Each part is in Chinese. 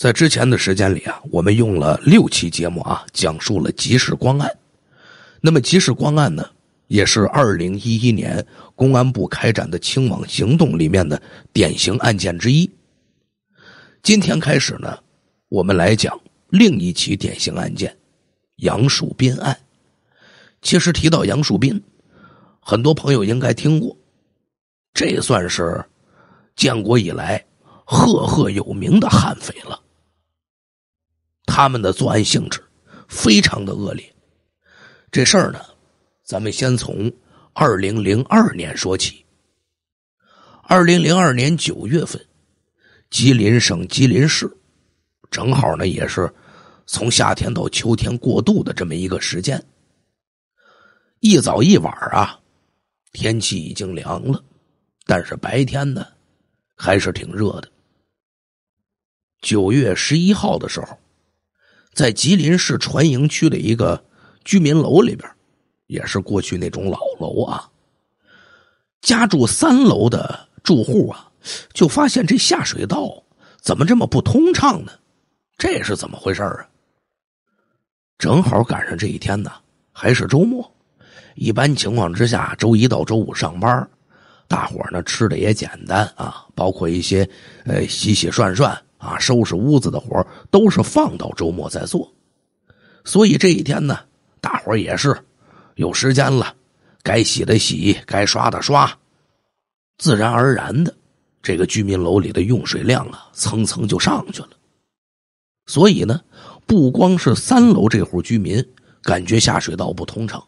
在之前的时间里啊，我们用了六期节目啊，讲述了集市光案。那么集市光案呢，也是二零一一年公安部开展的清网行动里面的典型案件之一。今天开始呢，我们来讲另一起典型案件——杨树斌案。其实提到杨树斌，很多朋友应该听过，这算是建国以来赫赫有名的悍匪了。他们的作案性质非常的恶劣，这事儿呢，咱们先从二零零二年说起。二零零二年九月份，吉林省吉林市，正好呢也是从夏天到秋天过渡的这么一个时间。一早一晚啊，天气已经凉了，但是白天呢还是挺热的。九月十一号的时候。在吉林市船营区的一个居民楼里边，也是过去那种老楼啊。家住三楼的住户啊，就发现这下水道怎么这么不通畅呢？这是怎么回事啊？正好赶上这一天呢，还是周末。一般情况之下，周一到周五上班，大伙呢吃的也简单啊，包括一些呃洗洗涮涮。啊，收拾屋子的活都是放到周末再做，所以这一天呢，大伙也是有时间了，该洗的洗，该刷的刷，自然而然的，这个居民楼里的用水量啊，蹭蹭就上去了。所以呢，不光是三楼这户居民感觉下水道不通畅，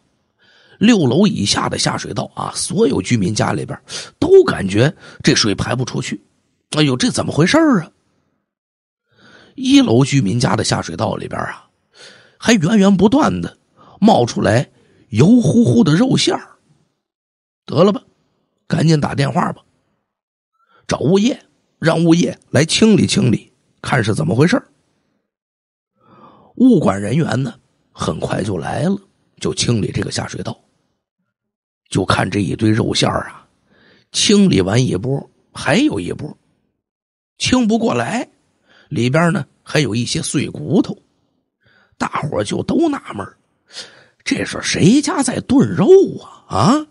六楼以下的下水道啊，所有居民家里边都感觉这水排不出去。哎呦，这怎么回事啊？一楼居民家的下水道里边啊，还源源不断的冒出来油乎乎的肉馅儿。得了吧，赶紧打电话吧，找物业，让物业来清理清理，看是怎么回事儿。物管人员呢，很快就来了，就清理这个下水道。就看这一堆肉馅儿啊，清理完一波，还有一波，清不过来。里边呢还有一些碎骨头，大伙就都纳闷这是谁家在炖肉啊？啊，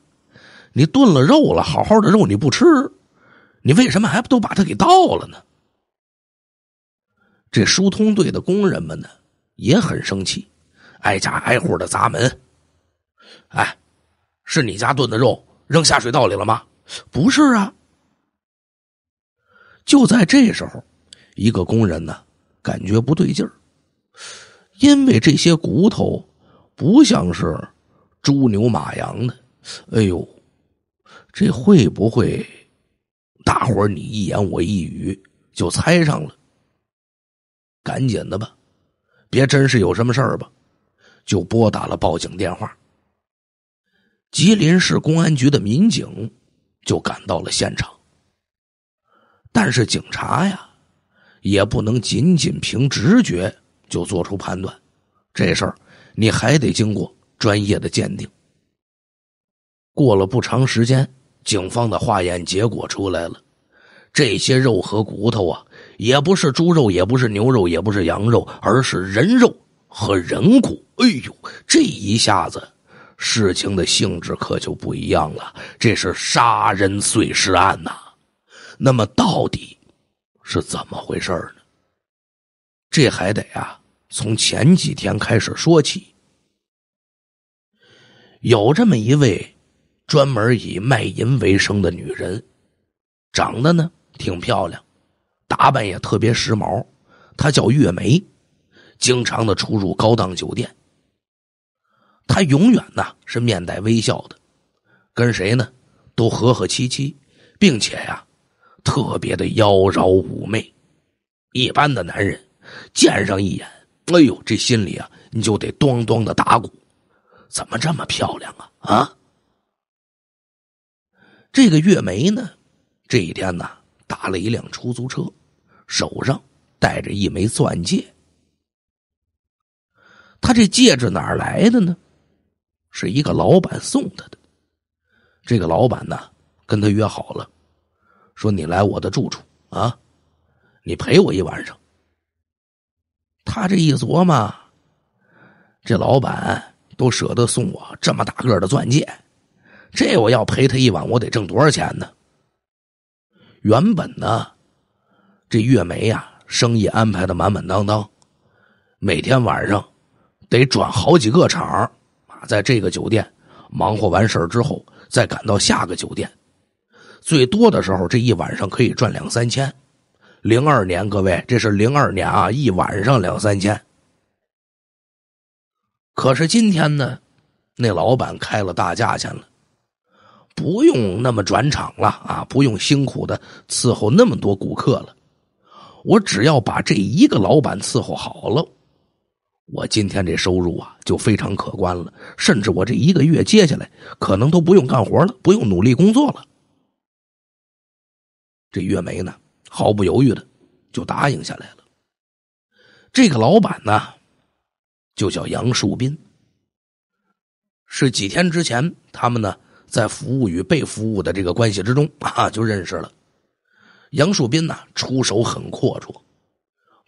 你炖了肉了，好好的肉你不吃，你为什么还不都把它给倒了呢？这疏通队的工人们呢也很生气，挨家挨户的砸门。哎，是你家炖的肉扔下水道里了吗？不是啊。就在这时候。一个工人呢，感觉不对劲儿，因为这些骨头不像是猪、牛、马、羊的。哎呦，这会不会？大伙儿你一言我一语就猜上了，赶紧的吧，别真是有什么事儿吧，就拨打了报警电话。吉林市公安局的民警就赶到了现场，但是警察呀。也不能仅仅凭直觉就做出判断，这事儿你还得经过专业的鉴定。过了不长时间，警方的化验结果出来了，这些肉和骨头啊，也不是猪肉，也不是牛肉，也不是羊肉，而是人肉和人骨。哎呦，这一下子事情的性质可就不一样了，这是杀人碎尸案呐！那么到底？是怎么回事呢？这还得啊，从前几天开始说起。有这么一位专门以卖淫为生的女人，长得呢挺漂亮，打扮也特别时髦。她叫月梅，经常的出入高档酒店。她永远呢是面带微笑的，跟谁呢都和和气气，并且呀。特别的妖娆妩媚，一般的男人见上一眼，哎呦，这心里啊，你就得咚咚的打鼓。怎么这么漂亮啊啊！这个月梅呢，这一天呢，打了一辆出租车，手上戴着一枚钻戒。他这戒指哪儿来的呢？是一个老板送他的。这个老板呢，跟他约好了。说你来我的住处啊，你陪我一晚上。他这一琢磨，这老板都舍得送我这么大个的钻戒，这我要陪他一晚，我得挣多少钱呢？原本呢，这月梅呀，生意安排的满满当当，每天晚上得转好几个场啊，在这个酒店忙活完事之后，再赶到下个酒店。最多的时候，这一晚上可以赚两三千。零二年，各位，这是零二年啊，一晚上两三千。可是今天呢，那老板开了大价钱了，不用那么转场了啊，不用辛苦的伺候那么多顾客了。我只要把这一个老板伺候好了，我今天这收入啊就非常可观了。甚至我这一个月接下来可能都不用干活了，不用努力工作了。这月梅呢，毫不犹豫的就答应下来了。这个老板呢，就叫杨树斌，是几天之前他们呢在服务与被服务的这个关系之中啊就认识了。杨树斌呢，出手很阔绰，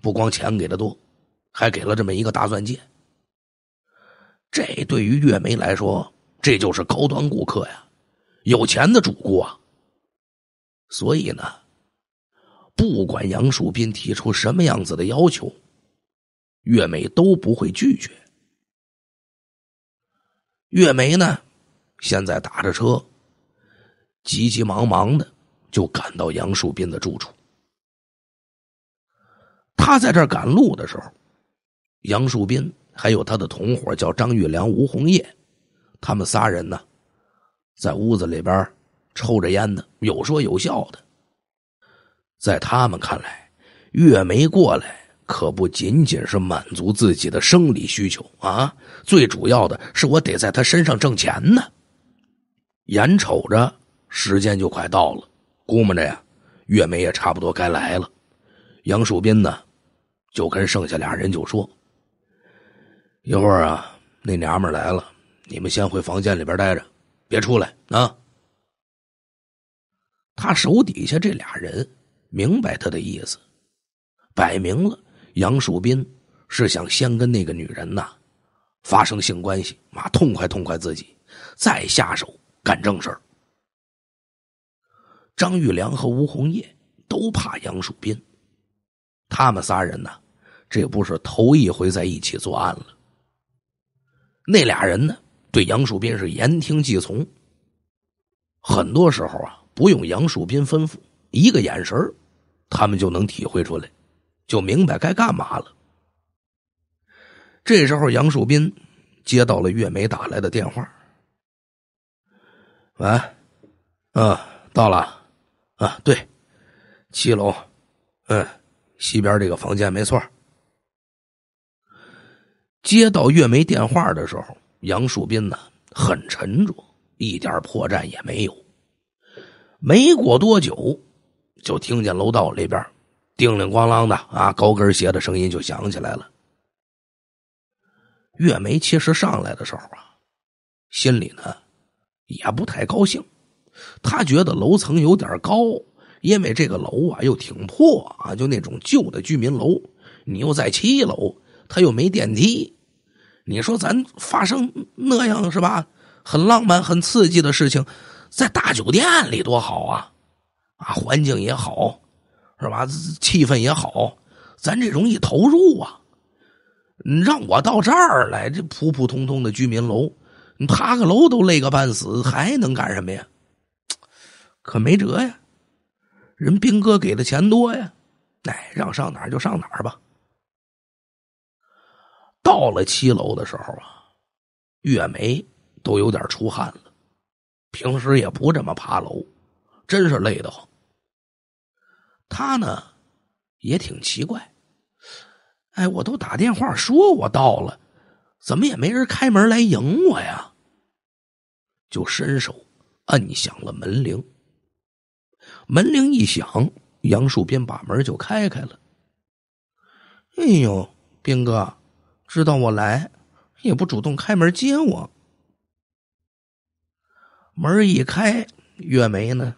不光钱给的多，还给了这么一个大钻戒。这对于月梅来说，这就是高端顾客呀，有钱的主顾啊。所以呢，不管杨树斌提出什么样子的要求，月梅都不会拒绝。月梅呢，现在打着车，急急忙忙的就赶到杨树斌的住处。他在这赶路的时候，杨树斌还有他的同伙叫张玉良、吴红叶，他们仨人呢，在屋子里边。抽着烟的，有说有笑的，在他们看来，月梅过来可不仅仅是满足自己的生理需求啊，最主要的是我得在她身上挣钱呢。眼瞅着时间就快到了，估摸着呀，月梅也差不多该来了。杨树斌呢，就跟剩下俩人就说：“一会儿啊，那娘们来了，你们先回房间里边待着，别出来啊。”他手底下这俩人明白他的意思，摆明了杨树斌是想先跟那个女人呐发生性关系，妈痛快痛快自己，再下手干正事儿。张玉良和吴红叶都怕杨树斌，他们仨人呢，这不是头一回在一起作案了。那俩人呢，对杨树斌是言听计从，很多时候啊。不用杨树斌吩咐，一个眼神他们就能体会出来，就明白该干嘛了。这时候，杨树斌接到了月梅打来的电话：“喂，嗯，到了，啊，对，七楼，嗯，西边这个房间，没错。”接到月梅电话的时候，杨树斌呢很沉着，一点破绽也没有。没过多久，就听见楼道里边叮铃咣啷的啊，高跟鞋的声音就响起来了。月梅其实上来的时候啊，心里呢也不太高兴。她觉得楼层有点高，因为这个楼啊又挺破啊，就那种旧的居民楼。你又在七楼，他又没电梯，你说咱发生那样是吧？很浪漫、很刺激的事情。在大酒店里多好啊，啊，环境也好，是吧？气氛也好，咱这容易投入啊。你让我到这儿来，这普普通通的居民楼，你爬个楼都累个半死，还能干什么呀？可没辙呀。人兵哥给的钱多呀，哎，让上哪儿就上哪儿吧。到了七楼的时候啊，月梅都有点出汗了。平时也不怎么爬楼，真是累得慌。他呢也挺奇怪，哎，我都打电话说我到了，怎么也没人开门来迎我呀？就伸手摁响了门铃，门铃一响，杨树斌把门就开开了。哎呦，斌哥，知道我来也不主动开门接我。门一开，月梅呢，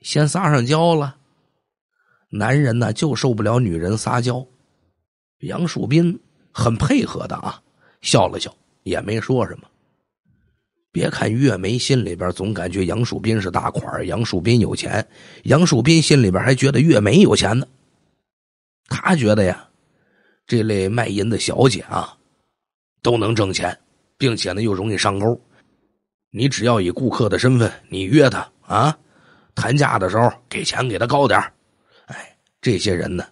先撒上娇了。男人呢就受不了女人撒娇。杨树斌很配合的啊，笑了笑，也没说什么。别看月梅心里边总感觉杨树斌是大款，杨树斌有钱。杨树斌心里边还觉得月梅有钱呢。他觉得呀，这类卖淫的小姐啊，都能挣钱，并且呢又容易上钩。你只要以顾客的身份，你约他啊，谈价的时候给钱给他高点哎，这些人呢，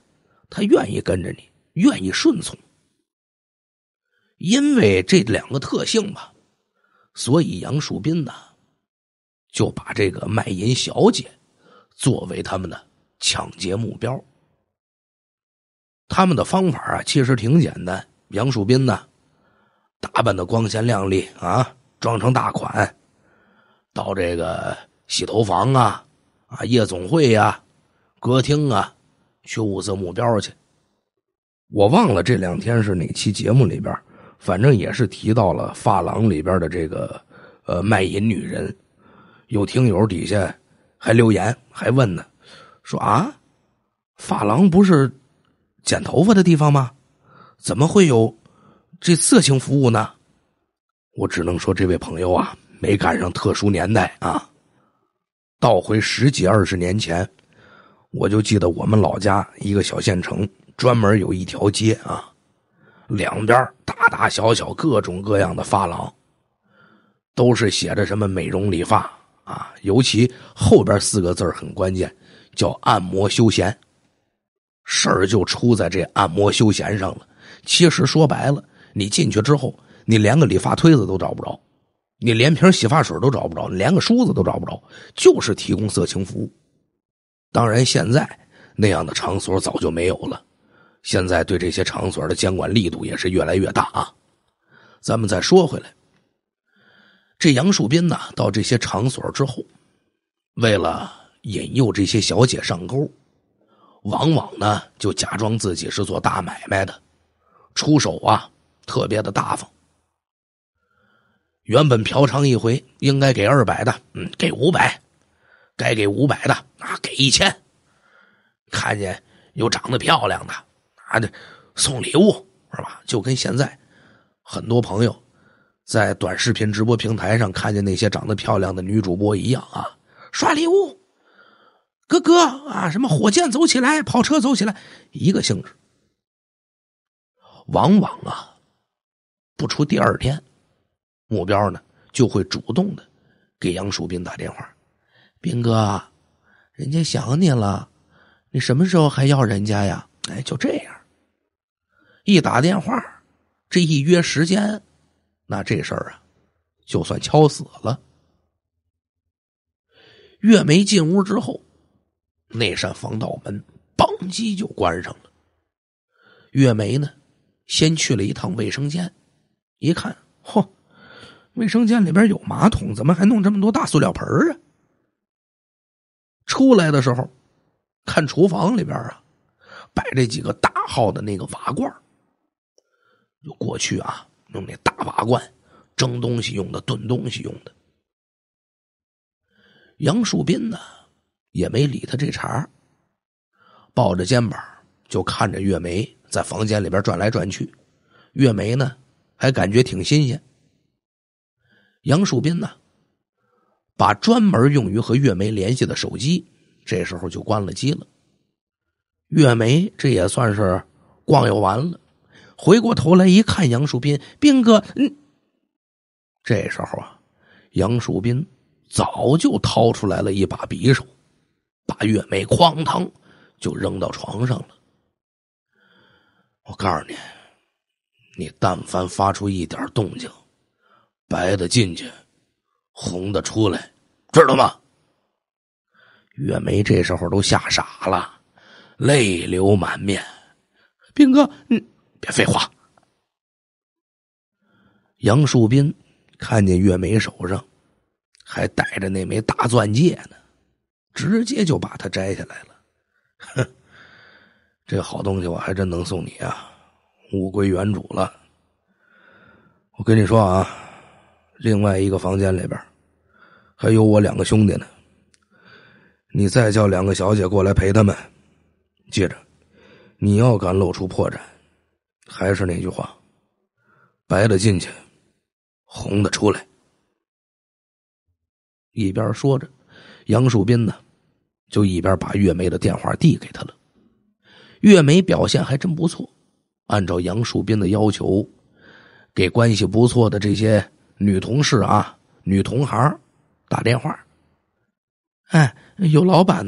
他愿意跟着你，愿意顺从，因为这两个特性吧，所以杨树斌呢，就把这个卖淫小姐作为他们的抢劫目标。他们的方法啊，其实挺简单，杨树斌呢，打扮的光鲜亮丽啊。装成大款，到这个洗头房啊啊，夜总会呀、歌厅啊，去物色目标去。我忘了这两天是哪期节目里边，反正也是提到了发廊里边的这个呃卖淫女人。有听友底下还留言还问呢，说啊，发廊不是剪头发的地方吗？怎么会有这色情服务呢？我只能说，这位朋友啊，没赶上特殊年代啊。倒回十几二十年前，我就记得我们老家一个小县城，专门有一条街啊，两边大大小小各种各样的发廊，都是写着什么美容理发啊，尤其后边四个字很关键，叫按摩休闲。事儿就出在这按摩休闲上了。其实说白了，你进去之后。你连个理发推子都找不着，你连瓶洗发水都找不着，连个梳子都找不着，就是提供色情服务。当然，现在那样的场所早就没有了。现在对这些场所的监管力度也是越来越大啊。咱们再说回来，这杨树斌呢，到这些场所之后，为了引诱这些小姐上钩，往往呢就假装自己是做大买卖的，出手啊特别的大方。原本嫖娼一回应该给二百的，嗯，给五百；该给五百的啊，给一千。看见有长得漂亮的啊，这送礼物是吧？就跟现在很多朋友在短视频直播平台上看见那些长得漂亮的女主播一样啊，刷礼物，哥哥啊，什么火箭走起来，跑车走起来，一个性质。往往啊，不出第二天。目标呢，就会主动的给杨树斌打电话，斌哥，人家想你了，你什么时候还要人家呀？哎，就这样，一打电话，这一约时间，那这事儿啊，就算敲死了。月梅进屋之后，那扇防盗门“邦叽就关上了。月梅呢，先去了一趟卫生间，一看，嚯！卫生间里边有马桶，怎么还弄这么多大塑料盆儿啊？出来的时候，看厨房里边啊，摆着几个大号的那个瓦罐就过去啊，用那大瓦罐蒸东西用的，炖东西用的。杨树斌呢，也没理他这茬抱着肩膀就看着月梅在房间里边转来转去。月梅呢，还感觉挺新鲜。杨树斌呢？把专门用于和月梅联系的手机，这时候就关了机了。月梅这也算是逛悠完了，回过头来一看，杨树斌，斌哥，嗯。这时候啊，杨树斌早就掏出来了一把匕首，把月梅哐当就扔到床上了。我告诉你，你但凡发出一点动静。白的进去，红的出来，知道吗？月梅这时候都吓傻了，泪流满面。斌哥，嗯，别废话。杨树斌看见月梅手上还戴着那枚大钻戒呢，直接就把它摘下来了。哼，这好东西我还真能送你啊，物归原主了。我跟你说啊。另外一个房间里边还有我两个兄弟呢，你再叫两个小姐过来陪他们。记着，你要敢露出破绽，还是那句话，白的进去，红的出来。一边说着，杨树斌呢，就一边把月梅的电话递给他了。月梅表现还真不错，按照杨树斌的要求，给关系不错的这些。女同事啊，女同行，打电话。哎，有老板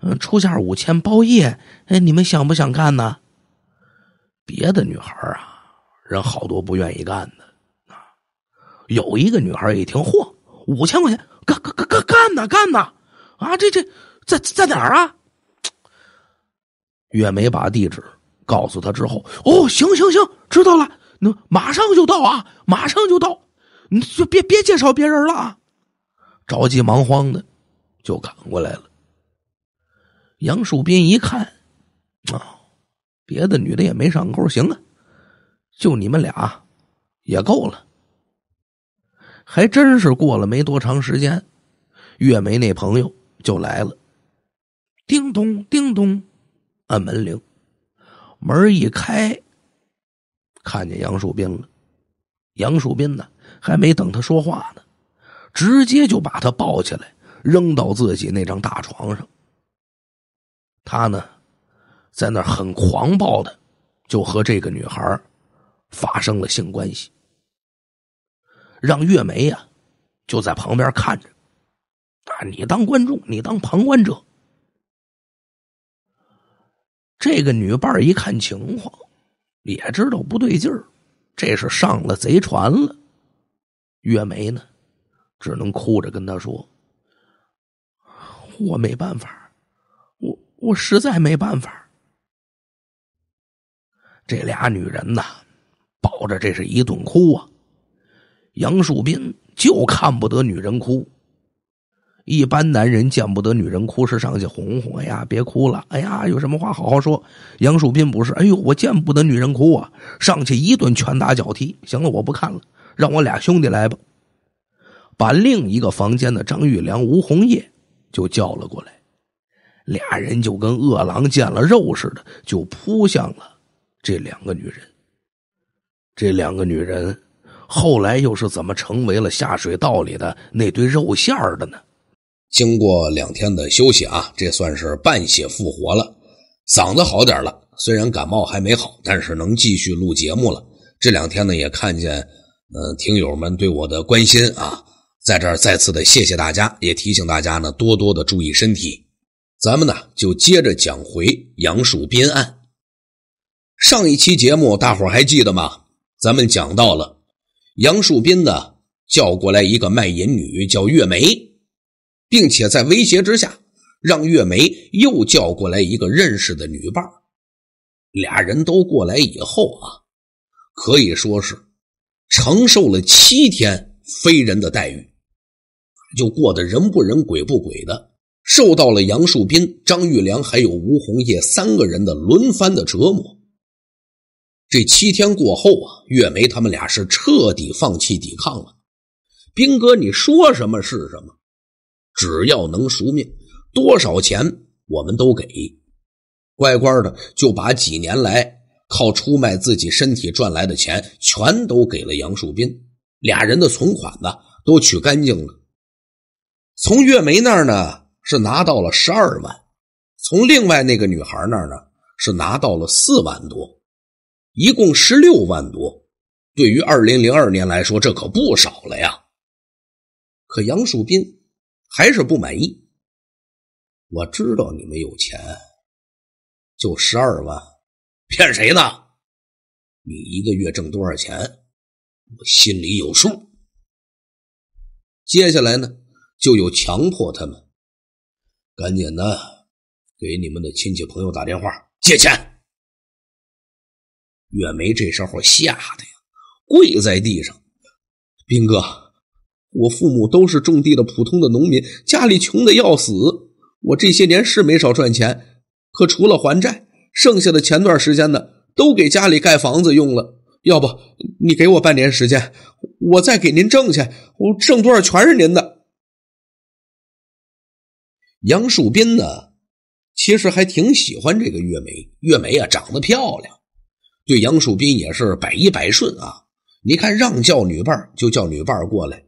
嗯，出价五千包夜，哎，你们想不想干呢？别的女孩啊，人好多不愿意干的啊。有一个女孩一听，嚯，五千块钱，干干干干干呢，干呢！啊，这这在在哪儿啊？月梅把地址告诉他之后，哦，行行行，知道了，那马上就到啊，马上就到。你就别别介绍别人了，着急忙慌的就赶过来了。杨树斌一看啊，别的女的也没上钩，行啊，就你们俩也够了。还真是过了没多长时间，月梅那朋友就来了，叮咚叮咚按门铃，门一开，看见杨树斌了。杨树斌呢？还没等他说话呢，直接就把他抱起来扔到自己那张大床上。他呢，在那很狂暴的就和这个女孩发生了性关系，让月梅呀就在旁边看着，啊，你当观众，你当旁观者。这个女伴一看情况，也知道不对劲儿，这是上了贼船了。月梅呢，只能哭着跟他说：“我没办法，我我实在没办法。”这俩女人呐，抱着这是一顿哭啊。杨树斌就看不得女人哭，一般男人见不得女人哭是上去哄哄哎呀，别哭了，哎呀，有什么话好好说。杨树斌不是，哎呦，我见不得女人哭啊，上去一顿拳打脚踢。行了，我不看了。让我俩兄弟来吧，把另一个房间的张玉良、吴红叶就叫了过来，俩人就跟饿狼见了肉似的，就扑向了这两个女人。这两个女人后来又是怎么成为了下水道里的那堆肉馅儿的呢？经过两天的休息啊，这算是半血复活了，嗓子好点了，虽然感冒还没好，但是能继续录节目了。这两天呢，也看见。嗯，听友们对我的关心啊，在这儿再次的谢谢大家，也提醒大家呢，多多的注意身体。咱们呢就接着讲回杨树斌案。上一期节目，大伙还记得吗？咱们讲到了杨树斌呢，叫过来一个卖淫女叫月梅，并且在威胁之下，让月梅又叫过来一个认识的女伴俩人都过来以后啊，可以说是。承受了七天非人的待遇，就过得人不人鬼不鬼的，受到了杨树斌、张玉良还有吴红叶三个人的轮番的折磨。这七天过后啊，月梅他们俩是彻底放弃抵抗了。兵哥，你说什么是什么，只要能赎命，多少钱我们都给，乖乖的就把几年来。靠出卖自己身体赚来的钱，全都给了杨树斌。俩人的存款呢，都取干净了。从月梅那儿呢，是拿到了十二万；从另外那个女孩那儿呢，是拿到了四万多，一共十六万多。对于二零零二年来说，这可不少了呀。可杨树斌还是不满意。我知道你们有钱，就十二万。骗谁呢？你一个月挣多少钱？我心里有数。接下来呢，就有强迫他们，赶紧的给你们的亲戚朋友打电话借钱。月梅这时候吓得呀，跪在地上，兵哥，我父母都是种地的普通的农民，家里穷的要死。我这些年是没少赚钱，可除了还债。剩下的前段时间呢，都给家里盖房子用了。要不你给我半年时间，我再给您挣去，我挣多少全是您的。杨树斌呢，其实还挺喜欢这个月梅。月梅啊，长得漂亮，对杨树斌也是百依百顺啊。你看，让叫女伴就叫女伴过来，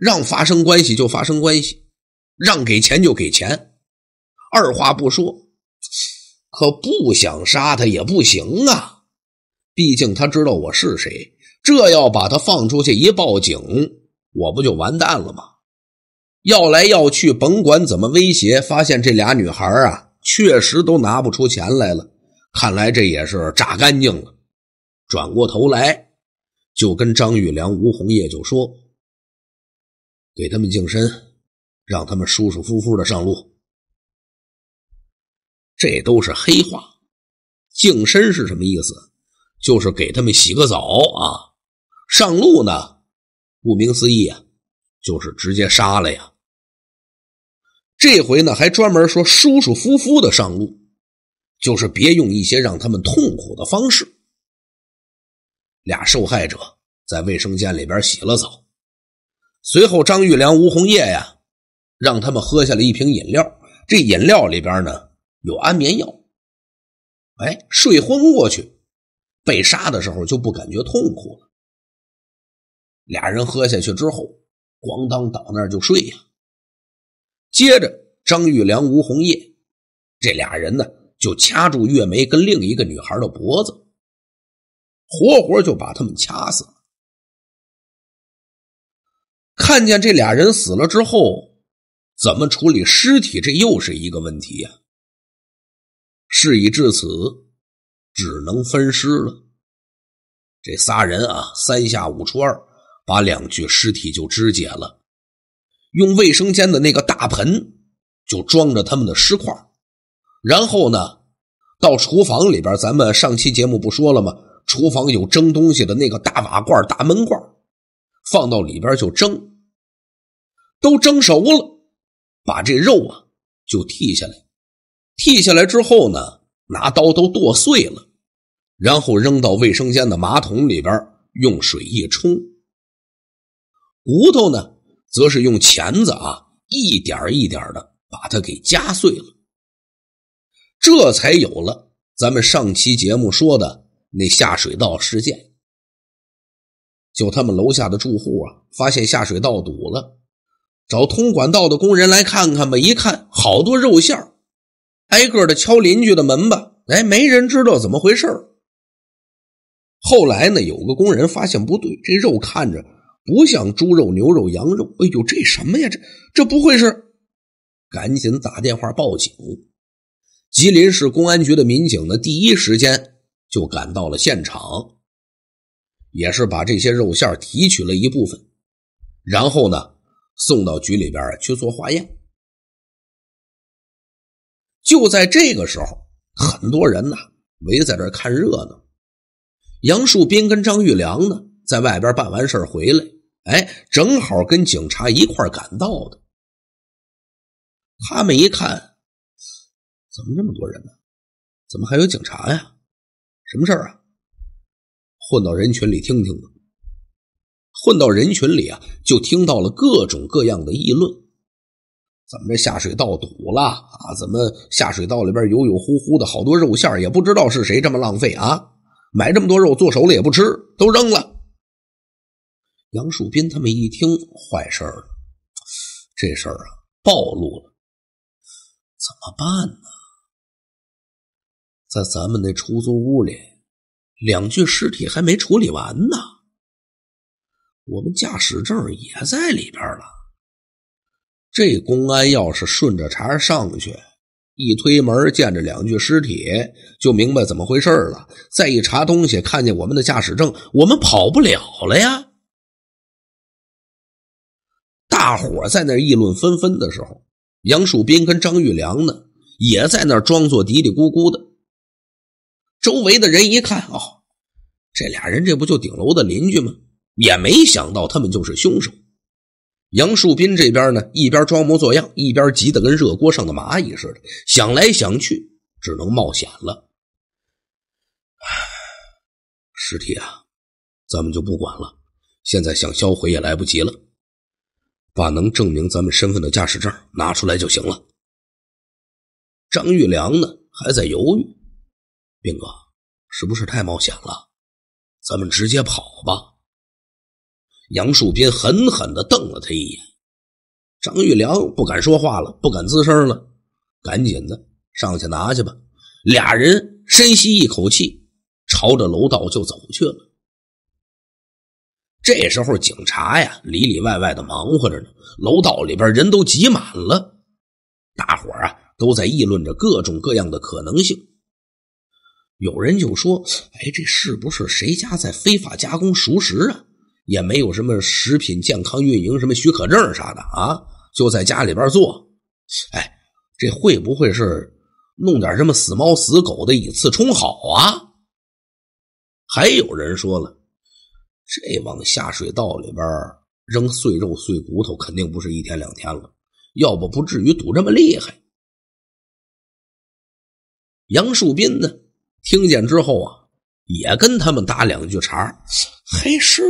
让发生关系就发生关系，让给钱就给钱，二话不说。可不想杀他也不行啊，毕竟他知道我是谁。这要把他放出去一报警，我不就完蛋了吗？要来要去，甭管怎么威胁，发现这俩女孩啊，确实都拿不出钱来了。看来这也是榨干净了。转过头来，就跟张玉良、吴红叶就说：“给他们净身，让他们舒舒服服的上路。”这都是黑话，“净身”是什么意思？就是给他们洗个澡啊。上路呢，顾名思义啊，就是直接杀了呀。这回呢，还专门说舒舒服服的上路，就是别用一些让他们痛苦的方式。俩受害者在卫生间里边洗了澡，随后张玉良、吴红叶呀，让他们喝下了一瓶饮料。这饮料里边呢。有安眠药，哎，睡昏过去，被杀的时候就不感觉痛苦了。俩人喝下去之后，咣当倒那儿就睡呀。接着，张玉良、吴红叶这俩人呢，就掐住月梅跟另一个女孩的脖子，活活就把他们掐死了。看见这俩人死了之后，怎么处理尸体，这又是一个问题呀。事已至此，只能分尸了。这仨人啊，三下五除二把两具尸体就肢解了，用卫生间的那个大盆就装着他们的尸块然后呢，到厨房里边，咱们上期节目不说了吗？厨房有蒸东西的那个大瓦罐、大闷罐，放到里边就蒸，都蒸熟了，把这肉啊就剃下来。剃下来之后呢，拿刀都剁碎了，然后扔到卫生间的马桶里边，用水一冲。骨头呢，则是用钳子啊，一点一点的把它给夹碎了。这才有了咱们上期节目说的那下水道事件。就他们楼下的住户啊，发现下水道堵了，找通管道的工人来看看吧。一看，好多肉馅儿。挨个的敲邻居的门吧，哎，没人知道怎么回事后来呢，有个工人发现不对，这肉看着不像猪肉、牛肉、羊肉，哎呦，这什么呀？这这不会是？赶紧打电话报警。吉林市公安局的民警呢，第一时间就赶到了现场，也是把这些肉馅提取了一部分，然后呢，送到局里边去做化验。就在这个时候，很多人呢围在这看热闹。杨树斌跟张玉良呢在外边办完事回来，哎，正好跟警察一块赶到的。他们一看，怎么这么多人呢？怎么还有警察呀？什么事儿啊？混到人群里听听呢。混到人群里啊，就听到了各种各样的议论。怎么这下水道堵了啊？怎么下水道里边油油乎乎的，好多肉馅也不知道是谁这么浪费啊？买这么多肉做熟了也不吃，都扔了。杨树斌他们一听，坏事儿了，这事儿啊暴露了，怎么办呢？在咱们那出租屋里，两具尸体还没处理完呢，我们驾驶证也在里边了。这公安要是顺着茬上去，一推门见着两具尸体，就明白怎么回事了。再一查东西，看见我们的驾驶证，我们跑不了了呀！大伙在那议论纷纷的时候，杨树斌跟张玉良呢，也在那装作嘀嘀咕咕的。周围的人一看，哦，这俩人这不就顶楼的邻居吗？也没想到他们就是凶手。杨树斌这边呢，一边装模作样，一边急得跟热锅上的蚂蚁似的。想来想去，只能冒险了。尸体啊，咱们就不管了，现在想销毁也来不及了。把能证明咱们身份的驾驶证拿出来就行了。张玉良呢，还在犹豫：“斌哥，是不是太冒险了？咱们直接跑吧。”杨树斌狠狠的瞪了他一眼，张玉良不敢说话了，不敢吱声了，赶紧的上去拿去吧。俩人深吸一口气，朝着楼道就走去了。这时候，警察呀里里外外的忙活着呢，楼道里边人都挤满了，大伙啊都在议论着各种各样的可能性。有人就说：“哎，这是不是谁家在非法加工熟食啊？”也没有什么食品健康运营什么许可证啥的啊，就在家里边做。哎，这会不会是弄点什么死猫死狗的以次充好啊？还有人说了，这往下水道里边扔碎肉碎骨头，肯定不是一天两天了，要不不至于堵这么厉害。杨树斌呢，听见之后啊，也跟他们搭两句茬，还是。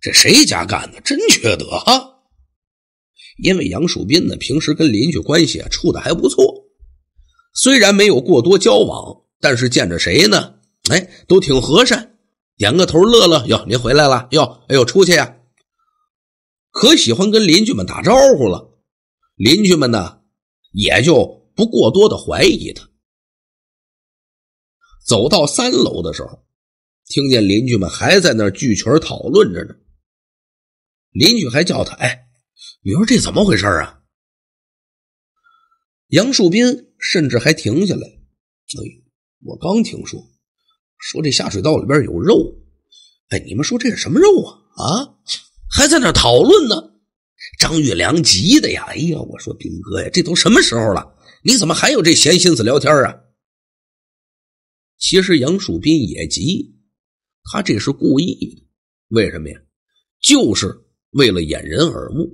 这谁家干的？真缺德啊。因为杨树斌呢，平时跟邻居关系处的还不错，虽然没有过多交往，但是见着谁呢，哎，都挺和善，点个头，乐乐哟，您回来了哟，哎呦，出去呀，可喜欢跟邻居们打招呼了。邻居们呢，也就不过多的怀疑他。走到三楼的时候，听见邻居们还在那聚群讨论着呢。邻居还叫他哎，你说这怎么回事啊？杨树斌甚至还停下来，哎，我刚听说，说这下水道里边有肉，哎，你们说这是什么肉啊？啊，还在那讨论呢。张玉良急的呀，哎呀，我说斌哥呀，这都什么时候了，你怎么还有这闲心思聊天啊？其实杨树斌也急，他这是故意的，为什么呀？就是。为了掩人耳目，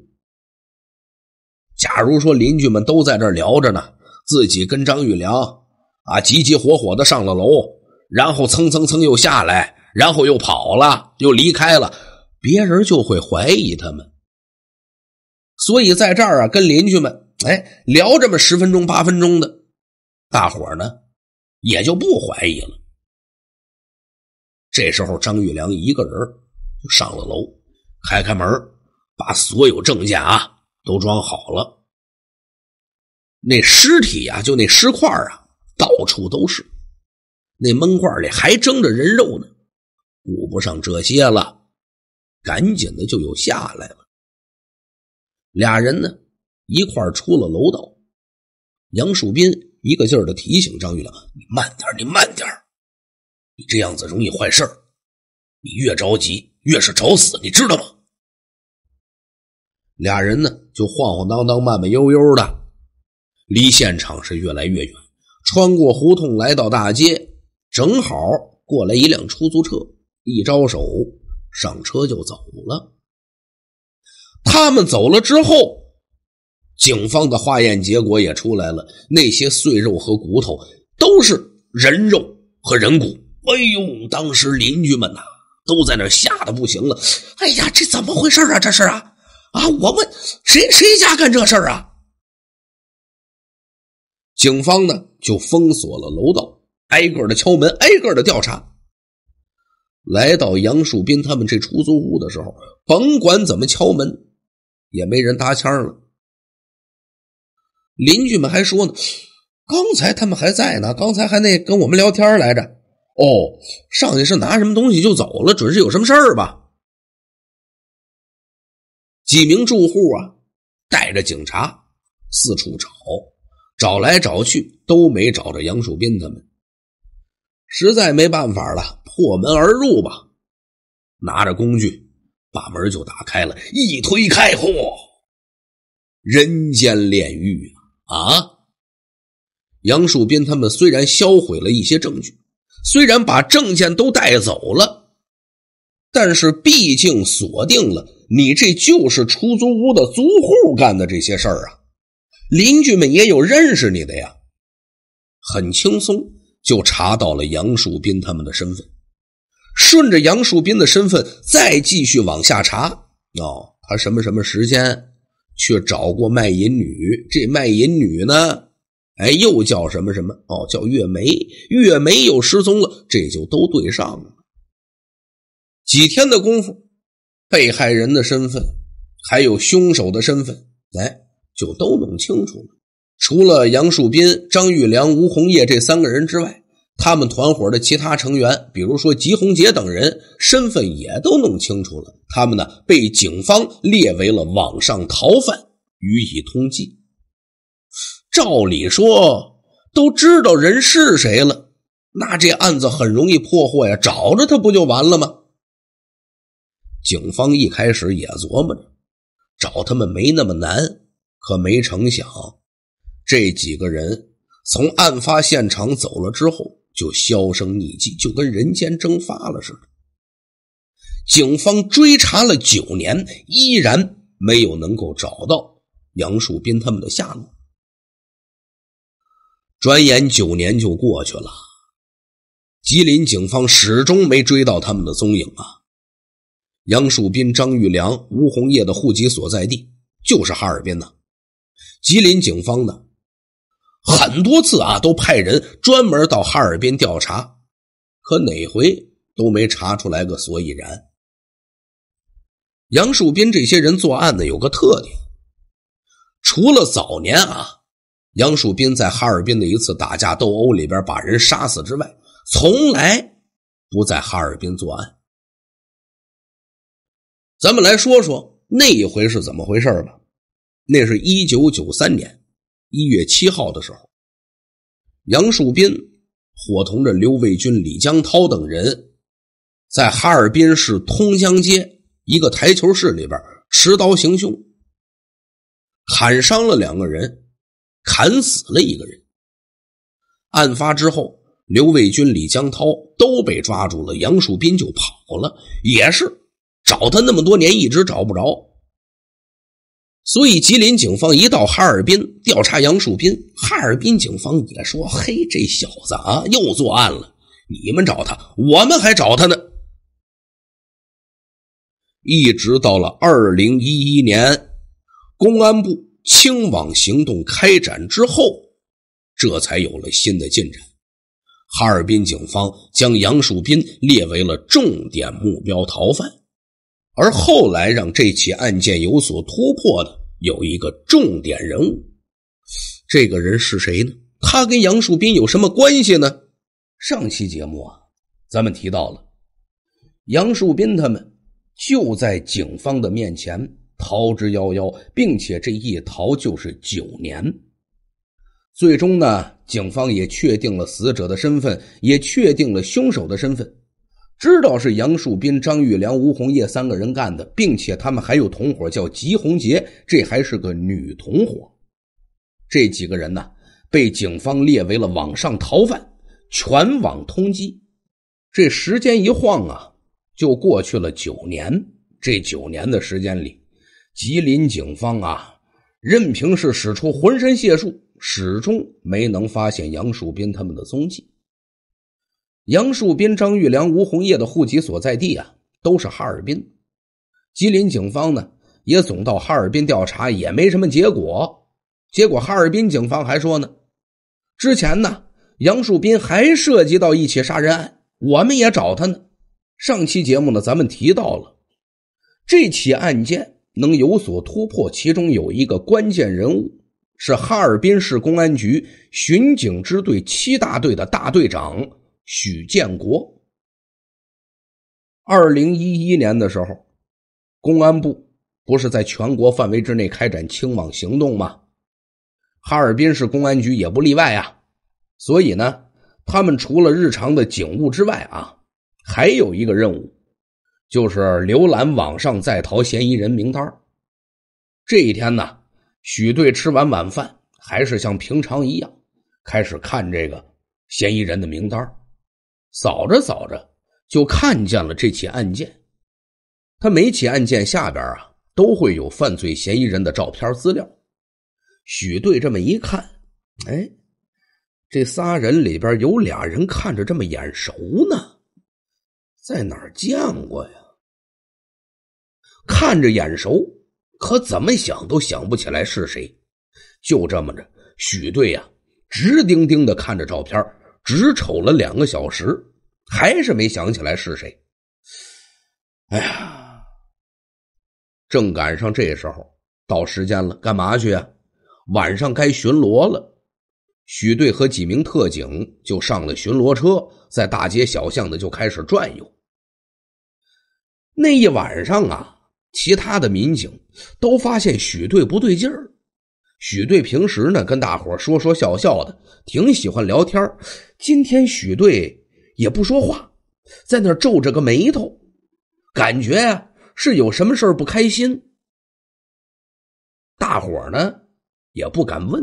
假如说邻居们都在这聊着呢，自己跟张玉良啊，急急火火的上了楼，然后蹭蹭蹭又下来，然后又跑了，又离开了，别人就会怀疑他们。所以在这儿啊，跟邻居们哎聊这么十分钟八分钟的，大伙呢也就不怀疑了。这时候，张玉良一个人就上了楼。开开门把所有证件啊都装好了。那尸体啊，就那尸块啊，到处都是。那闷罐里还蒸着人肉呢。顾不上这些了，赶紧的就又下来了。俩人呢，一块出了楼道。杨树斌一个劲儿的提醒张玉良：“你慢点你慢点你这样子容易坏事你越着急越是找死，你知道吗？”俩人呢，就晃晃荡荡、慢慢悠悠的，离现场是越来越远。穿过胡同来到大街，正好过来一辆出租车，一招手，上车就走了。他们走了之后，警方的化验结果也出来了，那些碎肉和骨头都是人肉和人骨。哎呦，当时邻居们呐，都在那吓得不行了。哎呀，这怎么回事啊？这是啊！啊！我们谁谁家干这事儿啊？警方呢就封锁了楼道，挨个的敲门，挨个的调查。来到杨树斌他们这出租屋的时候，甭管怎么敲门，也没人搭腔了。邻居们还说呢，刚才他们还在呢，刚才还那跟我们聊天来着。哦，上去是拿什么东西就走了，准是有什么事儿吧。几名住户啊，带着警察四处找，找来找去都没找着杨树斌他们。实在没办法了，破门而入吧，拿着工具把门就打开了，一推开，嚯，人间炼狱啊！啊，杨树斌他们虽然销毁了一些证据，虽然把证件都带走了。但是毕竟锁定了你，这就是出租屋的租户干的这些事儿啊！邻居们也有认识你的呀，很轻松就查到了杨树斌他们的身份。顺着杨树斌的身份再继续往下查，哦，他什么什么时间去找过卖淫女？这卖淫女呢，哎，又叫什么什么？哦，叫月梅。月梅又失踪了，这就都对上了。几天的功夫，被害人的身份，还有凶手的身份，哎，就都弄清楚了。除了杨树斌、张玉良、吴红叶这三个人之外，他们团伙的其他成员，比如说吉红杰等人，身份也都弄清楚了。他们呢，被警方列为了网上逃犯，予以通缉。照理说，都知道人是谁了，那这案子很容易破获呀，找着他不就完了吗？警方一开始也琢磨着，找他们没那么难，可没成想，这几个人从案发现场走了之后就销声匿迹，就跟人间蒸发了似的。警方追查了九年，依然没有能够找到杨树斌他们的下落。转眼九年就过去了，吉林警方始终没追到他们的踪影啊。杨树斌、张玉良、吴红叶的户籍所在地就是哈尔滨呢。吉林警方呢，很多次啊都派人专门到哈尔滨调查，可哪回都没查出来个所以然。杨树斌这些人作案呢有个特点，除了早年啊，杨树斌在哈尔滨的一次打架斗殴里边把人杀死之外，从来不在哈尔滨作案。咱们来说说那一回是怎么回事吧。那是一九九三年一月七号的时候，杨树斌伙同着刘卫军、李江涛等人，在哈尔滨市通江街一个台球室里边持刀行凶，砍伤了两个人，砍死了一个人。案发之后，刘卫军、李江涛都被抓住了，杨树斌就跑了，也是。找他那么多年一直找不着，所以吉林警方一到哈尔滨调查杨树斌，哈尔滨警方也说：“嘿，这小子啊，又作案了！你们找他，我们还找他呢。”一直到了二零一一年，公安部清网行动开展之后，这才有了新的进展。哈尔滨警方将杨树斌列为了重点目标逃犯。而后来让这起案件有所突破的有一个重点人物，这个人是谁呢？他跟杨树斌有什么关系呢？上期节目啊，咱们提到了杨树斌他们就在警方的面前逃之夭夭，并且这一逃就是九年。最终呢，警方也确定了死者的身份，也确定了凶手的身份。知道是杨树斌、张玉良、吴红叶三个人干的，并且他们还有同伙叫吉红杰，这还是个女同伙。这几个人呢，被警方列为了网上逃犯，全网通缉。这时间一晃啊，就过去了九年。这九年的时间里，吉林警方啊，任凭是使出浑身解数，始终没能发现杨树斌他们的踪迹。杨树斌、张玉良、吴红叶的户籍所在地啊，都是哈尔滨。吉林警方呢也总到哈尔滨调查，也没什么结果。结果哈尔滨警方还说呢，之前呢杨树斌还涉及到一起杀人案，我们也找他呢。上期节目呢，咱们提到了这起案件能有所突破，其中有一个关键人物是哈尔滨市公安局巡警支队七大队的大队长。许建国，二零一一年的时候，公安部不是在全国范围之内开展清网行动吗？哈尔滨市公安局也不例外啊。所以呢，他们除了日常的警务之外啊，还有一个任务，就是浏览网上在逃嫌疑人名单这一天呢，许队吃完晚饭，还是像平常一样，开始看这个嫌疑人的名单扫着扫着，就看见了这起案件。他每起案件下边啊，都会有犯罪嫌疑人的照片资料。许队这么一看，哎，这仨人里边有俩人看着这么眼熟呢，在哪儿见过呀？看着眼熟，可怎么想都想不起来是谁。就这么着，许队呀，直盯盯的看着照片只瞅了两个小时，还是没想起来是谁。哎呀，正赶上这时候到时间了，干嘛去啊？晚上该巡逻了。许队和几名特警就上了巡逻车，在大街小巷的就开始转悠。那一晚上啊，其他的民警都发现许队不对劲儿。许队平时呢跟大伙说说笑笑的，挺喜欢聊天今天许队也不说话，在那皱着个眉头，感觉呀是有什么事儿不开心。大伙呢也不敢问，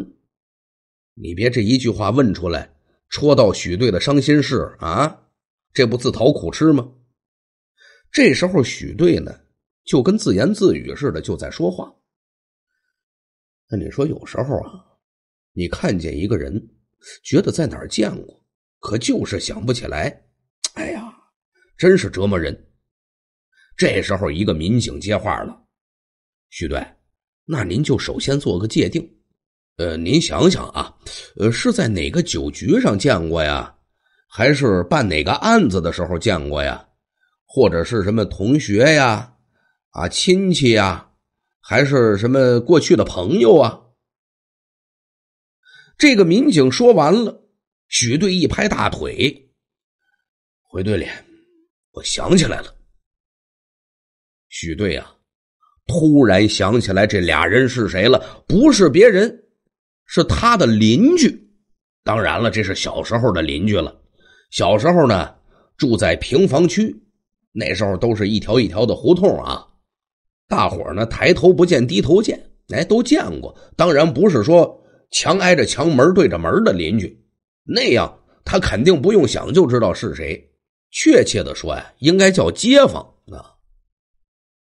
你别这一句话问出来，戳到许队的伤心事啊，这不自讨苦吃吗？这时候许队呢就跟自言自语似的，就在说话。那你说有时候啊，你看见一个人，觉得在哪儿见过，可就是想不起来。哎呀，真是折磨人。这时候，一个民警接话了：“徐队，那您就首先做个界定。呃，您想想啊，呃，是在哪个酒局上见过呀？还是办哪个案子的时候见过呀？或者是什么同学呀？啊，亲戚呀？”还是什么过去的朋友啊？这个民警说完了，许队一拍大腿，回队里，我想起来了。许队啊，突然想起来这俩人是谁了？不是别人，是他的邻居。当然了，这是小时候的邻居了。小时候呢，住在平房区，那时候都是一条一条的胡同啊。大伙儿呢，抬头不见低头见，哎，都见过。当然不是说墙挨着墙、门对着门的邻居那样，他肯定不用想就知道是谁。确切的说呀，应该叫街坊啊，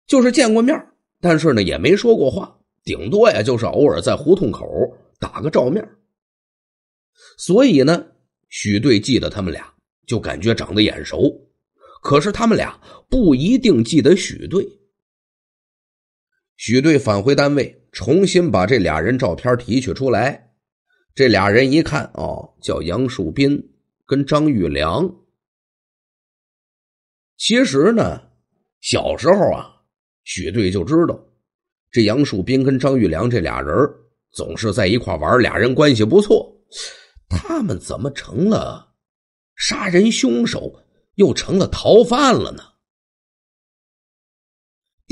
就是见过面但是呢，也没说过话，顶多呀，就是偶尔在胡同口打个照面。所以呢，许队记得他们俩，就感觉长得眼熟。可是他们俩不一定记得许队。许队返回单位，重新把这俩人照片提取出来。这俩人一看，哦，叫杨树斌跟张玉良。其实呢，小时候啊，许队就知道这杨树斌跟张玉良这俩人总是在一块玩，俩人关系不错。他们怎么成了杀人凶手，又成了逃犯了呢？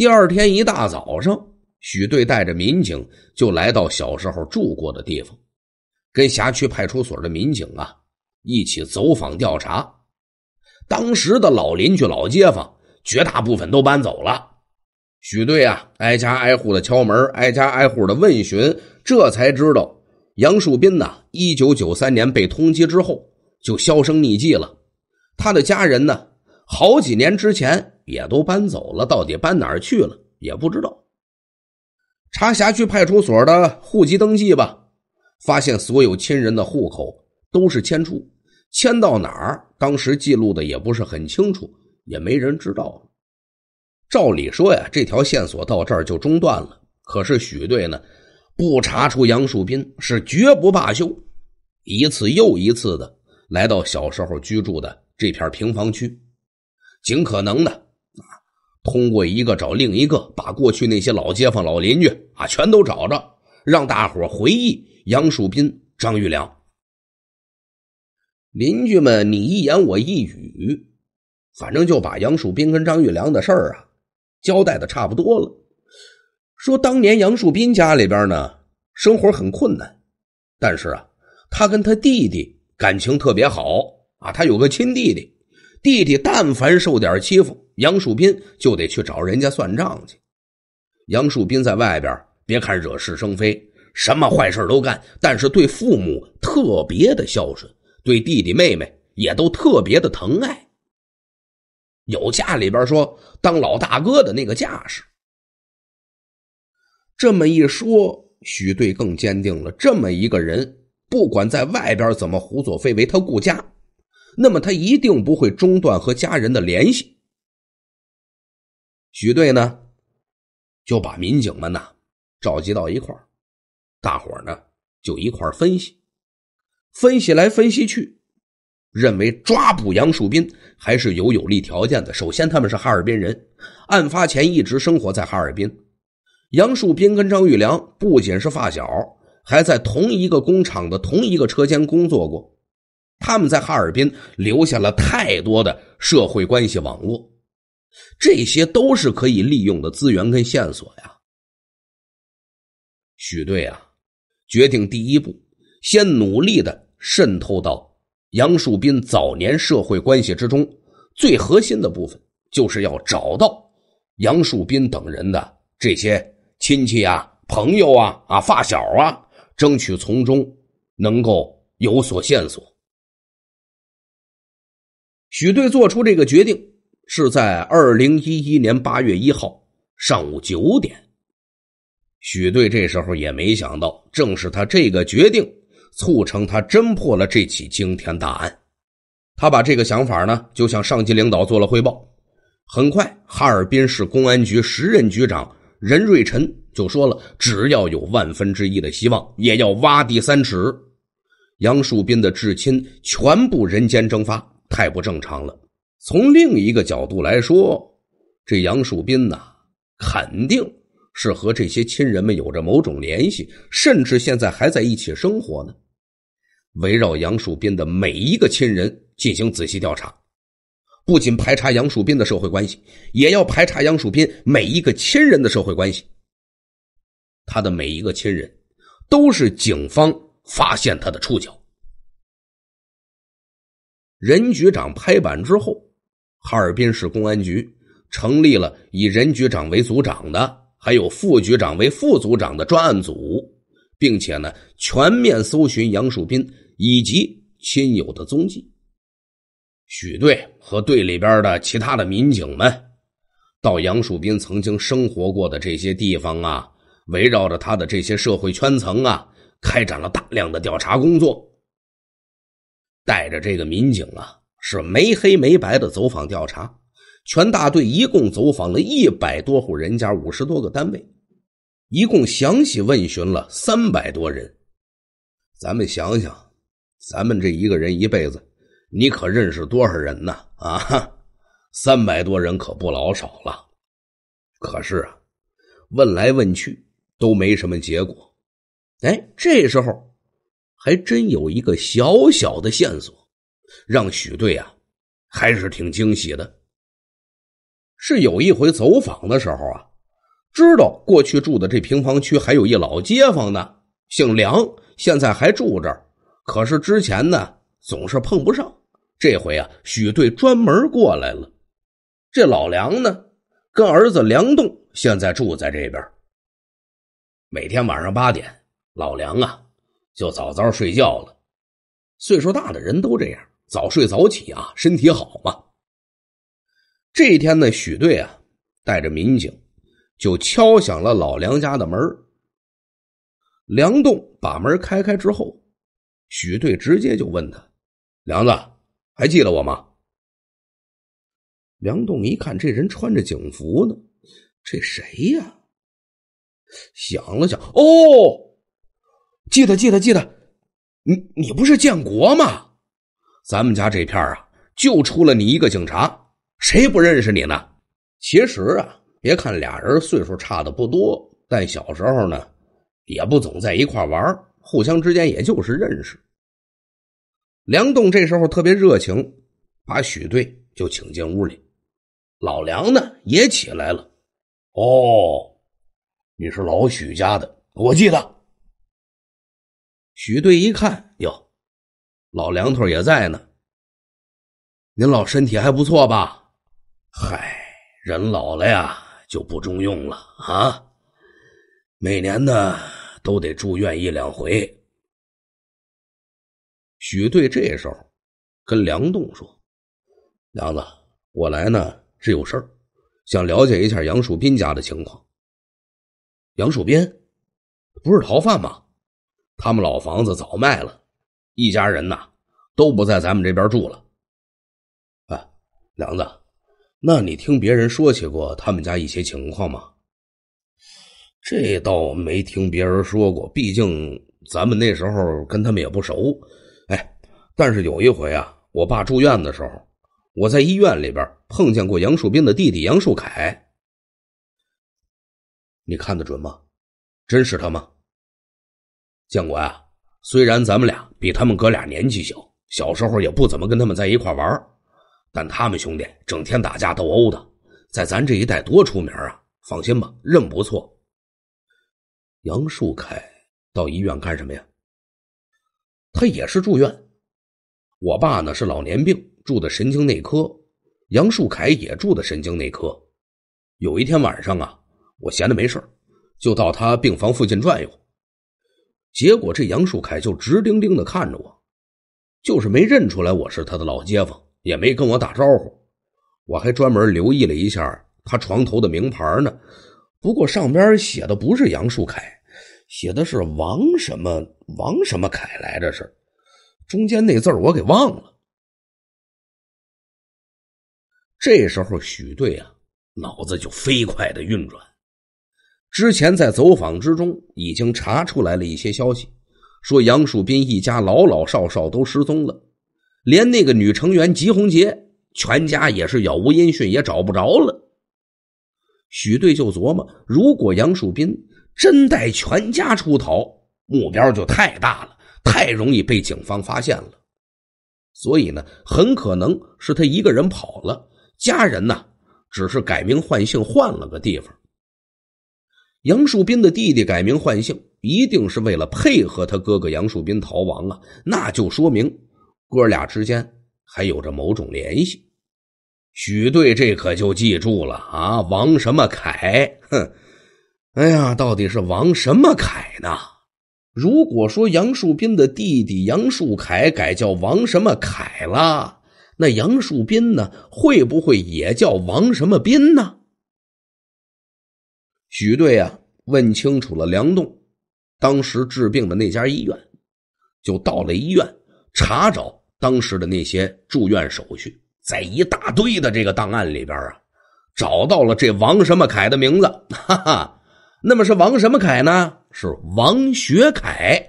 第二天一大早，上许队带着民警就来到小时候住过的地方，跟辖区派出所的民警啊一起走访调查。当时的老邻居、老街坊，绝大部分都搬走了。许队啊，挨家挨户的敲门，挨家挨户的问询，这才知道杨树斌呢，一九九三年被通缉之后就销声匿迹了。他的家人呢，好几年之前。也都搬走了，到底搬哪儿去了也不知道。查辖区派出所的户籍登记吧，发现所有亲人的户口都是迁出，迁到哪儿，当时记录的也不是很清楚，也没人知道。照理说呀，这条线索到这儿就中断了。可是许队呢，不查出杨树斌是绝不罢休，一次又一次的来到小时候居住的这片平房区，尽可能的。通过一个找另一个，把过去那些老街坊、老邻居啊，全都找着，让大伙回忆杨树斌、张玉良。邻居们你一言我一语，反正就把杨树斌跟张玉良的事儿啊，交代的差不多了。说当年杨树斌家里边呢，生活很困难，但是啊，他跟他弟弟感情特别好啊，他有个亲弟弟，弟弟但凡受点欺负。杨树斌就得去找人家算账去。杨树斌在外边，别看惹是生非，什么坏事都干，但是对父母特别的孝顺，对弟弟妹妹也都特别的疼爱。有家里边说当老大哥的那个架势。这么一说，许队更坚定了：这么一个人，不管在外边怎么胡作非为，他顾家，那么他一定不会中断和家人的联系。许队呢，就把民警们呢召集到一块大伙呢就一块分析，分析来分析去，认为抓捕杨树斌还是有有利条件的。首先，他们是哈尔滨人，案发前一直生活在哈尔滨。杨树斌跟张玉良不仅是发小，还在同一个工厂的同一个车间工作过。他们在哈尔滨留下了太多的社会关系网络。这些都是可以利用的资源跟线索呀。许队啊，决定第一步先努力的渗透到杨树斌早年社会关系之中，最核心的部分就是要找到杨树斌等人的这些亲戚啊、朋友啊、啊发小啊，争取从中能够有所线索。许队做出这个决定。是在二零一一年八月一号上午九点，许队这时候也没想到，正是他这个决定促成他侦破了这起惊天大案。他把这个想法呢就向上级领导做了汇报。很快，哈尔滨市公安局时任局长任瑞臣就说了：“只要有万分之一的希望，也要挖地三尺。”杨树斌的至亲全部人间蒸发，太不正常了。从另一个角度来说，这杨树斌呐，肯定是和这些亲人们有着某种联系，甚至现在还在一起生活呢。围绕杨树斌的每一个亲人进行仔细调查，不仅排查杨树斌的社会关系，也要排查杨树斌每一个亲人的社会关系。他的每一个亲人都是警方发现他的触角。任局长拍板之后。哈尔滨市公安局成立了以任局长为组长的，还有副局长为副组长的专案组，并且呢，全面搜寻杨树斌以及亲友的踪迹。许队和队里边的其他的民警们，到杨树斌曾经生活过的这些地方啊，围绕着他的这些社会圈层啊，开展了大量的调查工作，带着这个民警啊。是没黑没白的走访调查，全大队一共走访了一百多户人家，五十多个单位，一共详细问询了三百多人。咱们想想，咱们这一个人一辈子，你可认识多少人呢？啊，三百多人可不老少了。可是啊，问来问去都没什么结果。哎，这时候还真有一个小小的线索。让许队啊，还是挺惊喜的。是有一回走访的时候啊，知道过去住的这平房区还有一老街坊呢，姓梁，现在还住这儿。可是之前呢，总是碰不上。这回啊，许队专门过来了。这老梁呢，跟儿子梁栋现在住在这边。每天晚上八点，老梁啊就早早睡觉了。岁数大的人都这样。早睡早起啊，身体好嘛。这一天呢，许队啊带着民警就敲响了老梁家的门。梁栋把门开开之后，许队直接就问他：“梁子，还记得我吗？”梁栋一看这人穿着警服呢，这谁呀？想了想，哦，记得，记得，记得，你你不是建国吗？咱们家这片啊，就出了你一个警察，谁不认识你呢？其实啊，别看俩人岁数差的不多，但小时候呢，也不总在一块玩互相之间也就是认识。梁栋这时候特别热情，把许队就请进屋里。老梁呢也起来了，哦，你是老许家的，我记得。许队一看，哟。老梁头也在呢。您老身体还不错吧？嗨，人老了呀，就不中用了啊。每年呢，都得住院一两回。许队这时候跟梁栋说：“梁子，我来呢是有事儿，想了解一下杨树斌家的情况。杨树斌不是逃犯吗？他们老房子早卖了。”一家人呐，都不在咱们这边住了。哎，梁子，那你听别人说起过他们家一些情况吗？这倒没听别人说过，毕竟咱们那时候跟他们也不熟。哎，但是有一回啊，我爸住院的时候，我在医院里边碰见过杨树斌的弟弟杨树凯。你看得准吗？真是他吗？建国啊，虽然咱们俩……比他们哥俩年纪小，小时候也不怎么跟他们在一块玩但他们兄弟整天打架斗殴的，在咱这一带多出名啊！放心吧，人不错。杨树凯到医院干什么呀？他也是住院。我爸呢是老年病，住的神经内科，杨树凯也住的神经内科。有一天晚上啊，我闲的没事就到他病房附近转悠。结果这杨树凯就直盯盯的看着我，就是没认出来我是他的老街坊，也没跟我打招呼。我还专门留意了一下他床头的名牌呢，不过上边写的不是杨树凯，写的是王什么王什么凯来着是，中间那字我给忘了。这时候许队啊脑子就飞快的运转。之前在走访之中，已经查出来了一些消息，说杨树斌一家老老少少都失踪了，连那个女成员吉红杰，全家也是杳无音讯，也找不着了。许队就琢磨，如果杨树斌真带全家出逃，目标就太大了，太容易被警方发现了。所以呢，很可能是他一个人跑了，家人呢只是改名换姓，换了个地方。杨树斌的弟弟改名换姓，一定是为了配合他哥哥杨树斌逃亡啊！那就说明哥俩之间还有着某种联系。许队，这可就记住了啊！王什么凯，哼！哎呀，到底是王什么凯呢？如果说杨树斌的弟弟杨树凯改叫王什么凯了，那杨树斌呢，会不会也叫王什么斌呢？许队啊，问清楚了梁栋当时治病的那家医院，就到了医院查找当时的那些住院手续，在一大堆的这个档案里边啊，找到了这王什么凯的名字。哈哈，那么是王什么凯呢？是王学凯。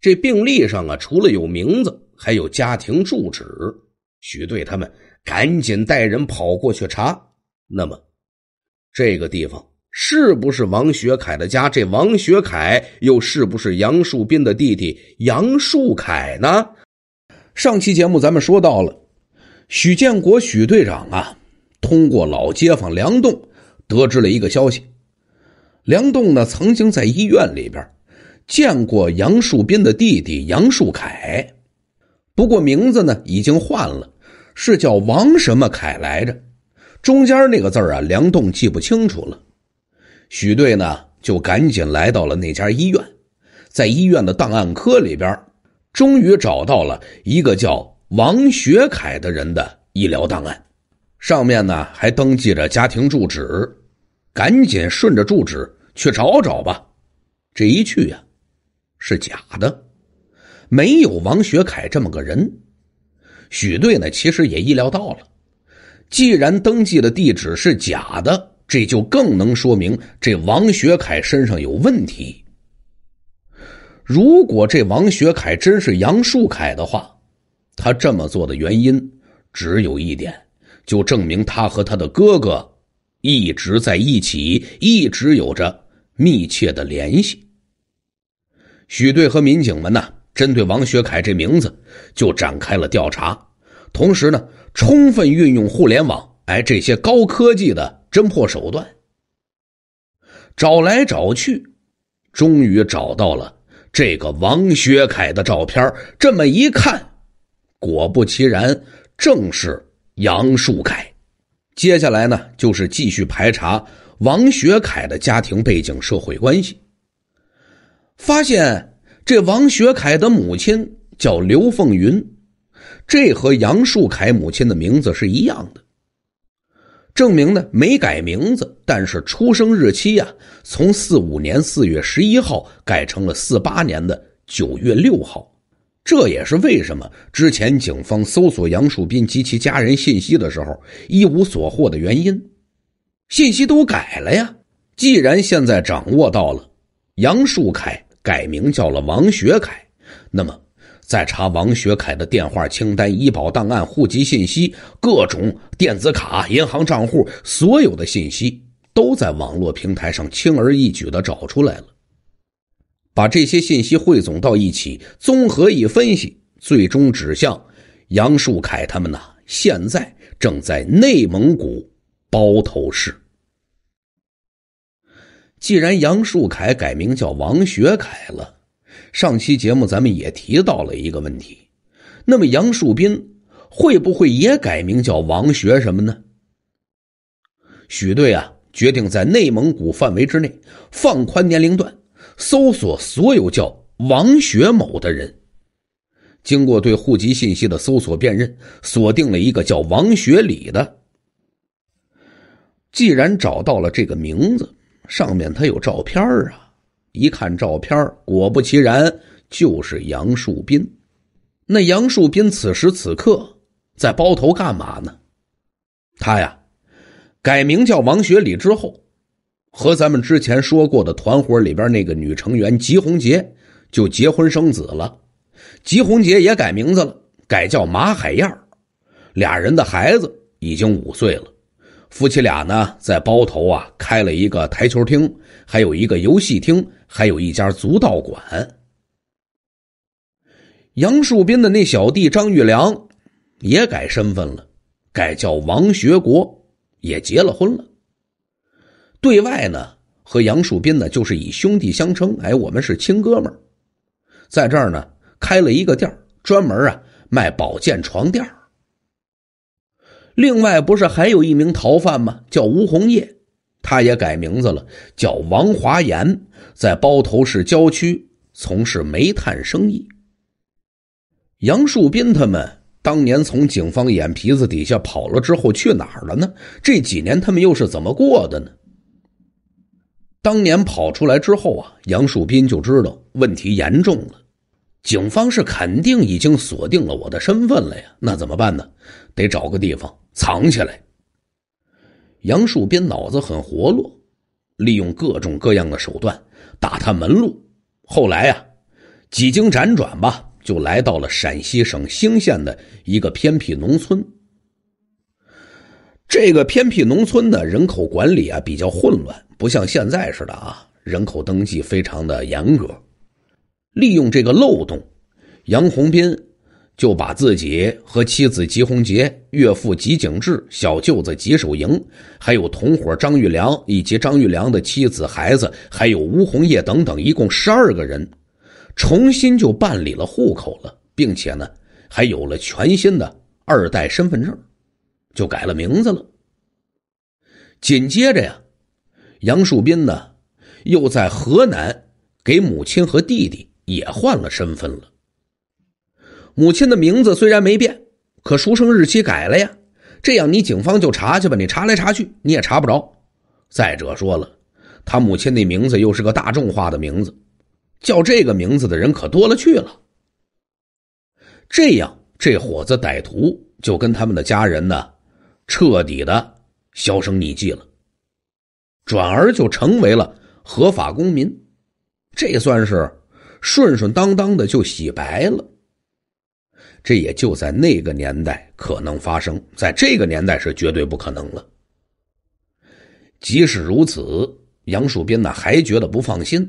这病历上啊，除了有名字，还有家庭住址。许队他们赶紧带人跑过去查。那么这个地方。是不是王学凯的家？这王学凯又是不是杨树斌的弟弟杨树凯呢？上期节目咱们说到了，许建国许队长啊，通过老街坊梁栋得知了一个消息：梁栋呢曾经在医院里边见过杨树斌的弟弟杨树凯，不过名字呢已经换了，是叫王什么凯来着？中间那个字啊，梁栋记不清楚了。许队呢，就赶紧来到了那家医院，在医院的档案科里边，终于找到了一个叫王学凯的人的医疗档案，上面呢还登记着家庭住址，赶紧顺着住址去找找吧。这一去呀，是假的，没有王学凯这么个人。许队呢，其实也意料到了，既然登记的地址是假的。这就更能说明这王学凯身上有问题。如果这王学凯真是杨树凯的话，他这么做的原因只有一点，就证明他和他的哥哥一直在一起，一直有着密切的联系。许队和民警们呢，针对王学凯这名字就展开了调查，同时呢，充分运用互联网，哎，这些高科技的。侦破手段，找来找去，终于找到了这个王学凯的照片。这么一看，果不其然，正是杨树凯。接下来呢，就是继续排查王学凯的家庭背景、社会关系，发现这王学凯的母亲叫刘凤云，这和杨树凯母亲的名字是一样的。证明呢没改名字，但是出生日期呀从四五年四月十一号改成了四八年的九月六号，这也是为什么之前警方搜索杨树斌及其家人信息的时候一无所获的原因，信息都改了呀。既然现在掌握到了杨树凯改名叫了王学凯，那么。再查王学凯的电话清单、医保档案、户籍信息、各种电子卡、银行账户，所有的信息都在网络平台上轻而易举的找出来了。把这些信息汇总到一起，综合一分析，最终指向杨树凯他们呢。现在正在内蒙古包头市。既然杨树凯改名叫王学凯了。上期节目咱们也提到了一个问题，那么杨树斌会不会也改名叫王学什么呢？许队啊，决定在内蒙古范围之内放宽年龄段，搜索所有叫王学某的人。经过对户籍信息的搜索辨认，锁定了一个叫王学礼的。既然找到了这个名字，上面他有照片啊。一看照片果不其然就是杨树斌。那杨树斌此时此刻在包头干嘛呢？他呀，改名叫王学礼之后，和咱们之前说过的团伙里边那个女成员吉红杰就结婚生子了。吉红杰也改名字了，改叫马海燕俩人的孩子已经五岁了，夫妻俩呢在包头啊开了一个台球厅，还有一个游戏厅。还有一家足道馆，杨树斌的那小弟张玉良也改身份了，改叫王学国，也结了婚了。对外呢和杨树斌呢就是以兄弟相称，哎，我们是亲哥们儿。在这儿呢开了一个店儿，专门啊卖保健床垫儿。另外不是还有一名逃犯吗？叫吴红叶，他也改名字了，叫王华岩。在包头市郊区从事煤炭生意。杨树斌他们当年从警方眼皮子底下跑了之后去哪儿了呢？这几年他们又是怎么过的呢？当年跑出来之后啊，杨树斌就知道问题严重了，警方是肯定已经锁定了我的身份了呀。那怎么办呢？得找个地方藏起来。杨树斌脑子很活络，利用各种各样的手段。打探门路，后来呀，几经辗转吧，就来到了陕西省兴县的一个偏僻农村。这个偏僻农村的人口管理啊比较混乱，不像现在似的啊，人口登记非常的严格。利用这个漏洞，杨洪斌。就把自己和妻子吉红杰、岳父吉景志、小舅子吉守营，还有同伙张玉良以及张玉良的妻子、孩子，还有吴红叶等等，一共十二个人，重新就办理了户口了，并且呢，还有了全新的二代身份证，就改了名字了。紧接着呀，杨树斌呢，又在河南给母亲和弟弟也换了身份了。母亲的名字虽然没变，可出生日期改了呀。这样你警方就查去吧，你查来查去你也查不着。再者说了，他母亲那名字又是个大众化的名字，叫这个名字的人可多了去了。这样这伙子歹徒就跟他们的家人呢，彻底的销声匿迹了，转而就成为了合法公民，这算是顺顺当当的就洗白了。这也就在那个年代可能发生，在这个年代是绝对不可能了。即使如此，杨树斌呢还觉得不放心，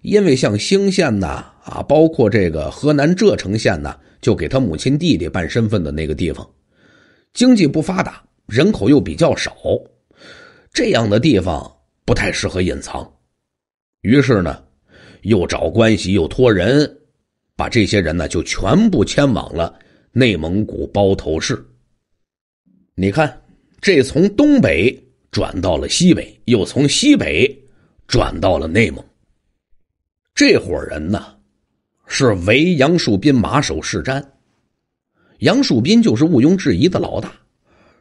因为像兴县呐啊，包括这个河南柘城县呐，就给他母亲弟弟办身份的那个地方，经济不发达，人口又比较少，这样的地方不太适合隐藏。于是呢，又找关系，又托人。把这些人呢，就全部迁往了内蒙古包头市。你看，这从东北转到了西北，又从西北转到了内蒙。这伙人呢，是唯杨树斌马首是瞻。杨树斌就是毋庸置疑的老大，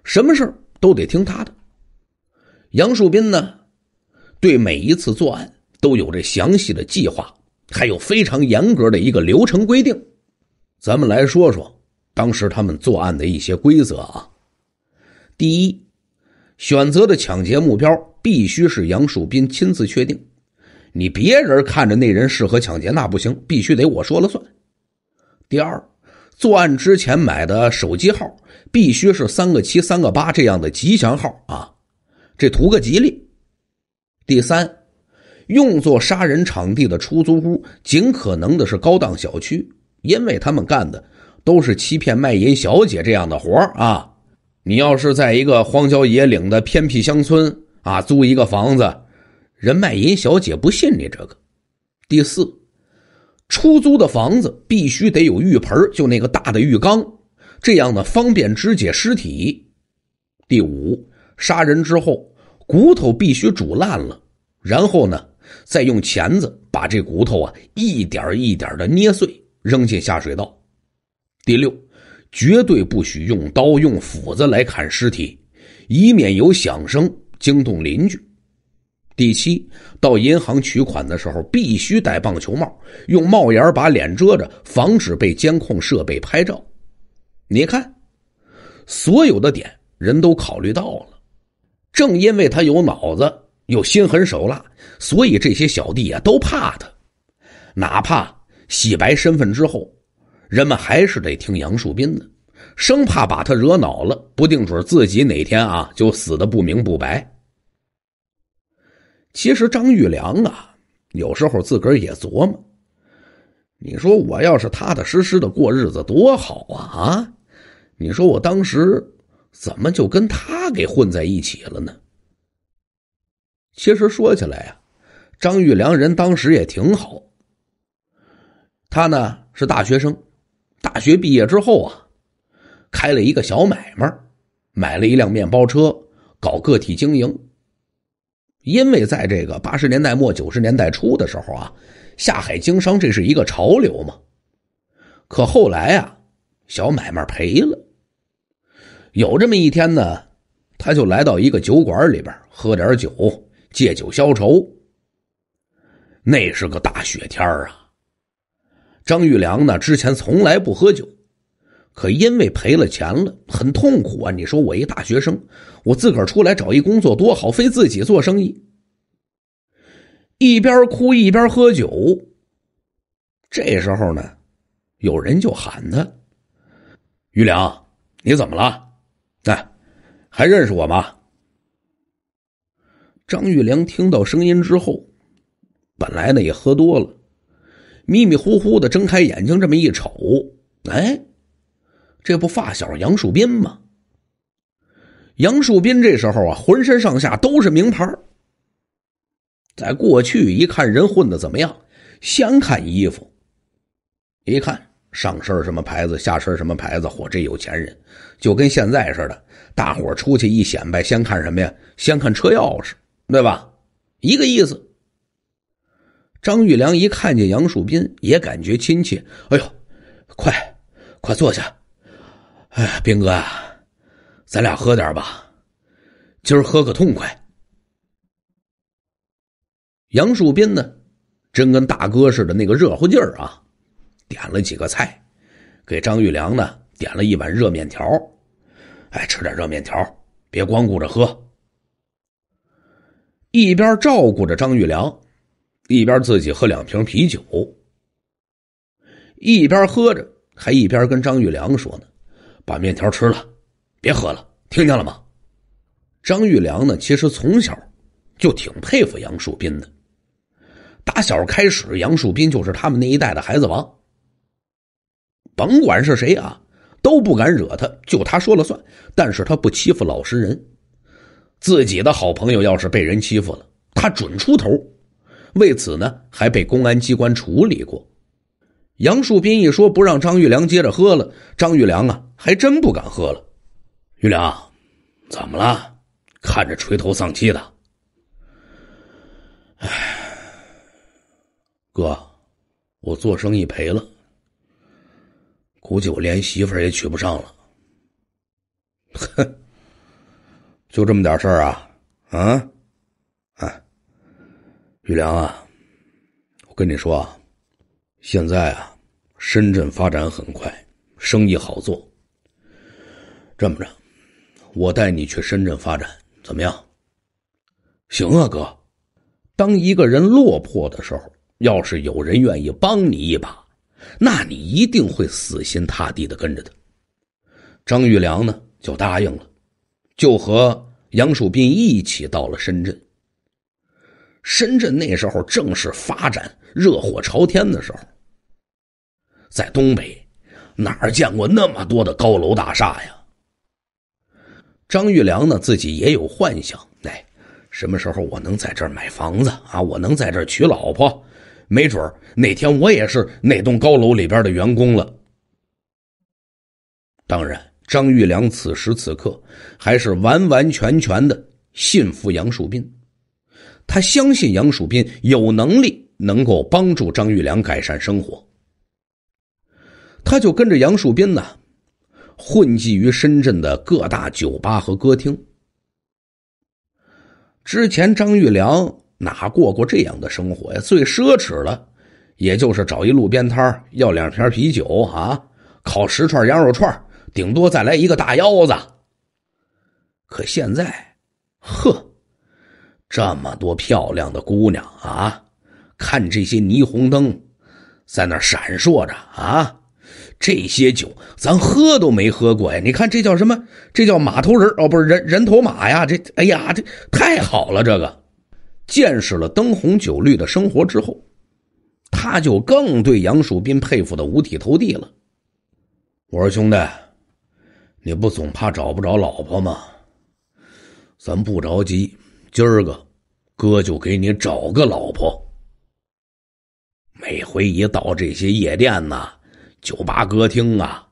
什么事都得听他的。杨树斌呢，对每一次作案都有着详细的计划。还有非常严格的一个流程规定，咱们来说说当时他们作案的一些规则啊。第一，选择的抢劫目标必须是杨树斌亲自确定，你别人看着那人适合抢劫那不行，必须得我说了算。第二，作案之前买的手机号必须是三个七三个八这样的吉祥号啊，这图个吉利。第三。用作杀人场地的出租屋，尽可能的是高档小区，因为他们干的都是欺骗卖淫小姐这样的活啊。你要是在一个荒郊野岭的偏僻乡村啊，租一个房子，人卖淫小姐不信你这个。第四，出租的房子必须得有浴盆就那个大的浴缸，这样呢方便肢解尸体。第五，杀人之后骨头必须煮烂了，然后呢。再用钳子把这骨头啊一点一点的捏碎，扔进下水道。第六，绝对不许用刀用斧子来砍尸体，以免有响声惊动邻居。第七，到银行取款的时候必须戴棒球帽，用帽檐把脸遮着，防止被监控设备拍照。你看，所有的点人都考虑到了，正因为他有脑子。又心狠手辣，所以这些小弟啊都怕他。哪怕洗白身份之后，人们还是得听杨树斌的，生怕把他惹恼了，不定准自己哪天啊就死的不明不白。其实张玉良啊，有时候自个儿也琢磨：你说我要是踏踏实实的过日子多好啊啊！你说我当时怎么就跟他给混在一起了呢？其实说起来呀，张玉良人当时也挺好。他呢是大学生，大学毕业之后啊，开了一个小买卖买了一辆面包车，搞个体经营。因为在这个八十年代末九十年代初的时候啊，下海经商这是一个潮流嘛。可后来啊，小买卖赔了。有这么一天呢，他就来到一个酒馆里边喝点酒。借酒消愁，那是个大雪天啊。张玉良呢，之前从来不喝酒，可因为赔了钱了，很痛苦啊。你说我一大学生，我自个儿出来找一工作多好，非自己做生意，一边哭一边喝酒。这时候呢，有人就喊他：“玉良，你怎么了？哎，还认识我吗？”张玉良听到声音之后，本来呢也喝多了，迷迷糊糊的睁开眼睛，这么一瞅，哎，这不发小杨树斌吗？杨树斌这时候啊，浑身上下都是名牌。在过去，一看人混的怎么样，先看衣服，一看上身什么牌子，下身什么牌子，嚯，这有钱人，就跟现在似的，大伙出去一显摆，先看什么呀？先看车钥匙。对吧？一个意思。张玉良一看见杨树斌，也感觉亲切。哎呦，快，快坐下。哎，斌哥啊，咱俩喝点吧，今儿喝个痛快。杨树斌呢，真跟大哥似的那个热乎劲儿啊，点了几个菜，给张玉良呢点了一碗热面条。哎，吃点热面条，别光顾着喝。一边照顾着张玉良，一边自己喝两瓶啤酒，一边喝着，还一边跟张玉良说呢：“把面条吃了，别喝了，听见了吗？”张玉良呢，其实从小就挺佩服杨树斌的，打小开始，杨树斌就是他们那一代的孩子王，甭管是谁啊，都不敢惹他，就他说了算，但是他不欺负老实人。自己的好朋友要是被人欺负了，他准出头。为此呢，还被公安机关处理过。杨树斌一说不让张玉良接着喝了，张玉良啊，还真不敢喝了。玉良，怎么了？看着垂头丧气的。唉，哥，我做生意赔了，估计我连媳妇儿也娶不上了。哼。就这么点事儿啊啊哎，玉良啊，我跟你说啊，现在啊，深圳发展很快，生意好做。这么着，我带你去深圳发展，怎么样？行啊，哥。当一个人落魄的时候，要是有人愿意帮你一把，那你一定会死心塌地的跟着他。张玉良呢，就答应了。就和杨树斌一起到了深圳。深圳那时候正是发展热火朝天的时候，在东北哪儿见过那么多的高楼大厦呀？张玉良呢，自己也有幻想，哎，什么时候我能在这儿买房子啊？我能在这儿娶老婆？没准哪天我也是那栋高楼里边的员工了。当然。张玉良此时此刻还是完完全全的信服杨树斌，他相信杨树斌有能力能够帮助张玉良改善生活，他就跟着杨树斌呢，混迹于深圳的各大酒吧和歌厅。之前张玉良哪过过这样的生活呀？最奢侈了，也就是找一路边摊要两瓶啤酒啊，烤十串羊肉串顶多再来一个大腰子。可现在，呵，这么多漂亮的姑娘啊！看这些霓虹灯在那闪烁着啊！这些酒咱喝都没喝过呀！你看这叫什么？这叫马头人哦，不是人人头马呀！这哎呀，这太好了！这个见识了灯红酒绿的生活之后，他就更对杨树斌佩服的五体投地了。我说兄弟。你不总怕找不着老婆吗？咱不着急，今儿个，哥就给你找个老婆。每回一到这些夜店呢、酒吧、歌厅啊，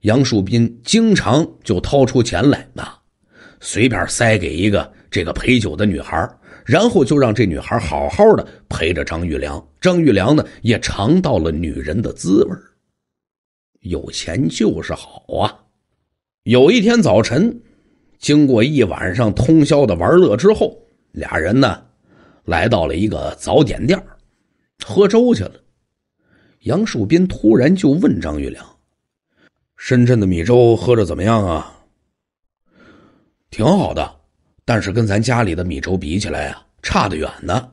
杨树斌经常就掏出钱来啊，随便塞给一个这个陪酒的女孩，然后就让这女孩好好的陪着张玉良。张玉良呢也尝到了女人的滋味有钱就是好啊。有一天早晨，经过一晚上通宵的玩乐之后，俩人呢来到了一个早点店喝粥去了。杨树斌突然就问张玉良：“深圳的米粥喝着怎么样啊？”“挺好的，但是跟咱家里的米粥比起来啊，差得远呢。”“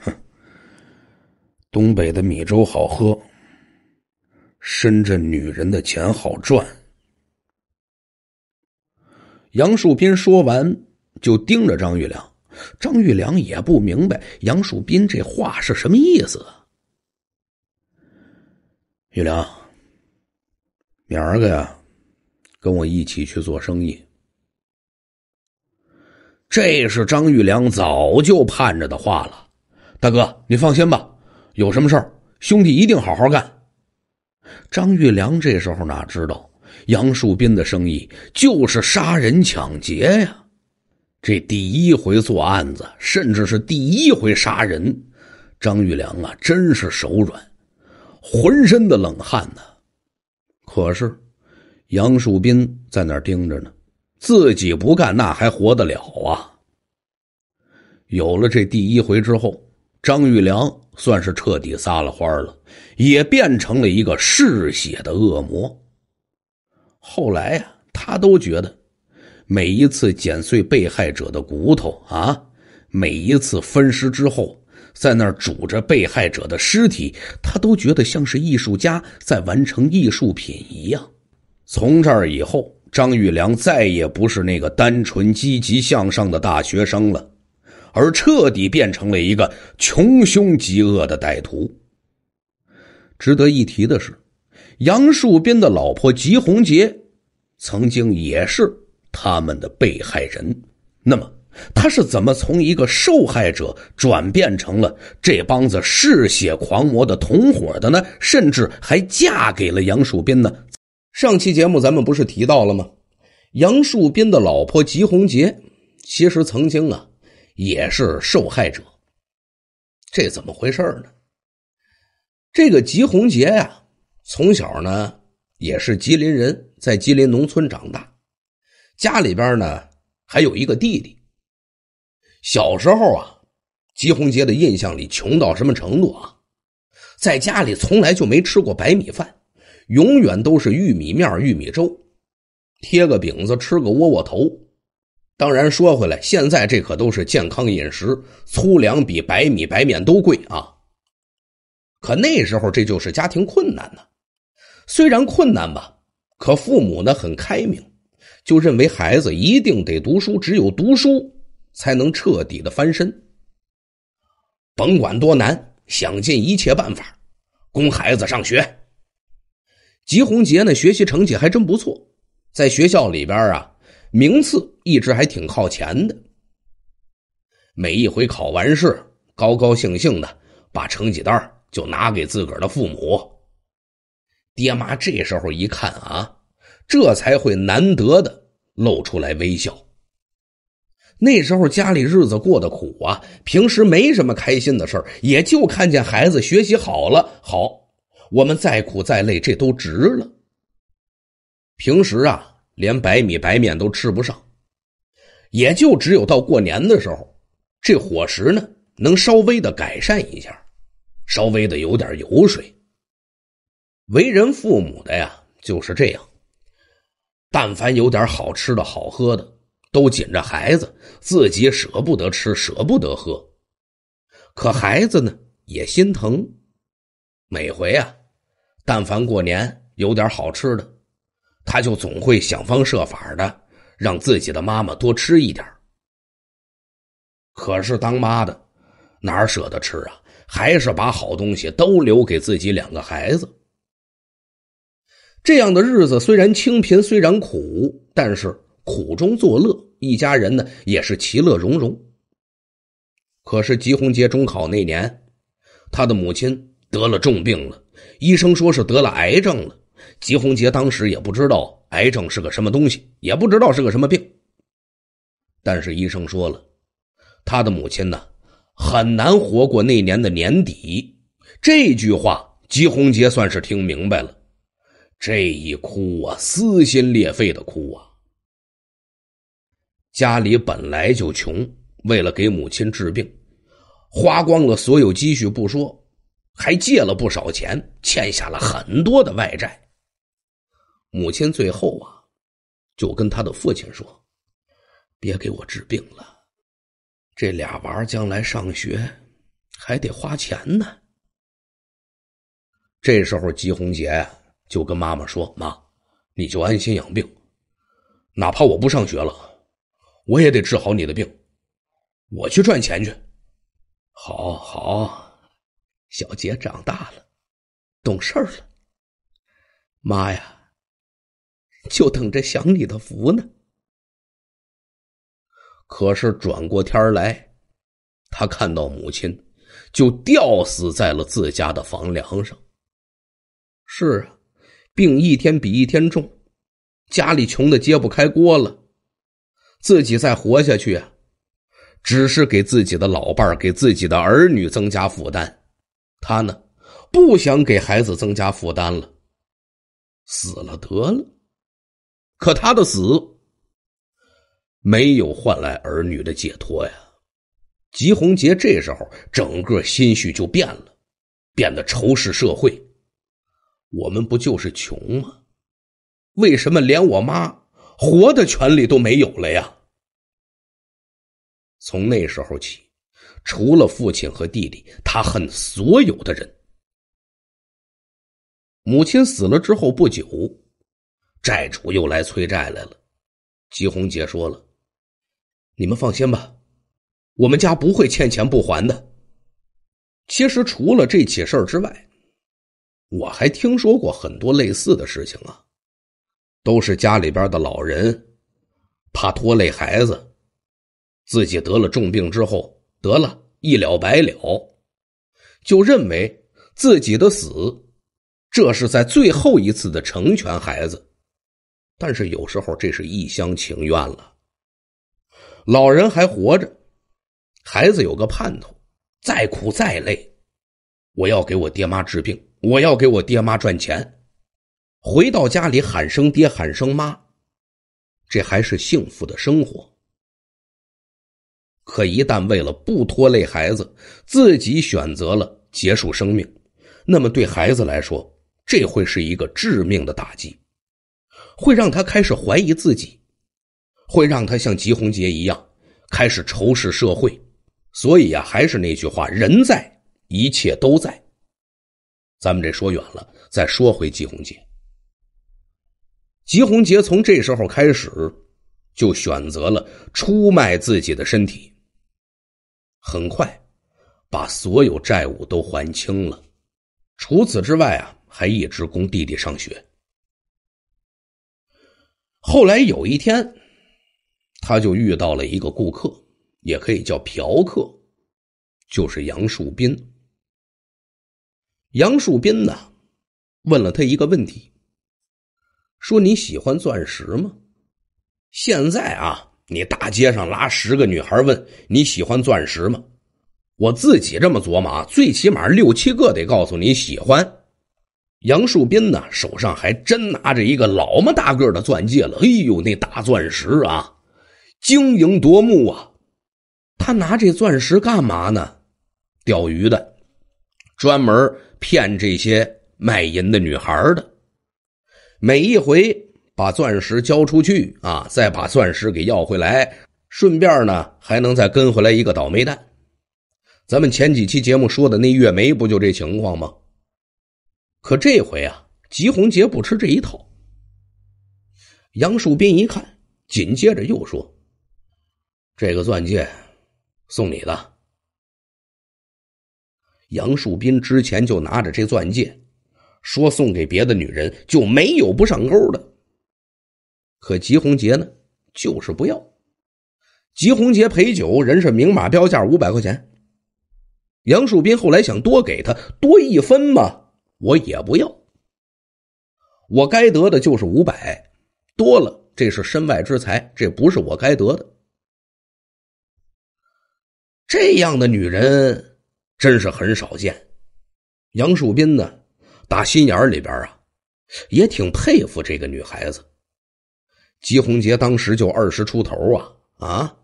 哼，东北的米粥好喝，深圳女人的钱好赚。”杨树斌说完，就盯着张玉良。张玉良也不明白杨树斌这话是什么意思。玉良，明儿个呀，跟我一起去做生意。这是张玉良早就盼着的话了。大哥，你放心吧，有什么事儿，兄弟一定好好干。张玉良这时候哪知道。杨树斌的生意就是杀人抢劫呀，这第一回做案子，甚至是第一回杀人，张玉良啊，真是手软，浑身的冷汗呢。可是，杨树斌在那儿盯着呢，自己不干那还活得了啊？有了这第一回之后，张玉良算是彻底撒了欢了，也变成了一个嗜血的恶魔。后来呀，他都觉得，每一次剪碎被害者的骨头啊，每一次分尸之后，在那儿拄着被害者的尸体，他都觉得像是艺术家在完成艺术品一样。从这儿以后，张玉良再也不是那个单纯积极向上的大学生了，而彻底变成了一个穷凶极恶的歹徒。值得一提的是。杨树斌的老婆吉红杰，曾经也是他们的被害人。那么，他是怎么从一个受害者转变成了这帮子嗜血狂魔的同伙的呢？甚至还嫁给了杨树斌呢？上期节目咱们不是提到了吗？杨树斌的老婆吉红杰，其实曾经啊，也是受害者。这怎么回事呢？这个吉红杰呀。从小呢，也是吉林人，在吉林农村长大，家里边呢还有一个弟弟。小时候啊，吉鸿杰的印象里穷到什么程度啊？在家里从来就没吃过白米饭，永远都是玉米面玉米粥，贴个饼子吃个窝窝头。当然说回来，现在这可都是健康饮食，粗粮比白米白面都贵啊。可那时候这就是家庭困难呢。虽然困难吧，可父母呢很开明，就认为孩子一定得读书，只有读书才能彻底的翻身。甭管多难，想尽一切办法供孩子上学。吉红杰呢学习成绩还真不错，在学校里边啊名次一直还挺靠前的。每一回考完试，高高兴兴的把成绩单就拿给自个儿的父母。爹妈这时候一看啊，这才会难得的露出来微笑。那时候家里日子过得苦啊，平时没什么开心的事儿，也就看见孩子学习好了，好，我们再苦再累，这都值了。平时啊，连白米白面都吃不上，也就只有到过年的时候，这伙食呢能稍微的改善一下，稍微的有点油水。为人父母的呀就是这样，但凡有点好吃的好喝的，都紧着孩子，自己舍不得吃，舍不得喝。可孩子呢也心疼，每回啊，但凡过年有点好吃的，他就总会想方设法的让自己的妈妈多吃一点可是当妈的哪舍得吃啊？还是把好东西都留给自己两个孩子。这样的日子虽然清贫，虽然苦，但是苦中作乐，一家人呢也是其乐融融。可是吉鸿杰中考那年，他的母亲得了重病了，医生说是得了癌症了。吉鸿杰当时也不知道癌症是个什么东西，也不知道是个什么病。但是医生说了，他的母亲呢很难活过那年的年底。这句话，吉鸿杰算是听明白了。这一哭啊，撕心裂肺的哭啊！家里本来就穷，为了给母亲治病，花光了所有积蓄不说，还借了不少钱，欠下了很多的外债。母亲最后啊，就跟他的父亲说：“别给我治病了，这俩娃将来上学还得花钱呢。”这时候，吉红杰啊。就跟妈妈说：“妈，你就安心养病，哪怕我不上学了，我也得治好你的病。我去赚钱去。”“好好，小杰长大了，懂事了。”“妈呀，就等着享你的福呢。”可是转过天来，他看到母亲就吊死在了自家的房梁上。是啊。病一天比一天重，家里穷的揭不开锅了，自己再活下去啊，只是给自己的老伴儿、给自己的儿女增加负担。他呢，不想给孩子增加负担了，死了得了。可他的死没有换来儿女的解脱呀。吉红杰这时候整个心绪就变了，变得仇视社会。我们不就是穷吗？为什么连我妈活的权利都没有了呀？从那时候起，除了父亲和弟弟，他恨所有的人。母亲死了之后不久，债主又来催债来了。吉红姐说了：“你们放心吧，我们家不会欠钱不还的。”其实，除了这起事儿之外。我还听说过很多类似的事情啊，都是家里边的老人怕拖累孩子，自己得了重病之后，得了一了百了，就认为自己的死，这是在最后一次的成全孩子。但是有时候这是一厢情愿了，老人还活着，孩子有个盼头，再苦再累，我要给我爹妈治病。我要给我爹妈赚钱，回到家里喊声爹喊声妈，这还是幸福的生活。可一旦为了不拖累孩子，自己选择了结束生命，那么对孩子来说，这会是一个致命的打击，会让他开始怀疑自己，会让他像吉红杰一样开始仇视社会。所以啊，还是那句话，人在一切都在。咱们这说远了，再说回吉红杰。吉红杰从这时候开始，就选择了出卖自己的身体，很快把所有债务都还清了。除此之外啊，还一直供弟弟上学。后来有一天，他就遇到了一个顾客，也可以叫嫖客，就是杨树斌。杨树斌呢？问了他一个问题，说你喜欢钻石吗？现在啊，你大街上拉十个女孩问你喜欢钻石吗？我自己这么琢磨啊，最起码六七个得告诉你喜欢。杨树斌呢，手上还真拿着一个老么大个的钻戒了。哎呦，那大钻石啊，晶莹夺目啊！他拿这钻石干嘛呢？钓鱼的，专门。骗这些卖淫的女孩的，每一回把钻石交出去啊，再把钻石给要回来，顺便呢还能再跟回来一个倒霉蛋。咱们前几期节目说的那月梅不就这情况吗？可这回啊，吉红杰不吃这一套。杨树斌一看，紧接着又说：“这个钻戒，送你的。”杨树斌之前就拿着这钻戒，说送给别的女人就没有不上钩的。可吉红杰呢，就是不要。吉红杰陪酒，人是明码标价五百块钱。杨树斌后来想多给他多一分嘛，我也不要。我该得的就是五百，多了这是身外之财，这不是我该得的。这样的女人。真是很少见，杨树斌呢，打心眼里边啊，也挺佩服这个女孩子。吉红杰当时就二十出头啊，啊，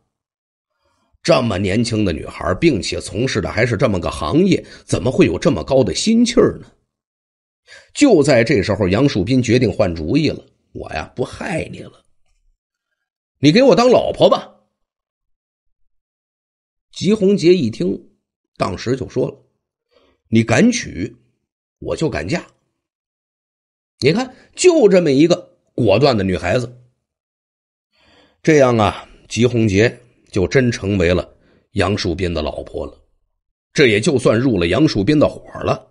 这么年轻的女孩，并且从事的还是这么个行业，怎么会有这么高的心气儿呢？就在这时候，杨树斌决定换主意了，我呀不害你了，你给我当老婆吧。吉红杰一听。当时就说了：“你敢娶，我就敢嫁。”你看，就这么一个果断的女孩子，这样啊，吉红杰就真成为了杨树斌的老婆了。这也就算入了杨树斌的伙了。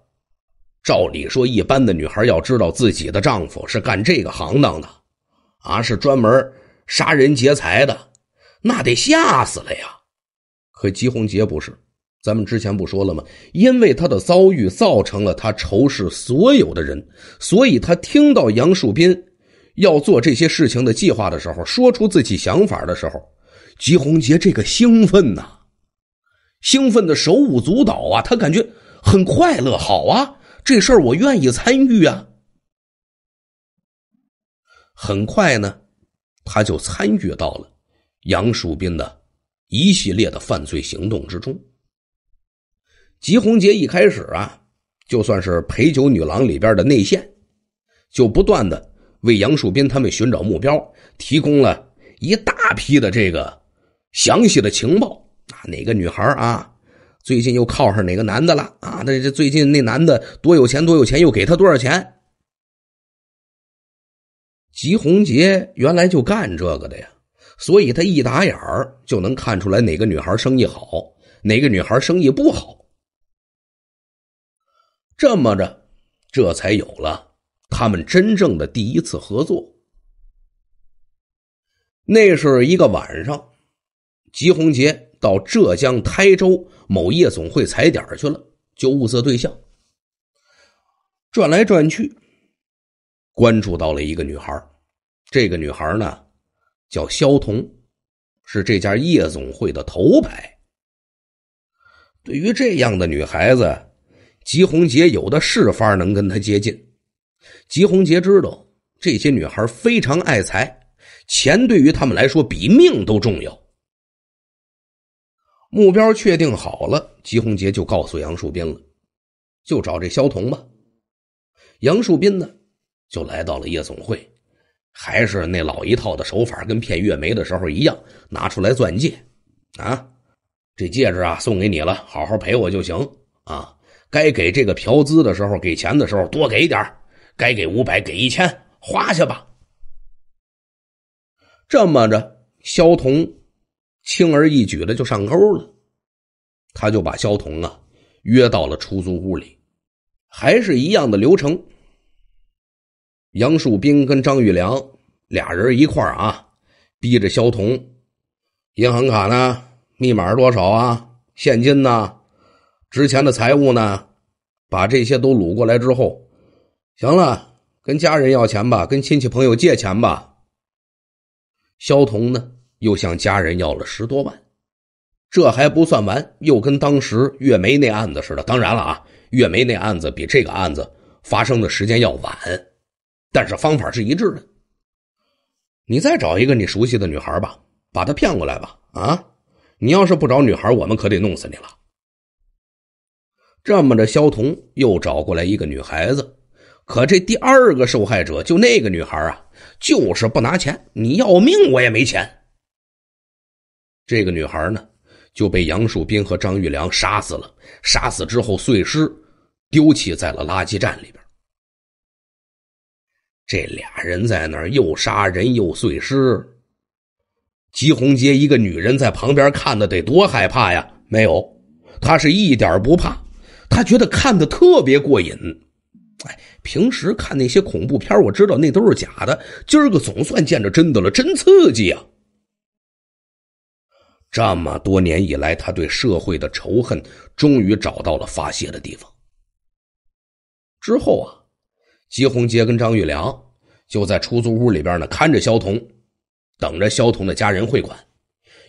照理说，一般的女孩要知道自己的丈夫是干这个行当的，啊，是专门杀人劫财的，那得吓死了呀。可吉红杰不是。咱们之前不说了吗？因为他的遭遇造成了他仇视所有的人，所以他听到杨树斌要做这些事情的计划的时候，说出自己想法的时候，吉红杰这个兴奋呐，兴奋的手舞足蹈啊，他感觉很快乐。好啊，这事儿我愿意参与啊。很快呢，他就参与到了杨树斌的一系列的犯罪行动之中。吉红杰一开始啊，就算是陪酒女郎里边的内线，就不断的为杨树斌他们寻找目标，提供了一大批的这个详细的情报啊，哪个女孩啊，最近又靠上哪个男的了啊？那这最近那男的多有钱，多有钱，又给他多少钱？吉红杰原来就干这个的呀，所以他一打眼儿就能看出来哪个女孩生意好，哪个女孩生意不好。这么着，这才有了他们真正的第一次合作。那是一个晚上，吉红杰到浙江台州某夜总会踩点去了，就物色对象，转来转去，关注到了一个女孩这个女孩呢，叫肖童，是这家夜总会的头牌。对于这样的女孩子。吉红杰有的是法能跟他接近。吉红杰知道这些女孩非常爱财，钱对于他们来说比命都重要。目标确定好了，吉红杰就告诉杨树斌了，就找这肖童吧。杨树斌呢，就来到了夜总会，还是那老一套的手法，跟骗月梅的时候一样，拿出来钻戒，啊，这戒指啊送给你了，好好陪我就行啊。该给这个嫖资的时候，给钱的时候多给点该给五百给一千，花下吧。这么着，萧童轻而易举的就上钩了，他就把萧童啊约到了出租屋里，还是一样的流程。杨树斌跟张玉良俩人一块啊，逼着萧童，银行卡呢密码多少啊？现金呢？之前的财物呢？把这些都掳过来之后，行了，跟家人要钱吧，跟亲戚朋友借钱吧。肖童呢，又向家人要了十多万，这还不算完，又跟当时月梅那案子似的。当然了啊，月梅那案子比这个案子发生的时间要晚，但是方法是一致的。你再找一个你熟悉的女孩吧，把她骗过来吧。啊，你要是不找女孩，我们可得弄死你了。这么着，肖童又找过来一个女孩子，可这第二个受害者就那个女孩啊，就是不拿钱，你要命我也没钱。这个女孩呢，就被杨树斌和张玉良杀死了。杀死之后，碎尸丢弃在了垃圾站里边。这俩人在那儿又杀人又碎尸，吉红街一个女人在旁边看的得多害怕呀？没有，她是一点不怕。他觉得看的特别过瘾，哎，平时看那些恐怖片，我知道那都是假的，今儿个总算见着真的了，真刺激啊！这么多年以来，他对社会的仇恨终于找到了发泄的地方。之后啊，吉红杰跟张玉良就在出租屋里边呢，看着肖童，等着肖童的家人汇款。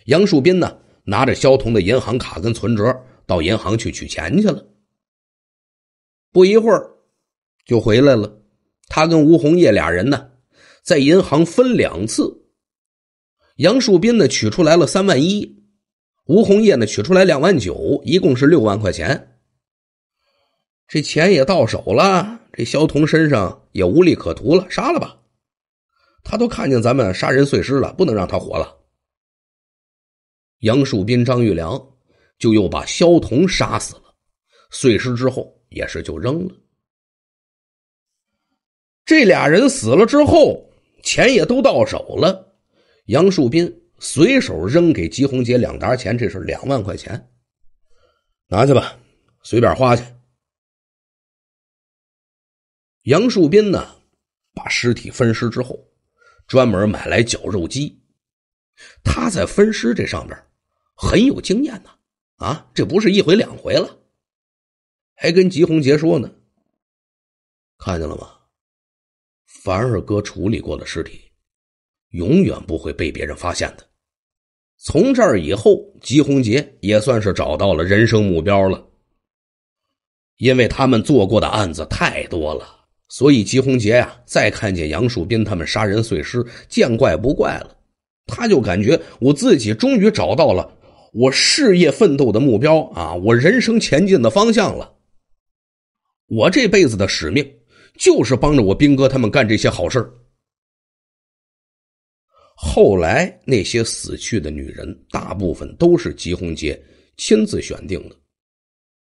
杨树斌呢，拿着肖童的银行卡跟存折到银行去取钱去了。不一会儿，就回来了。他跟吴红叶俩人呢，在银行分两次。杨树斌呢取出来了三万一，吴红叶呢取出来两万九，一共是六万块钱。这钱也到手了，这肖童身上也无利可图了，杀了吧！他都看见咱们杀人碎尸了，不能让他活了。杨树斌、张玉良就又把肖童杀死了，碎尸之后。也是就扔了。这俩人死了之后，钱也都到手了。杨树斌随手扔给吉红杰两沓钱，这是两万块钱，拿去吧，随便花去。杨树斌呢，把尸体分尸之后，专门买来绞肉机。他在分尸这上边很有经验呢。啊，这不是一回两回了。还跟吉红杰说呢，看见了吗？凡二哥处理过的尸体，永远不会被别人发现的。从这儿以后，吉红杰也算是找到了人生目标了。因为他们做过的案子太多了，所以吉红杰呀，再看见杨树斌他们杀人碎尸，见怪不怪了。他就感觉我自己终于找到了我事业奋斗的目标啊，我人生前进的方向了。我这辈子的使命，就是帮着我兵哥他们干这些好事后来那些死去的女人，大部分都是吉红杰亲自选定的。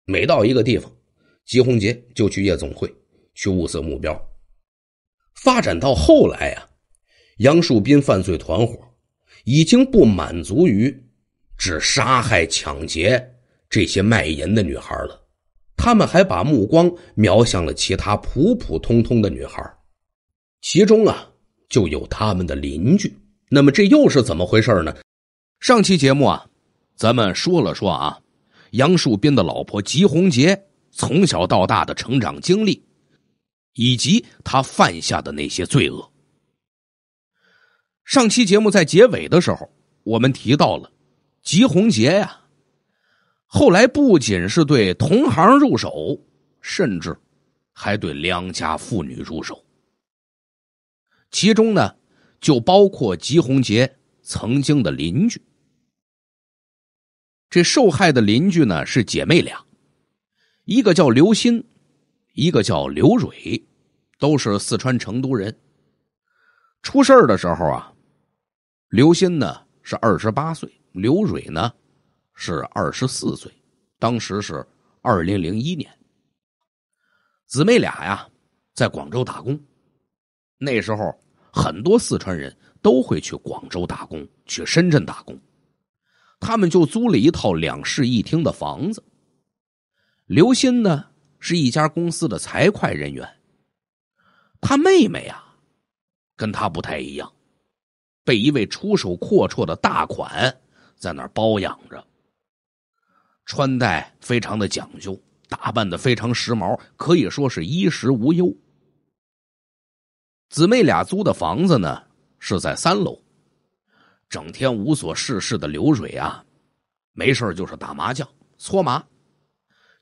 每到一个地方，吉红杰就去夜总会去物色目标。发展到后来啊，杨树斌犯罪团伙已经不满足于只杀害、抢劫这些卖淫的女孩了。他们还把目光瞄向了其他普普通通的女孩，其中啊就有他们的邻居。那么这又是怎么回事呢？上期节目啊，咱们说了说啊，杨树斌的老婆吉红杰从小到大的成长经历，以及他犯下的那些罪恶。上期节目在结尾的时候，我们提到了吉红杰呀。后来不仅是对同行入手，甚至还对良家妇女入手，其中呢，就包括吉红杰曾经的邻居。这受害的邻居呢是姐妹俩，一个叫刘鑫，一个叫刘蕊，都是四川成都人。出事儿的时候啊，刘鑫呢是二十八岁，刘蕊呢。是二十四岁，当时是二零零一年。姊妹俩呀，在广州打工。那时候很多四川人都会去广州打工，去深圳打工。他们就租了一套两室一厅的房子。刘鑫呢，是一家公司的财会人员。他妹妹呀，跟他不太一样，被一位出手阔绰的大款在那儿包养着。穿戴非常的讲究，打扮的非常时髦，可以说是衣食无忧。姊妹俩租的房子呢是在三楼，整天无所事事的流水啊，没事就是打麻将搓麻，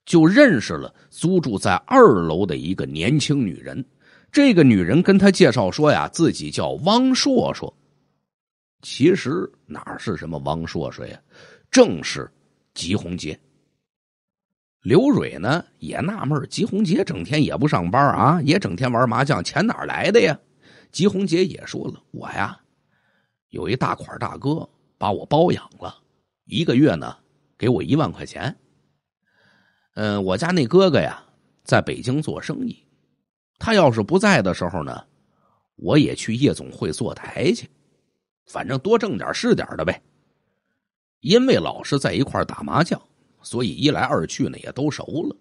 就认识了租住在二楼的一个年轻女人。这个女人跟他介绍说呀，自己叫汪硕硕，其实哪是什么汪硕硕呀，正是。吉红杰，刘蕊呢也纳闷吉红杰整天也不上班啊，也整天玩麻将，钱哪来的呀？吉红杰也说了，我呀有一大款大哥把我包养了，一个月呢给我一万块钱。嗯，我家那哥哥呀在北京做生意，他要是不在的时候呢，我也去夜总会坐台去，反正多挣点是点的呗。因为老是在一块打麻将，所以一来二去呢，也都熟了。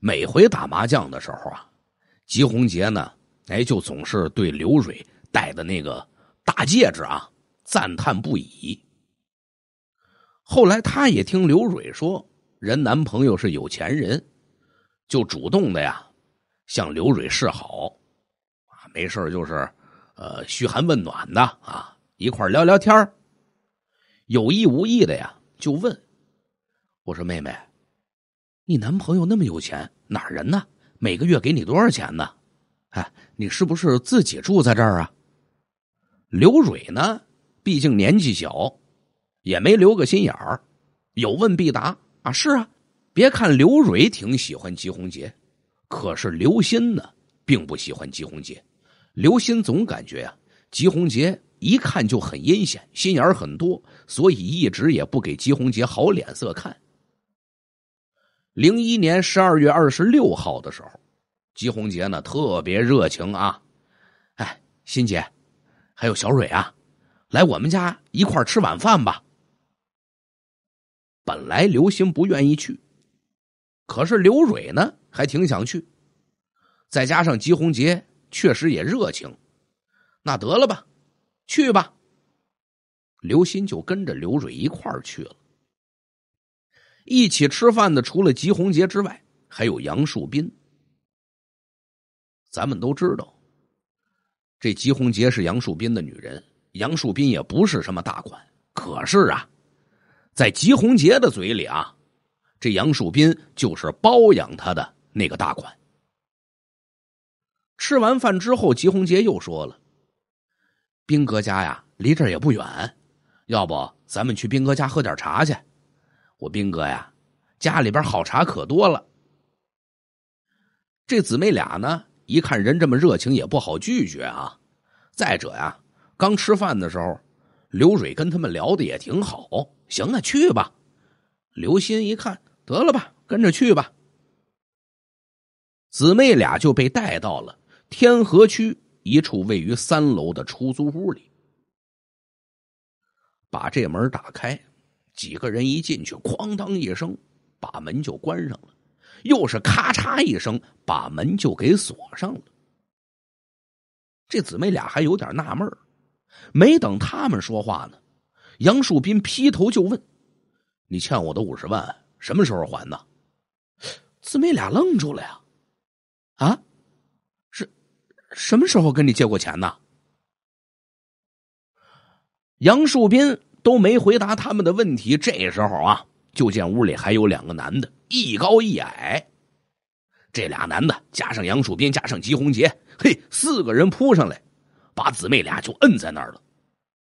每回打麻将的时候啊，吉红杰呢，哎，就总是对刘蕊戴的那个大戒指啊赞叹不已。后来他也听刘蕊说，人男朋友是有钱人，就主动的呀向刘蕊示好啊，没事就是呃嘘寒问暖的啊，一块聊聊天儿。有意无意的呀，就问，我说：“妹妹，你男朋友那么有钱，哪人呢？每个月给你多少钱呢？哎，你是不是自己住在这儿啊？”刘蕊呢，毕竟年纪小，也没留个心眼儿，有问必答啊。是啊，别看刘蕊挺喜欢吉红杰，可是刘鑫呢，并不喜欢吉红杰。刘鑫总感觉呀，吉红杰。一看就很阴险，心眼很多，所以一直也不给吉红杰好脸色看。零一年十二月二十六号的时候，吉红杰呢特别热情啊，哎，欣姐，还有小蕊啊，来我们家一块吃晚饭吧。本来刘鑫不愿意去，可是刘蕊呢还挺想去，再加上吉红杰确实也热情，那得了吧。去吧，刘鑫就跟着刘蕊一块儿去了。一起吃饭的除了吉红杰之外，还有杨树斌。咱们都知道，这吉红杰是杨树斌的女人，杨树斌也不是什么大款。可是啊，在吉红杰的嘴里啊，这杨树斌就是包养他的那个大款。吃完饭之后，吉红杰又说了。兵哥家呀，离这儿也不远，要不咱们去兵哥家喝点茶去？我兵哥呀，家里边好茶可多了。这姊妹俩呢，一看人这么热情，也不好拒绝啊。再者呀，刚吃饭的时候，刘蕊跟他们聊的也挺好。行啊，去吧。刘鑫一看，得了吧，跟着去吧。姊妹俩就被带到了天河区。一处位于三楼的出租屋里，把这门打开，几个人一进去，哐当一声，把门就关上了，又是咔嚓一声，把门就给锁上了。这姊妹俩还有点纳闷没等他们说话呢，杨树斌劈头就问：“你欠我的五十万什么时候还呢？”姊妹俩愣住了呀，啊！什么时候跟你借过钱呢？杨树斌都没回答他们的问题。这时候啊，就见屋里还有两个男的，一高一矮。这俩男的加上杨树斌，加上吉红杰，嘿，四个人扑上来，把姊妹俩就摁在那儿了。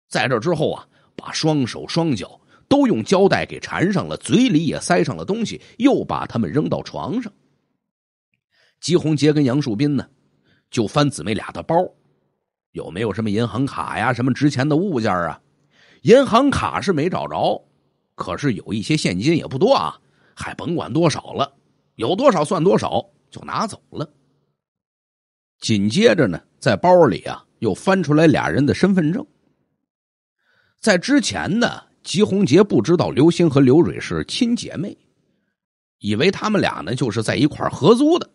在这之后啊，把双手双脚都用胶带给缠上了，嘴里也塞上了东西，又把他们扔到床上。吉红杰跟杨树斌呢？就翻姊妹俩的包，有没有什么银行卡呀？什么值钱的物件啊？银行卡是没找着，可是有一些现金也不多啊，还甭管多少了，有多少算多少，就拿走了。紧接着呢，在包里啊，又翻出来俩人的身份证。在之前呢，吉红杰不知道刘星和刘蕊是亲姐妹，以为他们俩呢就是在一块合租的。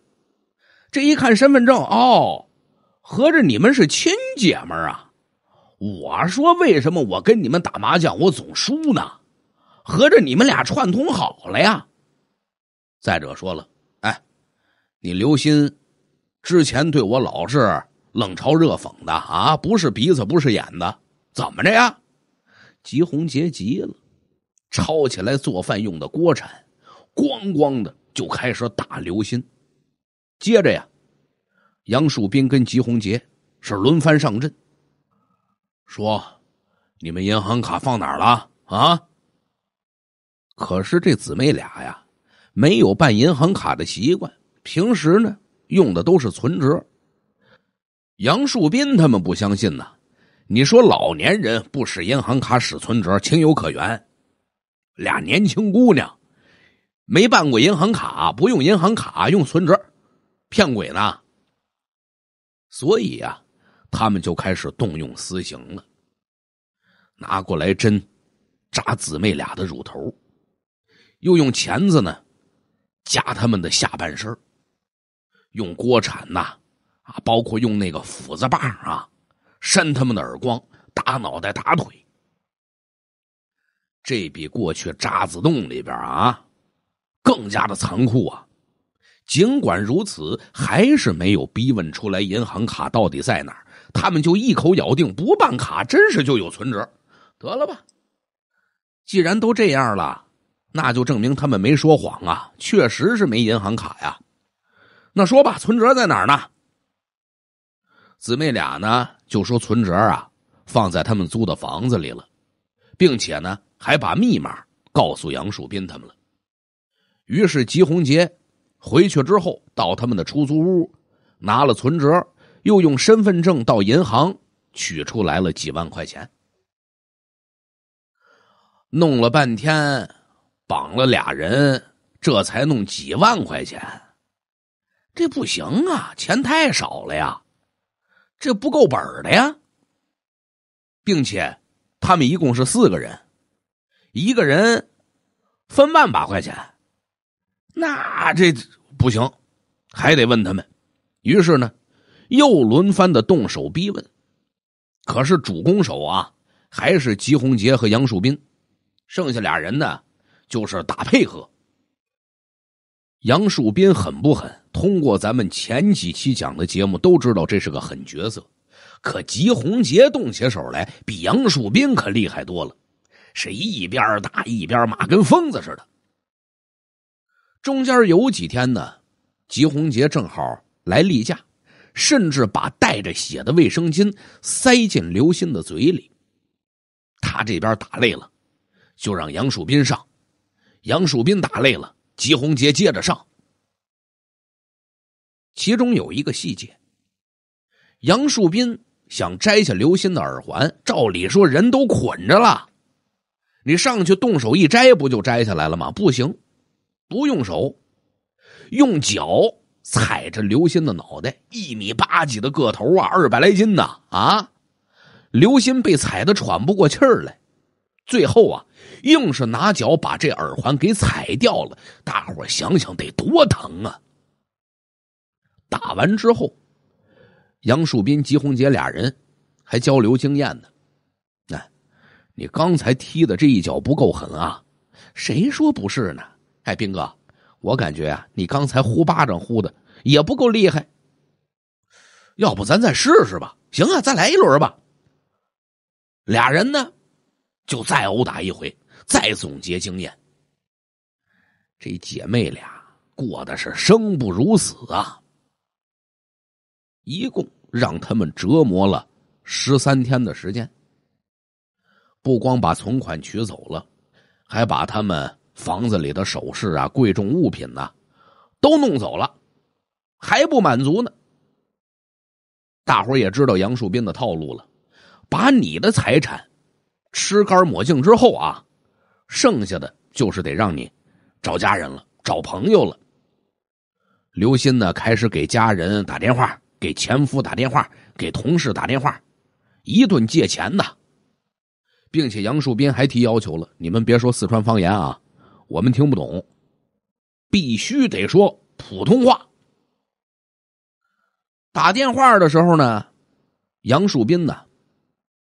这一看身份证哦，合着你们是亲姐们啊！我说为什么我跟你们打麻将我总输呢？合着你们俩串通好了呀！再者说了，哎，你刘鑫之前对我老是冷嘲热讽的啊，不是鼻子不是眼的，怎么着呀？吉红杰急了，抄起来做饭用的锅铲，咣咣的就开始打刘鑫。接着呀，杨树斌跟吉红杰是轮番上阵，说：“你们银行卡放哪儿了啊？”可是这姊妹俩呀，没有办银行卡的习惯，平时呢用的都是存折。杨树斌他们不相信呢，你说老年人不使银行卡使存折，情有可原。俩年轻姑娘没办过银行卡，不用银行卡，用存折。骗鬼呢，所以呀，他们就开始动用私刑了。拿过来针，扎姊妹俩的乳头，又用钳子呢夹他们的下半身用锅铲呐啊，包括用那个斧子把啊，扇他们的耳光，打脑袋，打腿，这比过去渣滓洞里边啊更加的残酷啊。尽管如此，还是没有逼问出来银行卡到底在哪儿。他们就一口咬定不办卡，真是就有存折。得了吧，既然都这样了，那就证明他们没说谎啊，确实是没银行卡呀。那说吧，存折在哪儿呢？姊妹俩呢，就说存折啊放在他们租的房子里了，并且呢还把密码告诉杨树斌他们了。于是吉红杰。回去之后，到他们的出租屋，拿了存折，又用身份证到银行取出来了几万块钱。弄了半天，绑了俩人，这才弄几万块钱，这不行啊，钱太少了呀，这不够本的呀，并且他们一共是四个人，一个人分万把块钱。那这不行，还得问他们。于是呢，又轮番的动手逼问。可是主攻手啊，还是吉红杰和杨树斌，剩下俩人呢，就是打配合。杨树斌狠不狠？通过咱们前几期讲的节目都知道，这是个狠角色。可吉红杰动起手来，比杨树斌可厉害多了，是一边打一边骂，跟疯子似的。中间有几天呢，吉红杰正好来例假，甚至把带着血的卫生巾塞进刘鑫的嘴里。他这边打累了，就让杨树斌上；杨树斌打累了，吉红杰接着上。其中有一个细节，杨树斌想摘下刘鑫的耳环，照理说人都捆着了，你上去动手一摘不就摘下来了吗？不行。不用手，用脚踩着刘鑫的脑袋，一米八几的个头啊，二百来斤呢啊！刘鑫被踩的喘不过气儿来，最后啊，硬是拿脚把这耳环给踩掉了。大伙想想得多疼啊！打完之后，杨树斌、吉红杰俩人还交流经验呢。那，你刚才踢的这一脚不够狠啊？谁说不是呢？哎，兵哥，我感觉啊，你刚才呼巴掌呼的也不够厉害，要不咱再试试吧？行啊，再来一轮吧。俩人呢，就再殴打一回，再总结经验。这姐妹俩过的是生不如死啊！一共让他们折磨了十三天的时间，不光把存款取走了，还把他们。房子里的首饰啊、贵重物品呐，都弄走了，还不满足呢。大伙也知道杨树斌的套路了，把你的财产吃干抹净之后啊，剩下的就是得让你找家人了、找朋友了。刘鑫呢，开始给家人打电话，给前夫打电话，给同事打电话，一顿借钱呐，并且杨树斌还提要求了，你们别说四川方言啊。我们听不懂，必须得说普通话。打电话的时候呢，杨树斌呢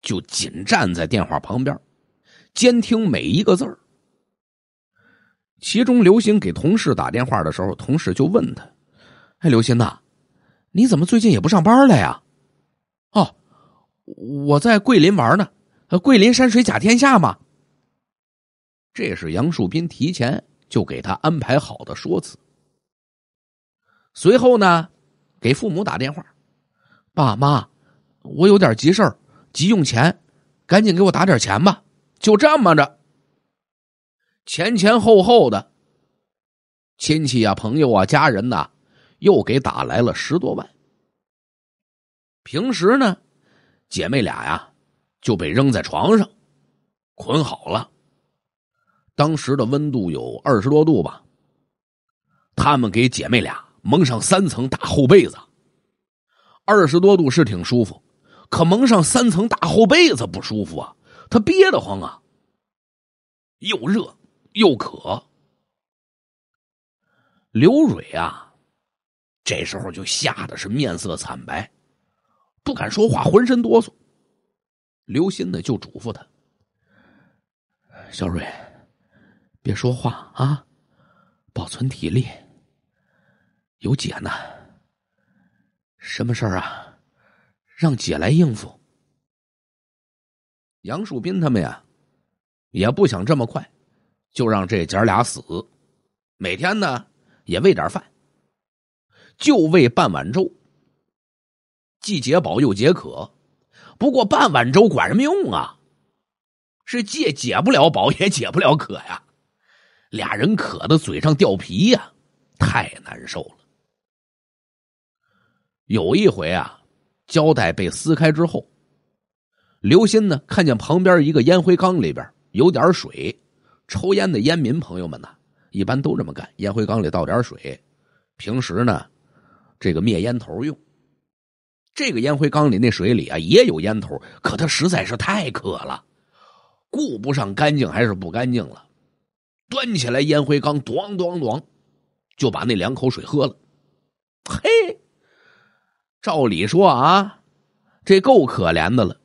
就紧站在电话旁边，监听每一个字儿。其中，刘星给同事打电话的时候，同事就问他：“哎，刘星呐，你怎么最近也不上班了呀？”“哦，我在桂林玩呢，桂林山水甲天下嘛。”这是杨树斌提前就给他安排好的说辞。随后呢，给父母打电话：“爸妈，我有点急事儿，急用钱，赶紧给我打点钱吧。”就这么着，前前后后的亲戚啊、朋友啊、家人呐，又给打来了十多万。平时呢，姐妹俩呀就被扔在床上，捆好了。当时的温度有二十多度吧，他们给姐妹俩蒙上三层大厚被子。二十多度是挺舒服，可蒙上三层大厚被子不舒服啊，他憋得慌啊，又热又渴。刘蕊啊，这时候就吓得是面色惨白，不敢说话，浑身哆嗦。刘鑫呢，就嘱咐他，小蕊。别说话啊，保存体力。有姐呢，什么事儿啊？让姐来应付。杨树斌他们呀，也不想这么快就让这姐俩死。每天呢，也喂点饭，就喂半碗粥，既解饱又解渴。不过半碗粥管什么用啊？是借解不了饱，也解不了渴呀。俩人渴的嘴上掉皮呀，太难受了。有一回啊，胶带被撕开之后，刘鑫呢看见旁边一个烟灰缸里边有点水，抽烟的烟民朋友们呢，一般都这么干，烟灰缸里倒点水，平时呢这个灭烟头用。这个烟灰缸里那水里啊也有烟头，可它实在是太渴了，顾不上干净还是不干净了。端起来烟灰缸，咣咣咣，就把那两口水喝了。嘿，照理说啊，这够可怜的了。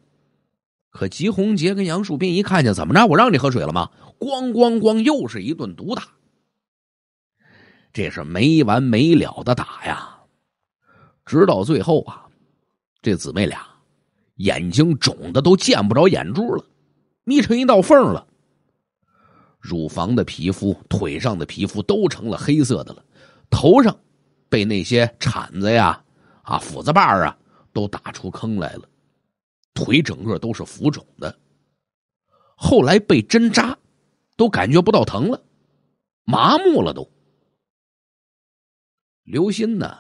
可吉红杰跟杨树斌一看见，怎么着？我让你喝水了吗？咣咣咣，又是一顿毒打。这是没完没了的打呀，直到最后啊，这姊妹俩眼睛肿的都见不着眼珠了，眯成一道缝了。乳房的皮肤、腿上的皮肤都成了黑色的了，头上被那些铲子呀、啊斧子把啊都打出坑来了，腿整个都是浮肿的。后来被针扎，都感觉不到疼了，麻木了都。刘鑫呢，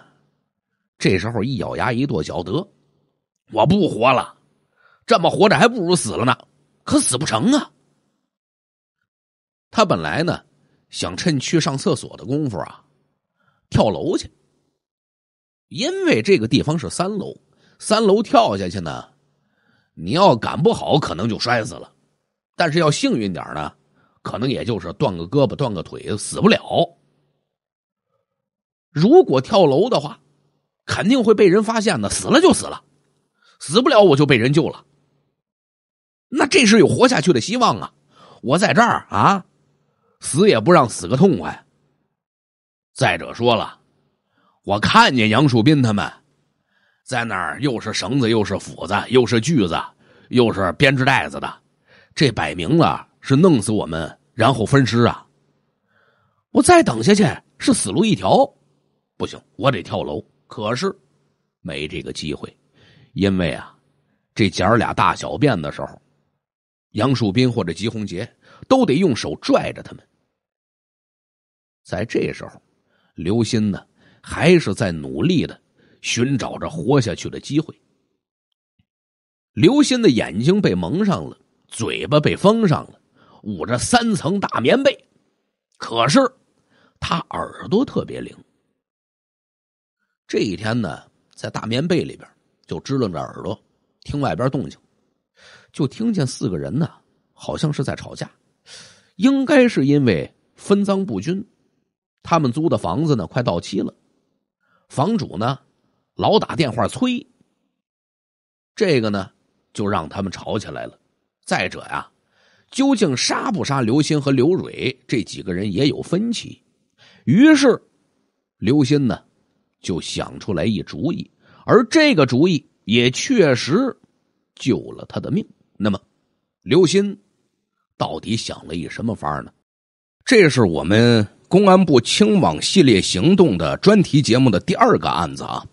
这时候一咬牙一跺脚，得，我不活了，这么活着还不如死了呢，可死不成啊。他本来呢，想趁去上厕所的功夫啊，跳楼去。因为这个地方是三楼，三楼跳下去呢，你要赶不好，可能就摔死了；但是要幸运点呢，可能也就是断个胳膊、断个腿，死不了。如果跳楼的话，肯定会被人发现的。死了就死了，死不了我就被人救了。那这是有活下去的希望啊！我在这儿啊。死也不让死个痛快。再者说了，我看见杨树斌他们，在那儿又是绳子，又是斧子，又是锯子，又是编织袋子的，这摆明了是弄死我们，然后分尸啊！我再等下去是死路一条，不行，我得跳楼。可是，没这个机会，因为啊，这姐儿俩大小便的时候，杨树斌或者吉红杰都得用手拽着他们。在这时候，刘鑫呢还是在努力的寻找着活下去的机会。刘鑫的眼睛被蒙上了，嘴巴被封上了，捂着三层大棉被。可是他耳朵特别灵。这一天呢，在大棉被里边就支棱着耳朵听外边动静，就听见四个人呢好像是在吵架，应该是因为分赃不均。他们租的房子呢，快到期了，房主呢老打电话催，这个呢就让他们吵起来了。再者呀，究竟杀不杀刘鑫和刘蕊这几个人也有分歧。于是刘鑫呢就想出来一主意，而这个主意也确实救了他的命。那么刘鑫到底想了一什么法呢？这是我们公安部清网系列行动的专题节目的第二个案子啊。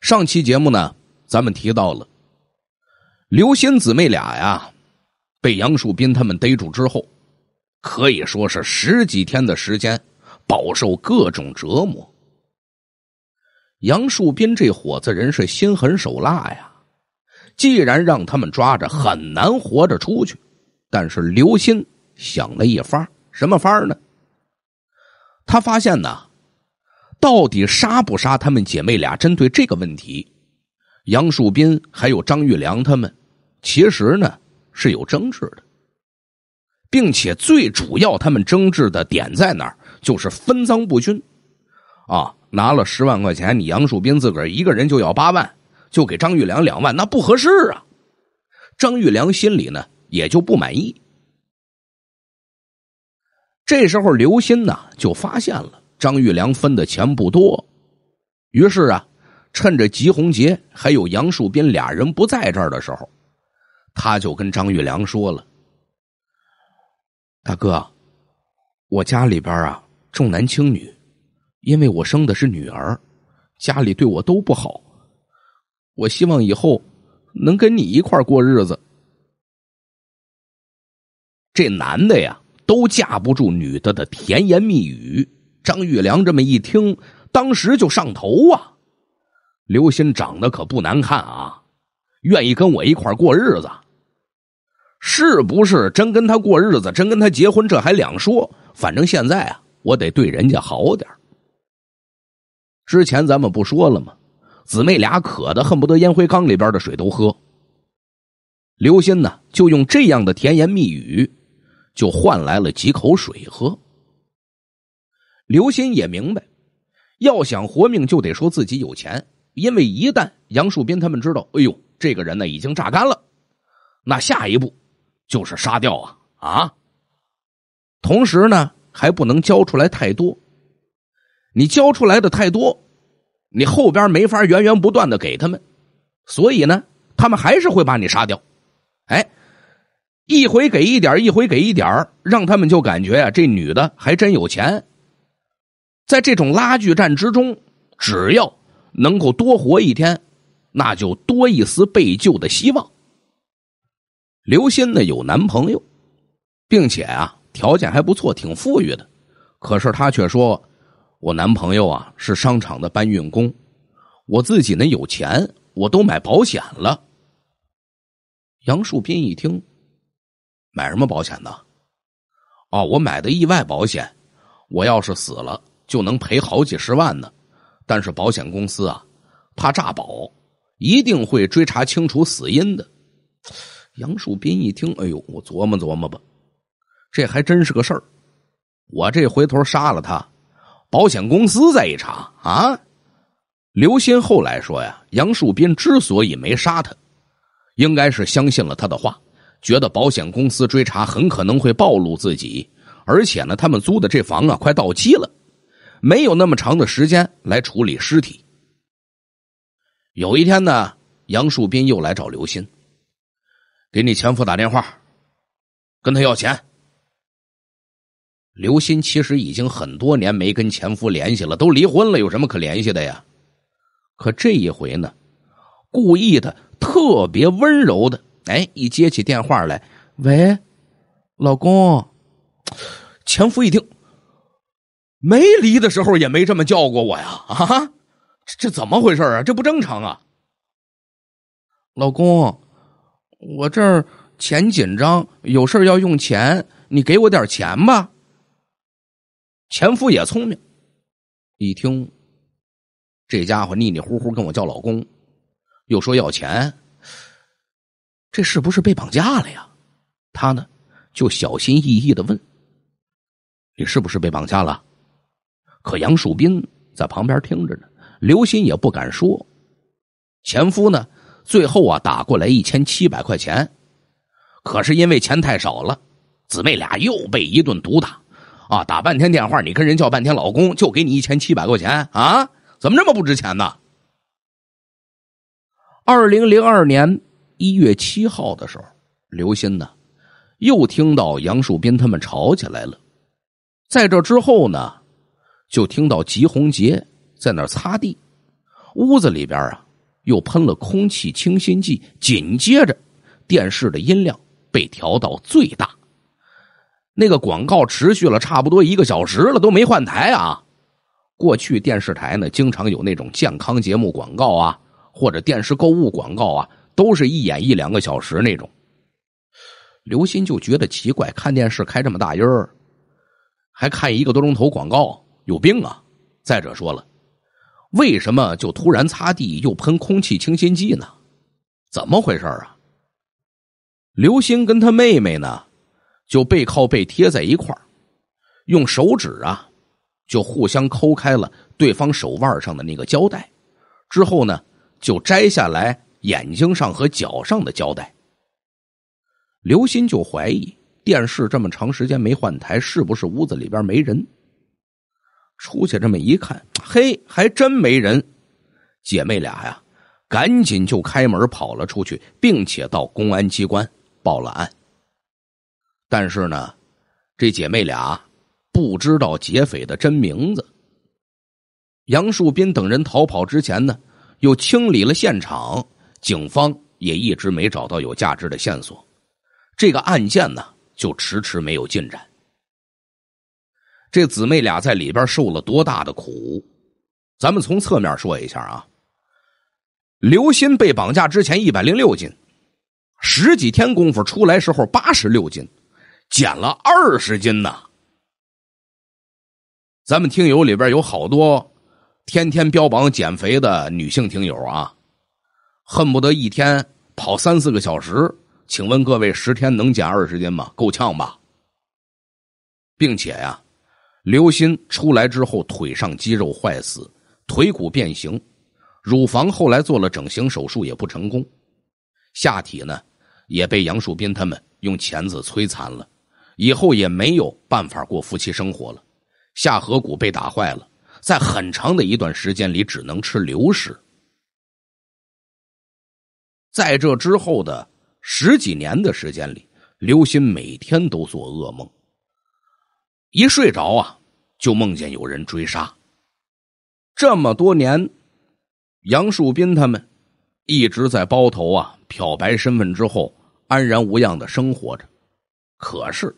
上期节目呢，咱们提到了刘鑫姊妹俩呀，被杨树斌他们逮住之后，可以说是十几天的时间，饱受各种折磨。杨树斌这伙子人是心狠手辣呀，既然让他们抓着，很难活着出去。但是刘鑫想了一法。什么法儿呢？他发现呢，到底杀不杀他们姐妹俩？针对这个问题，杨树斌还有张玉良他们，其实呢是有争执的，并且最主要他们争执的点在哪儿？就是分赃不均啊！拿了十万块钱，你杨树斌自个儿一个人就要八万，就给张玉良两万，那不合适啊！张玉良心里呢也就不满意。这时候，刘鑫呢就发现了张玉良分的钱不多，于是啊，趁着吉红杰还有杨树斌俩人不在这儿的时候，他就跟张玉良说了：“大哥，我家里边啊重男轻女，因为我生的是女儿，家里对我都不好，我希望以后能跟你一块过日子。”这男的呀。都架不住女的的甜言蜜语。张玉良这么一听，当时就上头啊！刘鑫长得可不难看啊，愿意跟我一块过日子，是不是？真跟他过日子，真跟他结婚，这还两说。反正现在啊，我得对人家好点之前咱们不说了吗？姊妹俩渴的恨不得烟灰缸里边的水都喝。刘鑫呢，就用这样的甜言蜜语。就换来了几口水喝。刘鑫也明白，要想活命就得说自己有钱，因为一旦杨树斌他们知道，哎呦，这个人呢已经榨干了，那下一步就是杀掉啊啊！同时呢，还不能交出来太多，你交出来的太多，你后边没法源源不断的给他们，所以呢，他们还是会把你杀掉，哎。一回给一点一回给一点让他们就感觉啊，这女的还真有钱。在这种拉锯战之中，只要能够多活一天，那就多一丝被救的希望。刘鑫呢有男朋友，并且啊条件还不错，挺富裕的。可是她却说：“我男朋友啊是商场的搬运工，我自己呢有钱，我都买保险了。”杨树斌一听。买什么保险呢？哦，我买的意外保险，我要是死了就能赔好几十万呢。但是保险公司啊，怕诈保，一定会追查清楚死因的。杨树斌一听，哎呦，我琢磨琢磨吧，这还真是个事儿。我这回头杀了他，保险公司再一查啊。刘鑫后来说呀，杨树斌之所以没杀他，应该是相信了他的话。觉得保险公司追查很可能会暴露自己，而且呢，他们租的这房啊快到期了，没有那么长的时间来处理尸体。有一天呢，杨树斌又来找刘鑫，给你前夫打电话，跟他要钱。刘鑫其实已经很多年没跟前夫联系了，都离婚了，有什么可联系的呀？可这一回呢，故意的，特别温柔的。哎，一接起电话来，喂，老公，前夫一听，没离的时候也没这么叫过我呀，啊，这这怎么回事啊？这不正常啊！老公，我这儿钱紧张，有事要用钱，你给我点钱吧。前夫也聪明，一听，这家伙腻腻糊糊跟我叫老公，又说要钱。这是不是被绑架了呀？他呢，就小心翼翼的问：“你是不是被绑架了？”可杨树斌在旁边听着呢，刘鑫也不敢说。前夫呢，最后啊打过来一千七百块钱，可是因为钱太少了，姊妹俩又被一顿毒打啊！打半天电话，你跟人叫半天老公，就给你一千七百块钱啊？怎么这么不值钱呢？二零零二年。一月七号的时候，刘鑫呢，又听到杨树斌他们吵起来了。在这之后呢，就听到吉红杰在那儿擦地，屋子里边啊，又喷了空气清新剂。紧接着，电视的音量被调到最大，那个广告持续了差不多一个小时了，都没换台啊。过去电视台呢，经常有那种健康节目广告啊，或者电视购物广告啊。都是一演一两个小时那种，刘鑫就觉得奇怪，看电视开这么大音儿，还看一个多钟头广告，有病啊！再者说了，为什么就突然擦地又喷空气清新剂呢？怎么回事啊？刘鑫跟他妹妹呢，就背靠背贴在一块儿，用手指啊，就互相抠开了对方手腕上的那个胶带，之后呢，就摘下来。眼睛上和脚上的胶带，刘鑫就怀疑电视这么长时间没换台，是不是屋子里边没人？出去这么一看，嘿，还真没人。姐妹俩呀，赶紧就开门跑了出去，并且到公安机关报了案。但是呢，这姐妹俩不知道劫匪的真名字。杨树斌等人逃跑之前呢，又清理了现场。警方也一直没找到有价值的线索，这个案件呢就迟迟没有进展。这姊妹俩在里边受了多大的苦，咱们从侧面说一下啊。刘鑫被绑架之前一百零六斤，十几天功夫出来时候八十六斤，减了二十斤呐。咱们听友里边有好多天天标榜减肥的女性听友啊。恨不得一天跑三四个小时，请问各位，十天能减二十斤吗？够呛吧！并且呀，刘鑫出来之后，腿上肌肉坏死，腿骨变形，乳房后来做了整形手术也不成功，下体呢也被杨树斌他们用钳子摧残了，以后也没有办法过夫妻生活了。下颌骨被打坏了，在很长的一段时间里只能吃流食。在这之后的十几年的时间里，刘鑫每天都做噩梦，一睡着啊，就梦见有人追杀。这么多年，杨树斌他们一直在包头啊，漂白身份之后，安然无恙的生活着。可是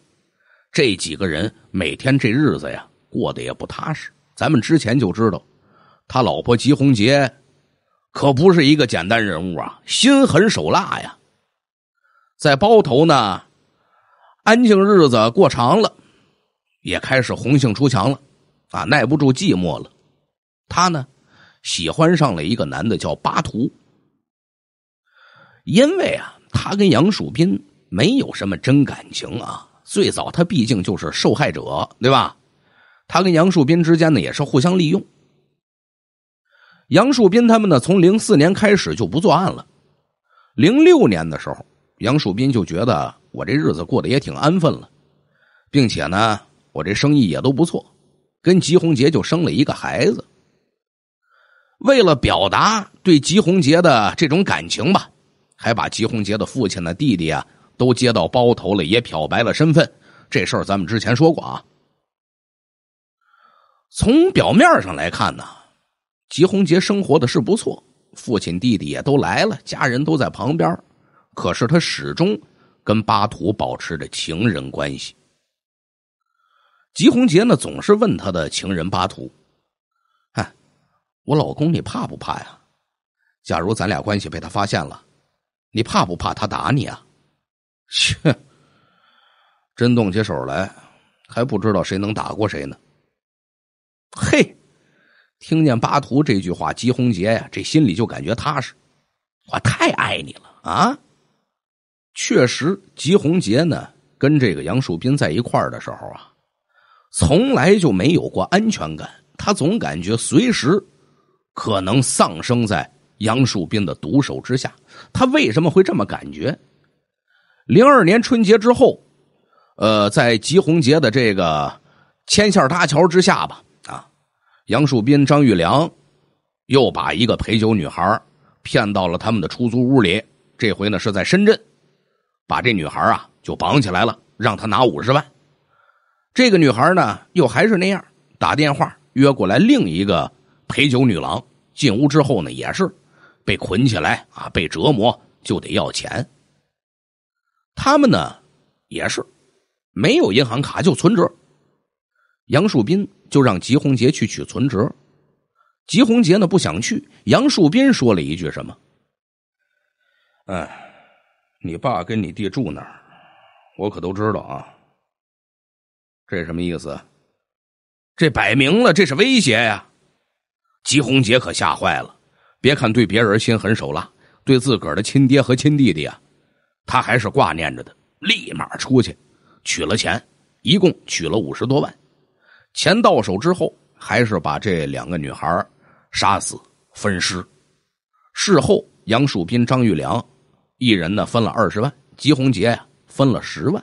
这几个人每天这日子呀，过得也不踏实。咱们之前就知道，他老婆吉红杰。可不是一个简单人物啊，心狠手辣呀。在包头呢，安静日子过长了，也开始红杏出墙了，啊，耐不住寂寞了。他呢，喜欢上了一个男的，叫巴图。因为啊，他跟杨树斌没有什么真感情啊。最早他毕竟就是受害者，对吧？他跟杨树斌之间呢，也是互相利用。杨树斌他们呢，从零四年开始就不作案了。零六年的时候，杨树斌就觉得我这日子过得也挺安分了，并且呢，我这生意也都不错，跟吉红杰就生了一个孩子。为了表达对吉红杰的这种感情吧，还把吉红杰的父亲的弟弟啊都接到包头了，也漂白了身份。这事儿咱们之前说过啊。从表面上来看呢。吉红杰生活的是不错，父亲、弟弟也都来了，家人都在旁边。可是他始终跟巴图保持着情人关系。吉红杰呢，总是问他的情人巴图：“嗨，我老公，你怕不怕呀？假如咱俩关系被他发现了，你怕不怕他打你啊？切，真动起手来，还不知道谁能打过谁呢？嘿。”听见巴图这句话，吉红杰呀，这心里就感觉踏实。我太爱你了啊！确实，吉红杰呢，跟这个杨树斌在一块儿的时候啊，从来就没有过安全感。他总感觉随时可能丧生在杨树斌的毒手之下。他为什么会这么感觉？零二年春节之后，呃，在吉红杰的这个牵线搭桥之下吧。杨树斌、张玉良又把一个陪酒女孩骗到了他们的出租屋里，这回呢是在深圳，把这女孩啊就绑起来了，让她拿五十万。这个女孩呢又还是那样，打电话约过来另一个陪酒女郎，进屋之后呢也是被捆起来啊，被折磨就得要钱。他们呢也是没有银行卡，就存折。杨树斌就让吉红杰去取存折，吉红杰呢不想去。杨树斌说了一句什么？哎，你爸跟你弟住哪儿？我可都知道啊。这什么意思？这摆明了这是威胁呀！吉红杰可吓坏了。别看对别人心狠手辣，对自个儿的亲爹和亲弟弟啊，他还是挂念着的。立马出去取了钱，一共取了五十多万。钱到手之后，还是把这两个女孩杀死分尸。事后，杨树斌、张玉良一人呢分了二十万，吉红杰呀分了十万。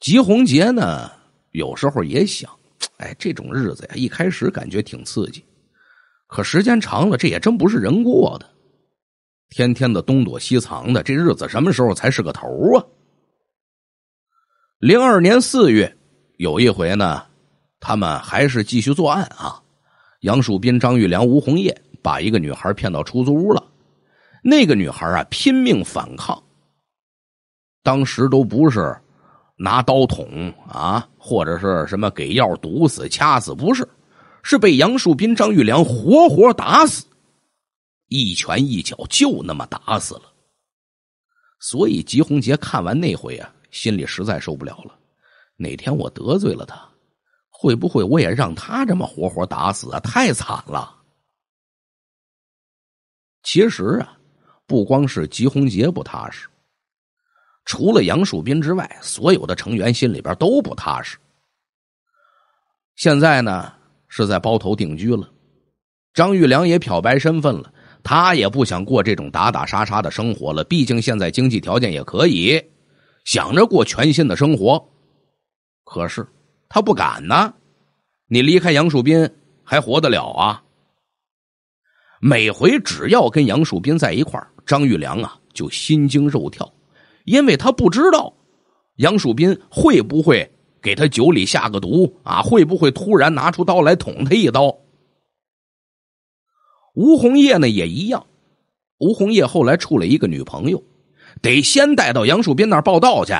吉红杰呢，有时候也想，哎，这种日子呀，一开始感觉挺刺激，可时间长了，这也真不是人过的，天天的东躲西藏的，这日子什么时候才是个头啊？零二年四月。有一回呢，他们还是继续作案啊。杨树斌、张玉良、吴红叶把一个女孩骗到出租屋了。那个女孩啊，拼命反抗，当时都不是拿刀捅啊，或者是什么给药毒死、掐死，不是，是被杨树斌、张玉良活活打死，一拳一脚就那么打死了。所以吉红杰看完那回啊，心里实在受不了了。哪天我得罪了他，会不会我也让他这么活活打死啊？太惨了。其实啊，不光是吉红杰不踏实，除了杨树斌之外，所有的成员心里边都不踏实。现在呢，是在包头定居了。张玉良也漂白身份了，他也不想过这种打打杀杀的生活了。毕竟现在经济条件也可以，想着过全新的生活。可是，他不敢呢。你离开杨树斌还活得了啊？每回只要跟杨树斌在一块张玉良啊就心惊肉跳，因为他不知道杨树斌会不会给他酒里下个毒啊，会不会突然拿出刀来捅他一刀。吴红叶呢也一样。吴红叶后来处了一个女朋友，得先带到杨树斌那儿报道去，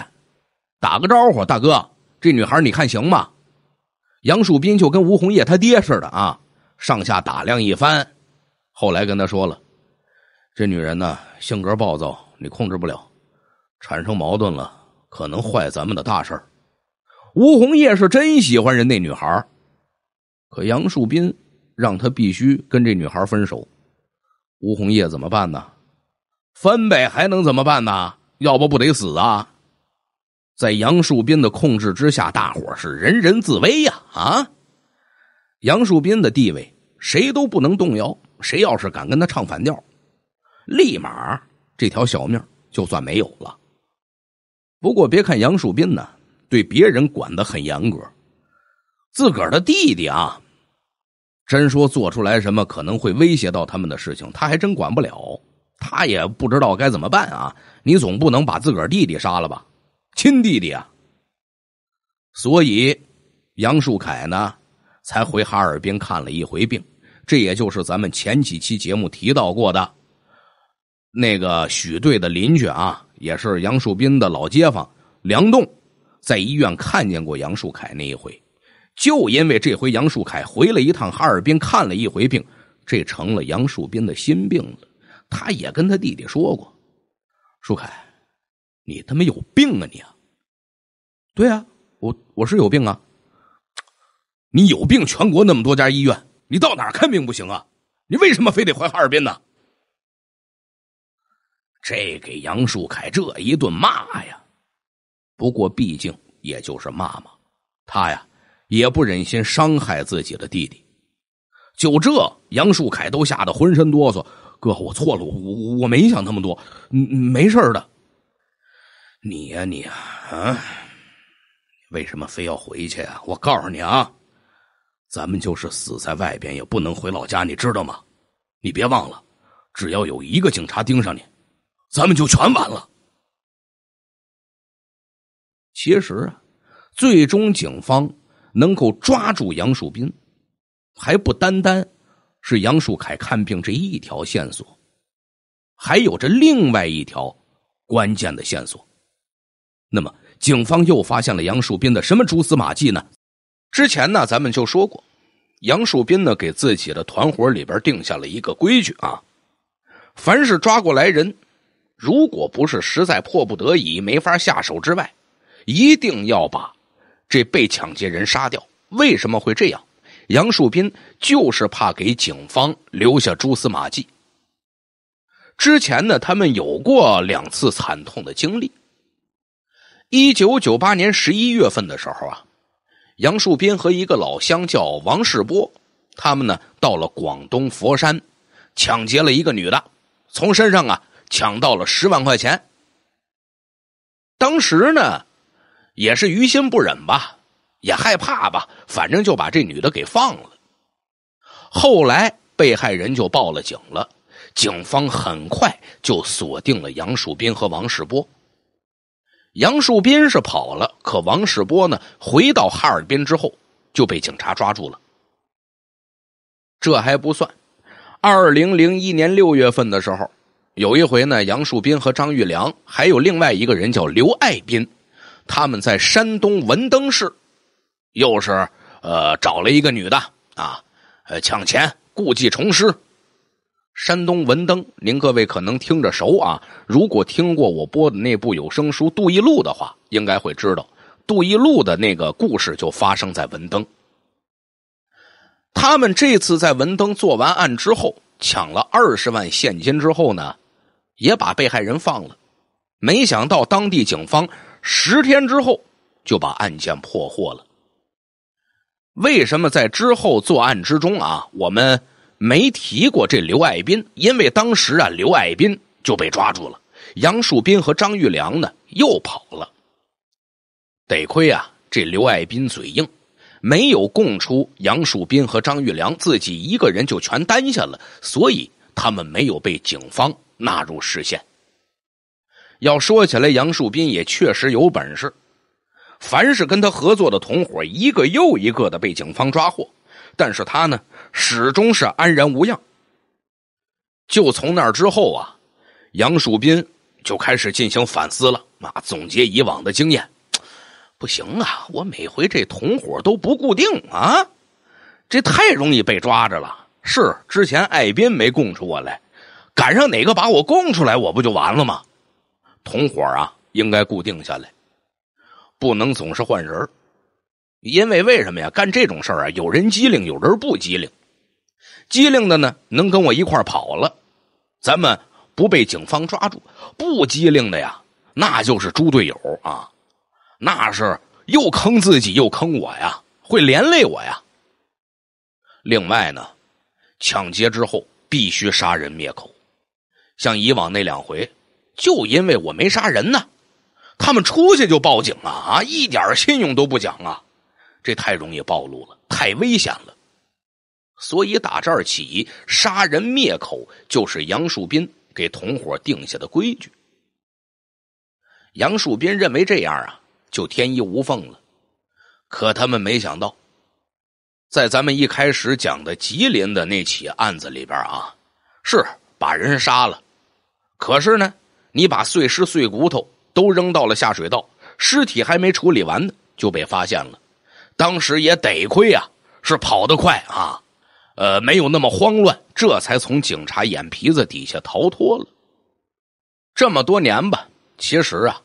打个招呼，大哥。这女孩，你看行吗？杨树斌就跟吴红叶他爹似的啊，上下打量一番，后来跟他说了：“这女人呢，性格暴躁，你控制不了，产生矛盾了，可能坏咱们的大事儿。”吴红叶是真喜欢人那女孩，可杨树斌让他必须跟这女孩分手。吴红叶怎么办呢？分呗，还能怎么办呢？要不不得死啊？在杨树斌的控制之下，大伙是人人自危呀！啊，杨树斌的地位谁都不能动摇，谁要是敢跟他唱反调，立马这条小命就算没有了。不过，别看杨树斌呢，对别人管得很严格，自个儿的弟弟啊，真说做出来什么可能会威胁到他们的事情，他还真管不了，他也不知道该怎么办啊！你总不能把自个儿弟弟杀了吧？亲弟弟啊，所以杨树凯呢才回哈尔滨看了一回病。这也就是咱们前几期节目提到过的那个许队的邻居啊，也是杨树斌的老街坊梁栋，在医院看见过杨树凯那一回。就因为这回杨树凯回了一趟哈尔滨看了一回病，这成了杨树斌的心病了。他也跟他弟弟说过，树凯。你他妈有病啊你！啊！对啊，我我是有病啊！你有病，全国那么多家医院，你到哪儿看病不行啊？你为什么非得回哈尔滨呢？这给杨树凯这一顿骂呀！不过毕竟也就是骂骂，他呀也不忍心伤害自己的弟弟。就这，杨树凯都吓得浑身哆嗦。哥，我错了，我我没想那么多，没事的。你呀，你啊，啊！为什么非要回去？啊？我告诉你啊，咱们就是死在外边，也不能回老家，你知道吗？你别忘了，只要有一个警察盯上你，咱们就全完了。其实啊，最终警方能够抓住杨树斌，还不单单是杨树凯看病这一条线索，还有着另外一条关键的线索。那么，警方又发现了杨树斌的什么蛛丝马迹呢？之前呢，咱们就说过，杨树斌呢给自己的团伙里边定下了一个规矩啊，凡是抓过来人，如果不是实在迫不得已没法下手之外，一定要把这被抢劫人杀掉。为什么会这样？杨树斌就是怕给警方留下蛛丝马迹。之前呢，他们有过两次惨痛的经历。一九九八年十一月份的时候啊，杨树斌和一个老乡叫王世波，他们呢到了广东佛山，抢劫了一个女的，从身上啊抢到了十万块钱。当时呢，也是于心不忍吧，也害怕吧，反正就把这女的给放了。后来被害人就报了警了，警方很快就锁定了杨树斌和王世波。杨树斌是跑了，可王世波呢？回到哈尔滨之后就被警察抓住了。这还不算，二零零一年六月份的时候，有一回呢，杨树斌和张玉良还有另外一个人叫刘爱斌，他们在山东文登市，又是呃找了一个女的啊，呃抢钱，故技重施。山东文登，您各位可能听着熟啊。如果听过我播的那部有声书《杜一露》的话，应该会知道，杜一露的那个故事就发生在文登。他们这次在文登做完案之后，抢了二十万现金之后呢，也把被害人放了。没想到当地警方十天之后就把案件破获了。为什么在之后作案之中啊？我们没提过这刘爱斌，因为当时啊，刘爱斌就被抓住了。杨树斌和张玉良呢，又跑了。得亏啊，这刘爱斌嘴硬，没有供出杨树斌和张玉良，自己一个人就全担下了，所以他们没有被警方纳入视线。要说起来，杨树斌也确实有本事，凡是跟他合作的同伙，一个又一个的被警方抓获。但是他呢，始终是安然无恙。就从那之后啊，杨树斌就开始进行反思了，啊，总结以往的经验，不行啊，我每回这同伙都不固定啊，这太容易被抓着了。是之前艾斌没供出我来，赶上哪个把我供出来，我不就完了吗？同伙啊，应该固定下来，不能总是换人因为为什么呀？干这种事儿啊，有人机灵，有人不机灵。机灵的呢，能跟我一块跑了，咱们不被警方抓住；不机灵的呀，那就是猪队友啊，那是又坑自己又坑我呀，会连累我呀。另外呢，抢劫之后必须杀人灭口，像以往那两回，就因为我没杀人呢，他们出去就报警啊，啊，一点信用都不讲啊。这太容易暴露了，太危险了，所以打这儿起杀人灭口就是杨树斌给同伙定下的规矩。杨树斌认为这样啊就天衣无缝了，可他们没想到，在咱们一开始讲的吉林的那起案子里边啊，是把人杀了，可是呢，你把碎尸碎骨头都扔到了下水道，尸体还没处理完呢，就被发现了。当时也得亏啊，是跑得快啊，呃，没有那么慌乱，这才从警察眼皮子底下逃脱了。这么多年吧，其实啊，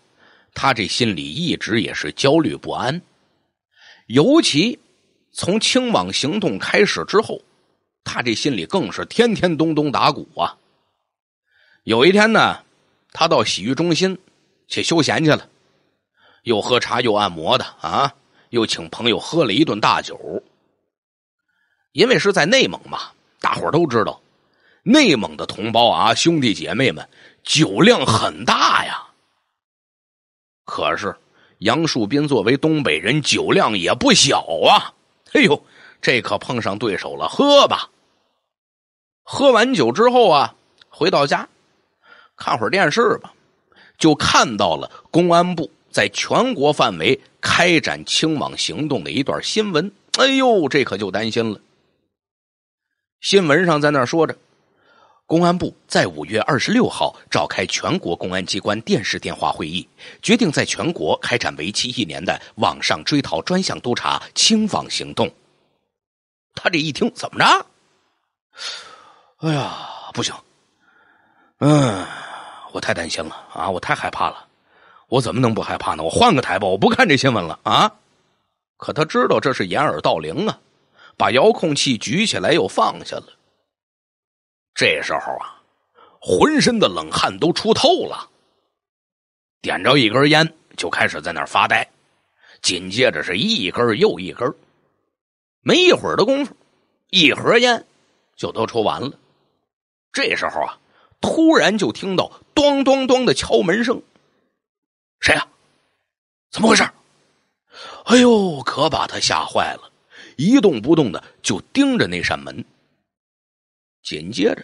他这心里一直也是焦虑不安，尤其从清网行动开始之后，他这心里更是天天咚咚打鼓啊。有一天呢，他到洗浴中心去休闲去了，又喝茶又按摩的啊。又请朋友喝了一顿大酒，因为是在内蒙嘛，大伙都知道，内蒙的同胞啊，兄弟姐妹们酒量很大呀。可是杨树斌作为东北人，酒量也不小啊。哎呦，这可碰上对手了，喝吧。喝完酒之后啊，回到家看会儿电视吧，就看到了公安部。在全国范围开展清网行动的一段新闻，哎呦，这可就担心了。新闻上在那说着，公安部在五月二十六号召开全国公安机关电视电话会议，决定在全国开展为期一年的网上追逃专项督查清网行动。他这一听，怎么着？哎呀，不行！嗯，我太担心了啊，我太害怕了。我怎么能不害怕呢？我换个台吧，我不看这新闻了啊！可他知道这是掩耳盗铃啊，把遥控器举起来又放下了。这时候啊，浑身的冷汗都出透了，点着一根烟就开始在那儿发呆。紧接着是一根又一根，没一会儿的功夫，一盒烟就都抽完了。这时候啊，突然就听到咚咚咚的敲门声。谁呀？怎么回事？哎呦，可把他吓坏了，一动不动的就盯着那扇门。紧接着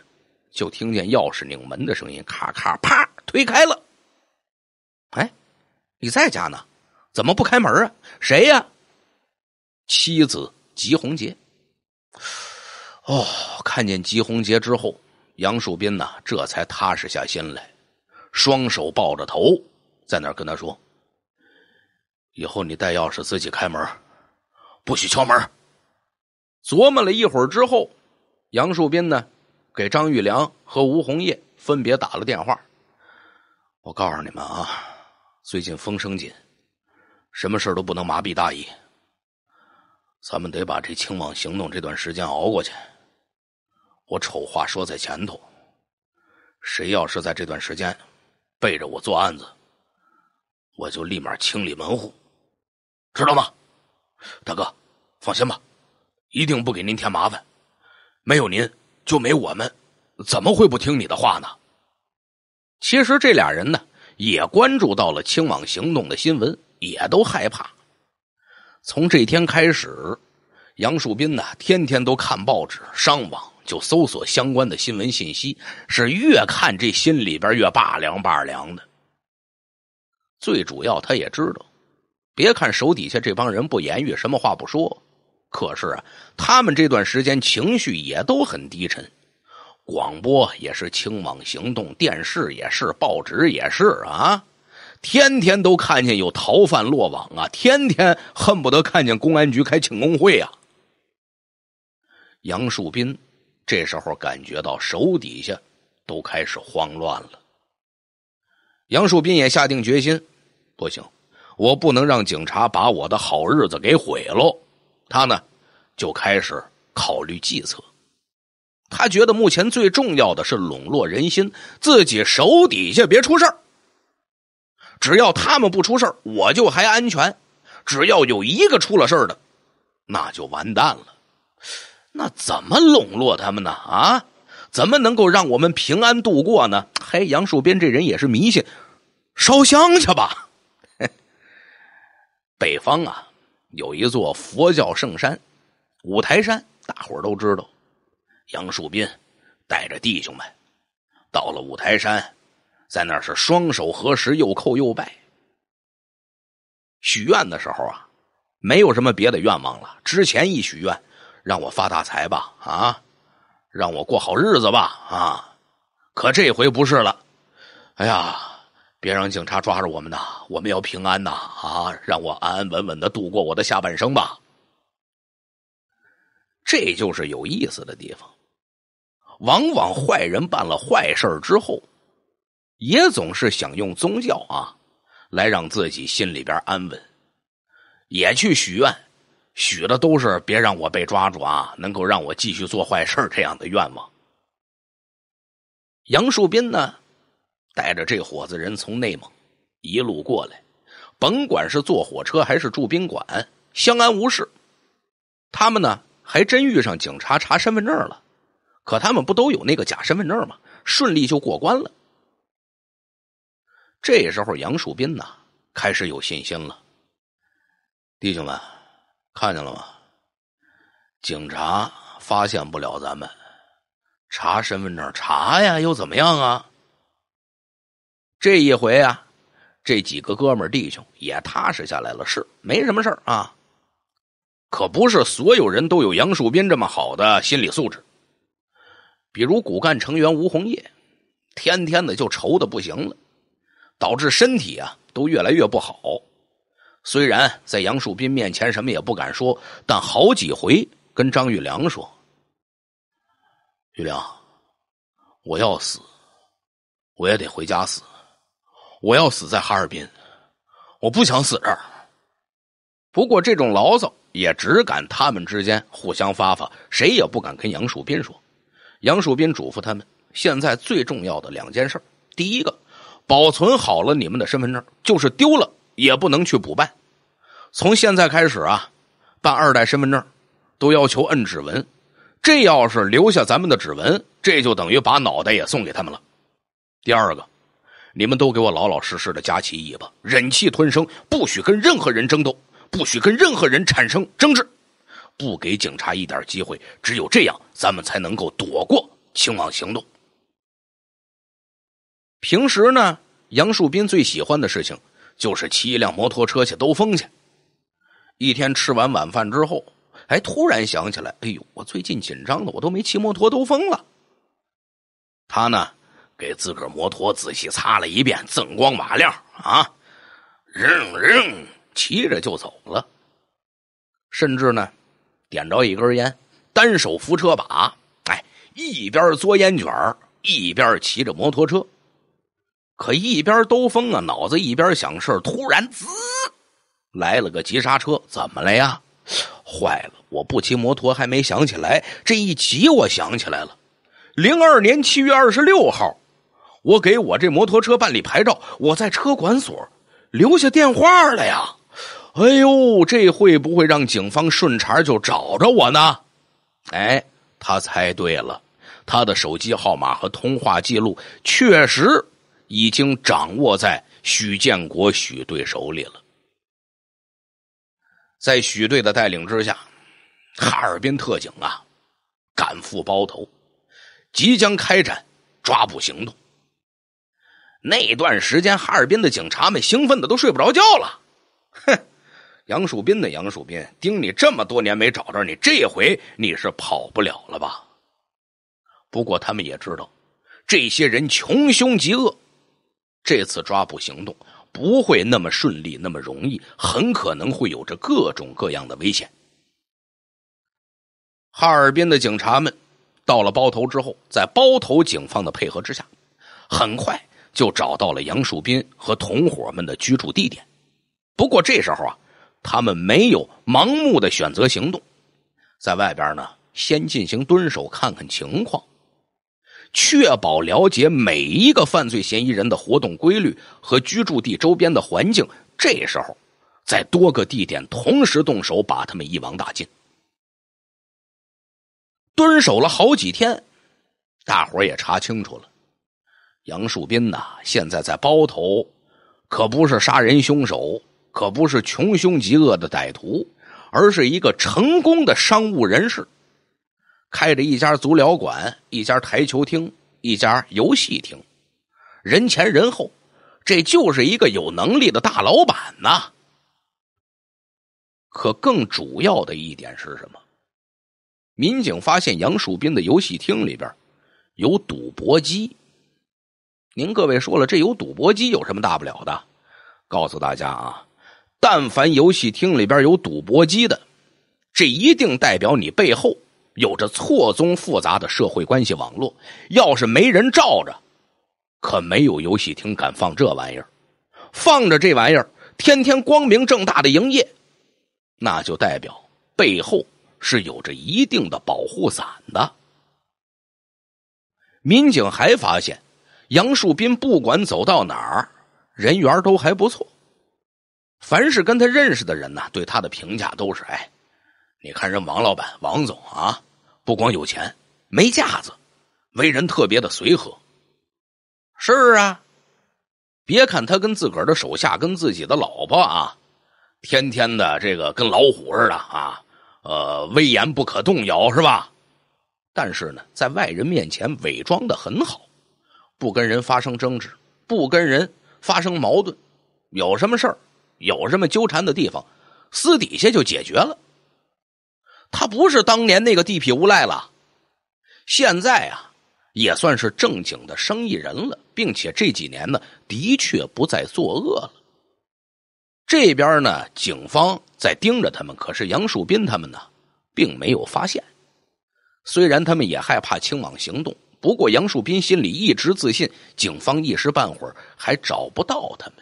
就听见钥匙拧门的声音，咔咔啪，推开了。哎，你在家呢？怎么不开门啊？谁呀？妻子吉红杰。哦，看见吉红杰之后，杨树斌呢，这才踏实下心来，双手抱着头。在那儿跟他说？以后你带钥匙自己开门，不许敲门。琢磨了一会儿之后，杨树斌呢给张玉良和吴红叶分别打了电话。我告诉你们啊，最近风声紧，什么事都不能麻痹大意。咱们得把这清网行动这段时间熬过去。我丑话说在前头，谁要是在这段时间背着我做案子。我就立马清理门户，知道吗？大哥，放心吧，一定不给您添麻烦。没有您，就没我们，怎么会不听你的话呢？其实这俩人呢，也关注到了清网行动的新闻，也都害怕。从这天开始，杨树斌呢，天天都看报纸、上网，就搜索相关的新闻信息，是越看这心里边越拔凉拔凉的。最主要，他也知道，别看手底下这帮人不言语，什么话不说，可是啊，他们这段时间情绪也都很低沉。广播也是清网行动，电视也是，报纸也是啊，天天都看见有逃犯落网啊，天天恨不得看见公安局开庆功会啊。杨树斌这时候感觉到手底下都开始慌乱了，杨树斌也下定决心。不行，我不能让警察把我的好日子给毁喽。他呢，就开始考虑计策。他觉得目前最重要的是笼络人心，自己手底下别出事儿。只要他们不出事儿，我就还安全；只要有一个出了事儿的，那就完蛋了。那怎么笼络他们呢？啊，怎么能够让我们平安度过呢？嘿，杨树斌这人也是迷信，烧香去吧。北方啊，有一座佛教圣山——五台山，大伙儿都知道。杨树斌带着弟兄们到了五台山，在那是双手合十，又叩又拜。许愿的时候啊，没有什么别的愿望了。之前一许愿，让我发大财吧，啊，让我过好日子吧，啊，可这回不是了，哎呀！别让警察抓着我们呐！我们要平安呐！啊，让我安安稳稳的度过我的下半生吧。这就是有意思的地方。往往坏人办了坏事之后，也总是想用宗教啊来让自己心里边安稳，也去许愿，许的都是别让我被抓住啊，能够让我继续做坏事这样的愿望。杨树斌呢？带着这伙子人从内蒙一路过来，甭管是坐火车还是住宾馆，相安无事。他们呢，还真遇上警察查身份证了，可他们不都有那个假身份证吗？顺利就过关了。这时候，杨树斌呢，开始有信心了。弟兄们，看见了吗？警察发现不了咱们，查身份证查呀，又怎么样啊？这一回啊，这几个哥们弟兄也踏实下来了，是没什么事儿啊。可不是所有人都有杨树斌这么好的心理素质，比如骨干成员吴红叶，天天的就愁的不行了，导致身体啊都越来越不好。虽然在杨树斌面前什么也不敢说，但好几回跟张玉良说：“玉良，我要死，我也得回家死。”我要死在哈尔滨，我不想死这儿。不过这种牢骚也只敢他们之间互相发发，谁也不敢跟杨树斌说。杨树斌嘱咐他们，现在最重要的两件事第一个，保存好了你们的身份证，就是丢了也不能去补办。从现在开始啊，办二代身份证都要求摁指纹，这要是留下咱们的指纹，这就等于把脑袋也送给他们了。第二个。你们都给我老老实实的夹起尾巴，忍气吞声，不许跟任何人争斗，不许跟任何人产生争执，不给警察一点机会。只有这样，咱们才能够躲过清网行动。平时呢，杨树斌最喜欢的事情就是骑一辆摩托车去兜风去。一天吃完晚饭之后，哎，突然想起来，哎呦，我最近紧张的，我都没骑摩托兜风了。他呢？给自个儿摩托仔细擦了一遍，锃光瓦亮啊！扔扔，骑着就走了。甚至呢，点着一根烟，单手扶车把，哎，一边嘬烟卷一边骑着摩托车。可一边兜风啊，脑子一边想事突然，滋，来了个急刹车，怎么了呀？坏了！我不骑摩托还没想起来，这一急我想起来了。零二年七月二十六号。我给我这摩托车办理牌照，我在车管所留下电话了呀！哎呦，这会不会让警方顺茬就找着我呢？哎，他猜对了，他的手机号码和通话记录确实已经掌握在许建国许队手里了。在许队的带领之下，哈尔滨特警啊赶赴包头，即将开展抓捕行动。那段时间，哈尔滨的警察们兴奋的都睡不着觉了。哼，杨树斌的杨树斌，盯你这么多年没找着你，这回你是跑不了了吧？不过他们也知道，这些人穷凶极恶，这次抓捕行动不会那么顺利、那么容易，很可能会有着各种各样的危险。哈尔滨的警察们到了包头之后，在包头警方的配合之下，很快。就找到了杨树斌和同伙们的居住地点。不过这时候啊，他们没有盲目的选择行动，在外边呢，先进行蹲守，看看情况，确保了解每一个犯罪嫌疑人的活动规律和居住地周边的环境。这时候，在多个地点同时动手，把他们一网打尽。蹲守了好几天，大伙也查清楚了。杨树斌呐，现在在包头，可不是杀人凶手，可不是穷凶极恶的歹徒，而是一个成功的商务人士，开着一家足疗馆、一家台球厅、一家游戏厅，人前人后，这就是一个有能力的大老板呐。可更主要的一点是什么？民警发现杨树斌的游戏厅里边有赌博机。您各位说了，这有赌博机有什么大不了的？告诉大家啊，但凡游戏厅里边有赌博机的，这一定代表你背后有着错综复杂的社会关系网络。要是没人罩着，可没有游戏厅敢放这玩意儿。放着这玩意儿，天天光明正大的营业，那就代表背后是有着一定的保护伞的。民警还发现。杨树斌不管走到哪儿，人缘都还不错。凡是跟他认识的人呢，对他的评价都是：“哎，你看人王老板、王总啊，不光有钱，没架子，为人特别的随和。”是啊，别看他跟自个儿的手下、跟自己的老婆啊，天天的这个跟老虎似的啊，呃，威严不可动摇，是吧？但是呢，在外人面前伪装的很好。不跟人发生争执，不跟人发生矛盾，有什么事儿，有什么纠缠的地方，私底下就解决了。他不是当年那个地痞无赖了，现在啊，也算是正经的生意人了，并且这几年呢，的确不再作恶了。这边呢，警方在盯着他们，可是杨树斌他们呢，并没有发现，虽然他们也害怕清网行动。不过，杨树斌心里一直自信，警方一时半会儿还找不到他们。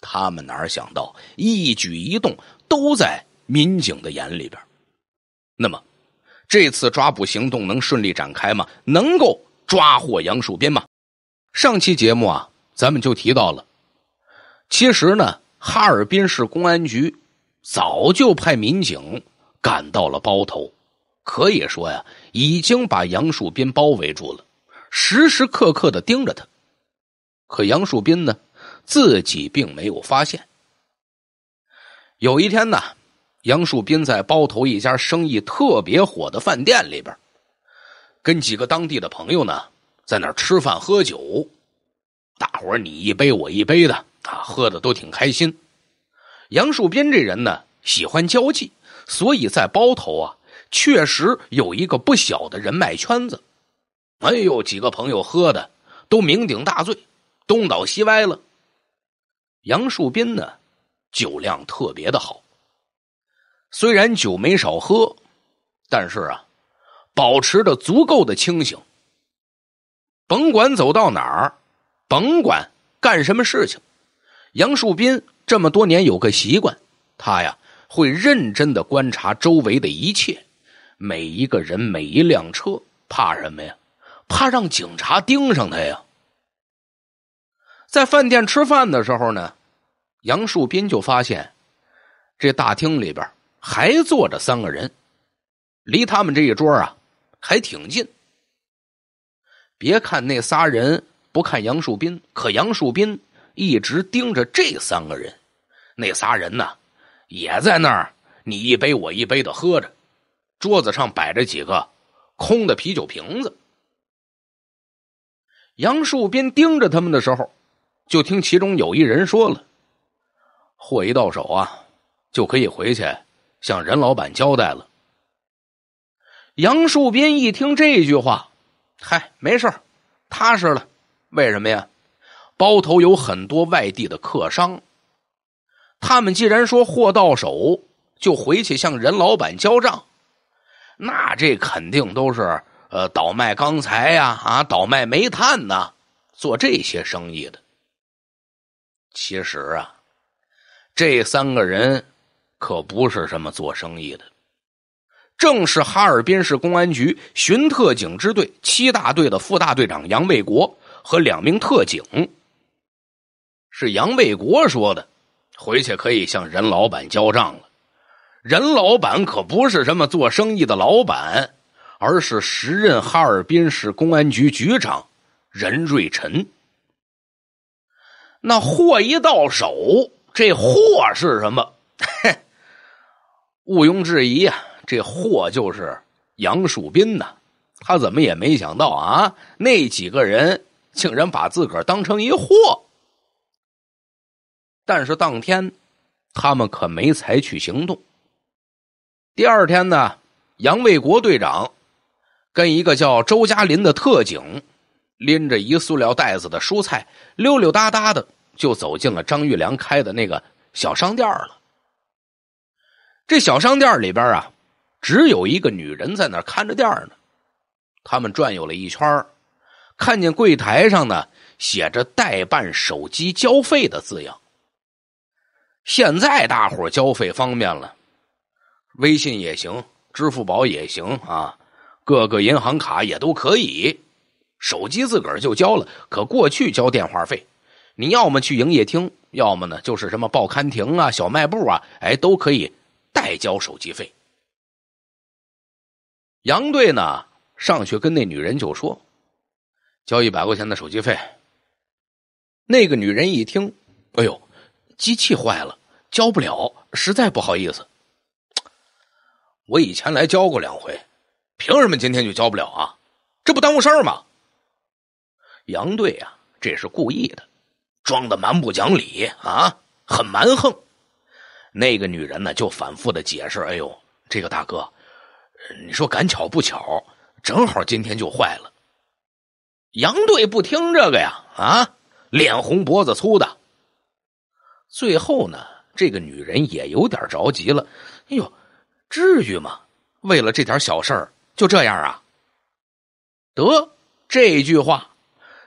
他们哪想到，一举一动都在民警的眼里边。那么，这次抓捕行动能顺利展开吗？能够抓获杨树斌吗？上期节目啊，咱们就提到了。其实呢，哈尔滨市公安局早就派民警赶到了包头，可以说呀。已经把杨树斌包围住了，时时刻刻的盯着他。可杨树斌呢，自己并没有发现。有一天呢，杨树斌在包头一家生意特别火的饭店里边，跟几个当地的朋友呢，在那儿吃饭喝酒，大伙儿你一杯我一杯的啊，喝的都挺开心。杨树斌这人呢，喜欢交际，所以在包头啊。确实有一个不小的人脉圈子。哎呦，几个朋友喝的都酩酊大醉，东倒西歪了。杨树斌呢，酒量特别的好。虽然酒没少喝，但是啊，保持着足够的清醒。甭管走到哪儿，甭管干什么事情，杨树斌这么多年有个习惯，他呀会认真的观察周围的一切。每一个人，每一辆车，怕什么呀？怕让警察盯上他呀！在饭店吃饭的时候呢，杨树斌就发现这大厅里边还坐着三个人，离他们这一桌啊还挺近。别看那仨人不看杨树斌，可杨树斌一直盯着这三个人。那仨人呢，也在那儿你一杯我一杯的喝着。桌子上摆着几个空的啤酒瓶子。杨树斌盯着他们的时候，就听其中有一人说了：“货一到手啊，就可以回去向任老板交代了。”杨树斌一听这句话，嗨，没事踏实了。为什么呀？包头有很多外地的客商，他们既然说货到手，就回去向任老板交账。那这肯定都是呃倒卖钢材呀，啊倒卖煤炭呐，做这些生意的。其实啊，这三个人可不是什么做生意的，正是哈尔滨市公安局巡特警支队七大队的副大队长杨卫国和两名特警。是杨卫国说的，回去可以向任老板交账了。任老板可不是什么做生意的老板，而是时任哈尔滨市公安局局长任瑞臣。那货一到手，这货是什么？毋庸置疑呀，这货就是杨树斌呐。他怎么也没想到啊，那几个人竟然把自个儿当成一货。但是当天，他们可没采取行动。第二天呢，杨卫国队长跟一个叫周家林的特警，拎着一塑料袋子的蔬菜，溜溜达达的就走进了张玉良开的那个小商店了。这小商店里边啊，只有一个女人在那看着店呢。他们转悠了一圈，看见柜台上呢写着“代办手机交费”的字样。现在大伙交费方便了。微信也行，支付宝也行啊，各个银行卡也都可以。手机自个儿就交了，可过去交电话费，你要么去营业厅，要么呢就是什么报刊亭啊、小卖部啊，哎，都可以代交手机费。杨队呢上去跟那女人就说：“交一百块钱的手机费。”那个女人一听，“哎呦，机器坏了，交不了，实在不好意思。”我以前来教过两回，凭什么今天就教不了啊？这不耽误事儿吗？杨队啊，这是故意的，装的蛮不讲理啊，很蛮横。那个女人呢，就反复的解释：“哎呦，这个大哥，你说赶巧不巧，正好今天就坏了。”杨队不听这个呀，啊，脸红脖子粗的。最后呢，这个女人也有点着急了，哎呦。至于吗？为了这点小事儿就这样啊？得，这句话，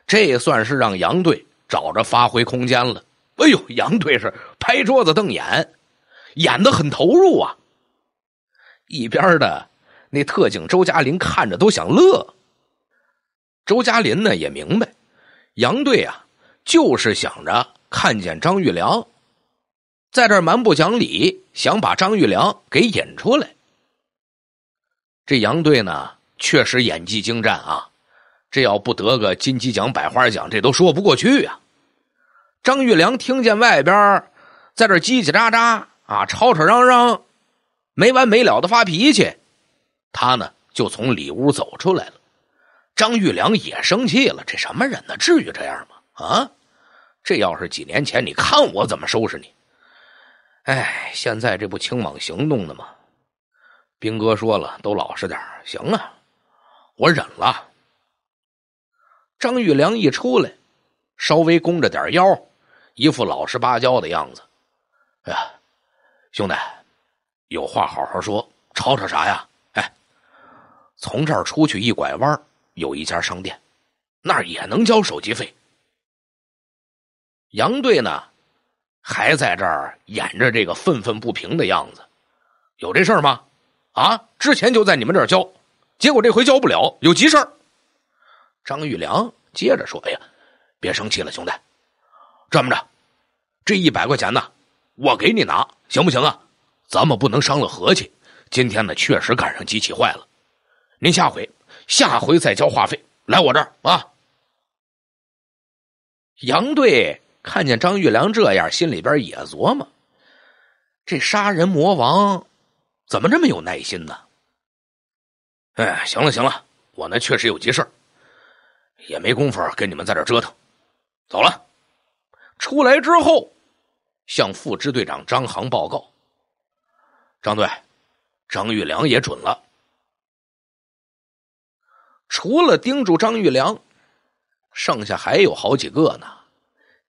这算是让杨队找着发挥空间了。哎呦，杨队是拍桌子瞪眼，演的很投入啊。一边的那特警周嘉林看着都想乐。周嘉林呢也明白，杨队啊就是想着看见张玉良。在这蛮不讲理，想把张玉良给引出来。这杨队呢，确实演技精湛啊，这要不得个金鸡奖、百花奖，这都说不过去啊。张玉良听见外边在这叽叽喳喳啊，吵吵嚷嚷，没完没了的发脾气，他呢就从里屋走出来了。张玉良也生气了，这什么人呢？至于这样吗？啊，这要是几年前，你看我怎么收拾你！哎，现在这不清网行动呢吗？兵哥说了，都老实点行啊，我忍了。张玉良一出来，稍微弓着点腰，一副老实巴交的样子。哎呀，兄弟，有话好好说，吵吵啥呀？哎，从这儿出去一拐弯，有一家商店，那儿也能交手机费。杨队呢？还在这儿演着这个愤愤不平的样子，有这事儿吗？啊，之前就在你们这儿交，结果这回交不了，有急事儿。张玉良接着说：“哎呀，别生气了，兄弟，这么着，这一百块钱呢，我给你拿，行不行啊？咱们不能伤了和气。今天呢，确实赶上机器坏了，您下回下回再交话费来我这儿啊。”杨队。看见张玉良这样，心里边也琢磨：这杀人魔王怎么这么有耐心呢？哎，行了行了，我呢确实有急事儿，也没工夫跟你们在这折腾，走了。出来之后，向副支队长张航报告。张队，张玉良也准了。除了叮嘱张玉良，剩下还有好几个呢。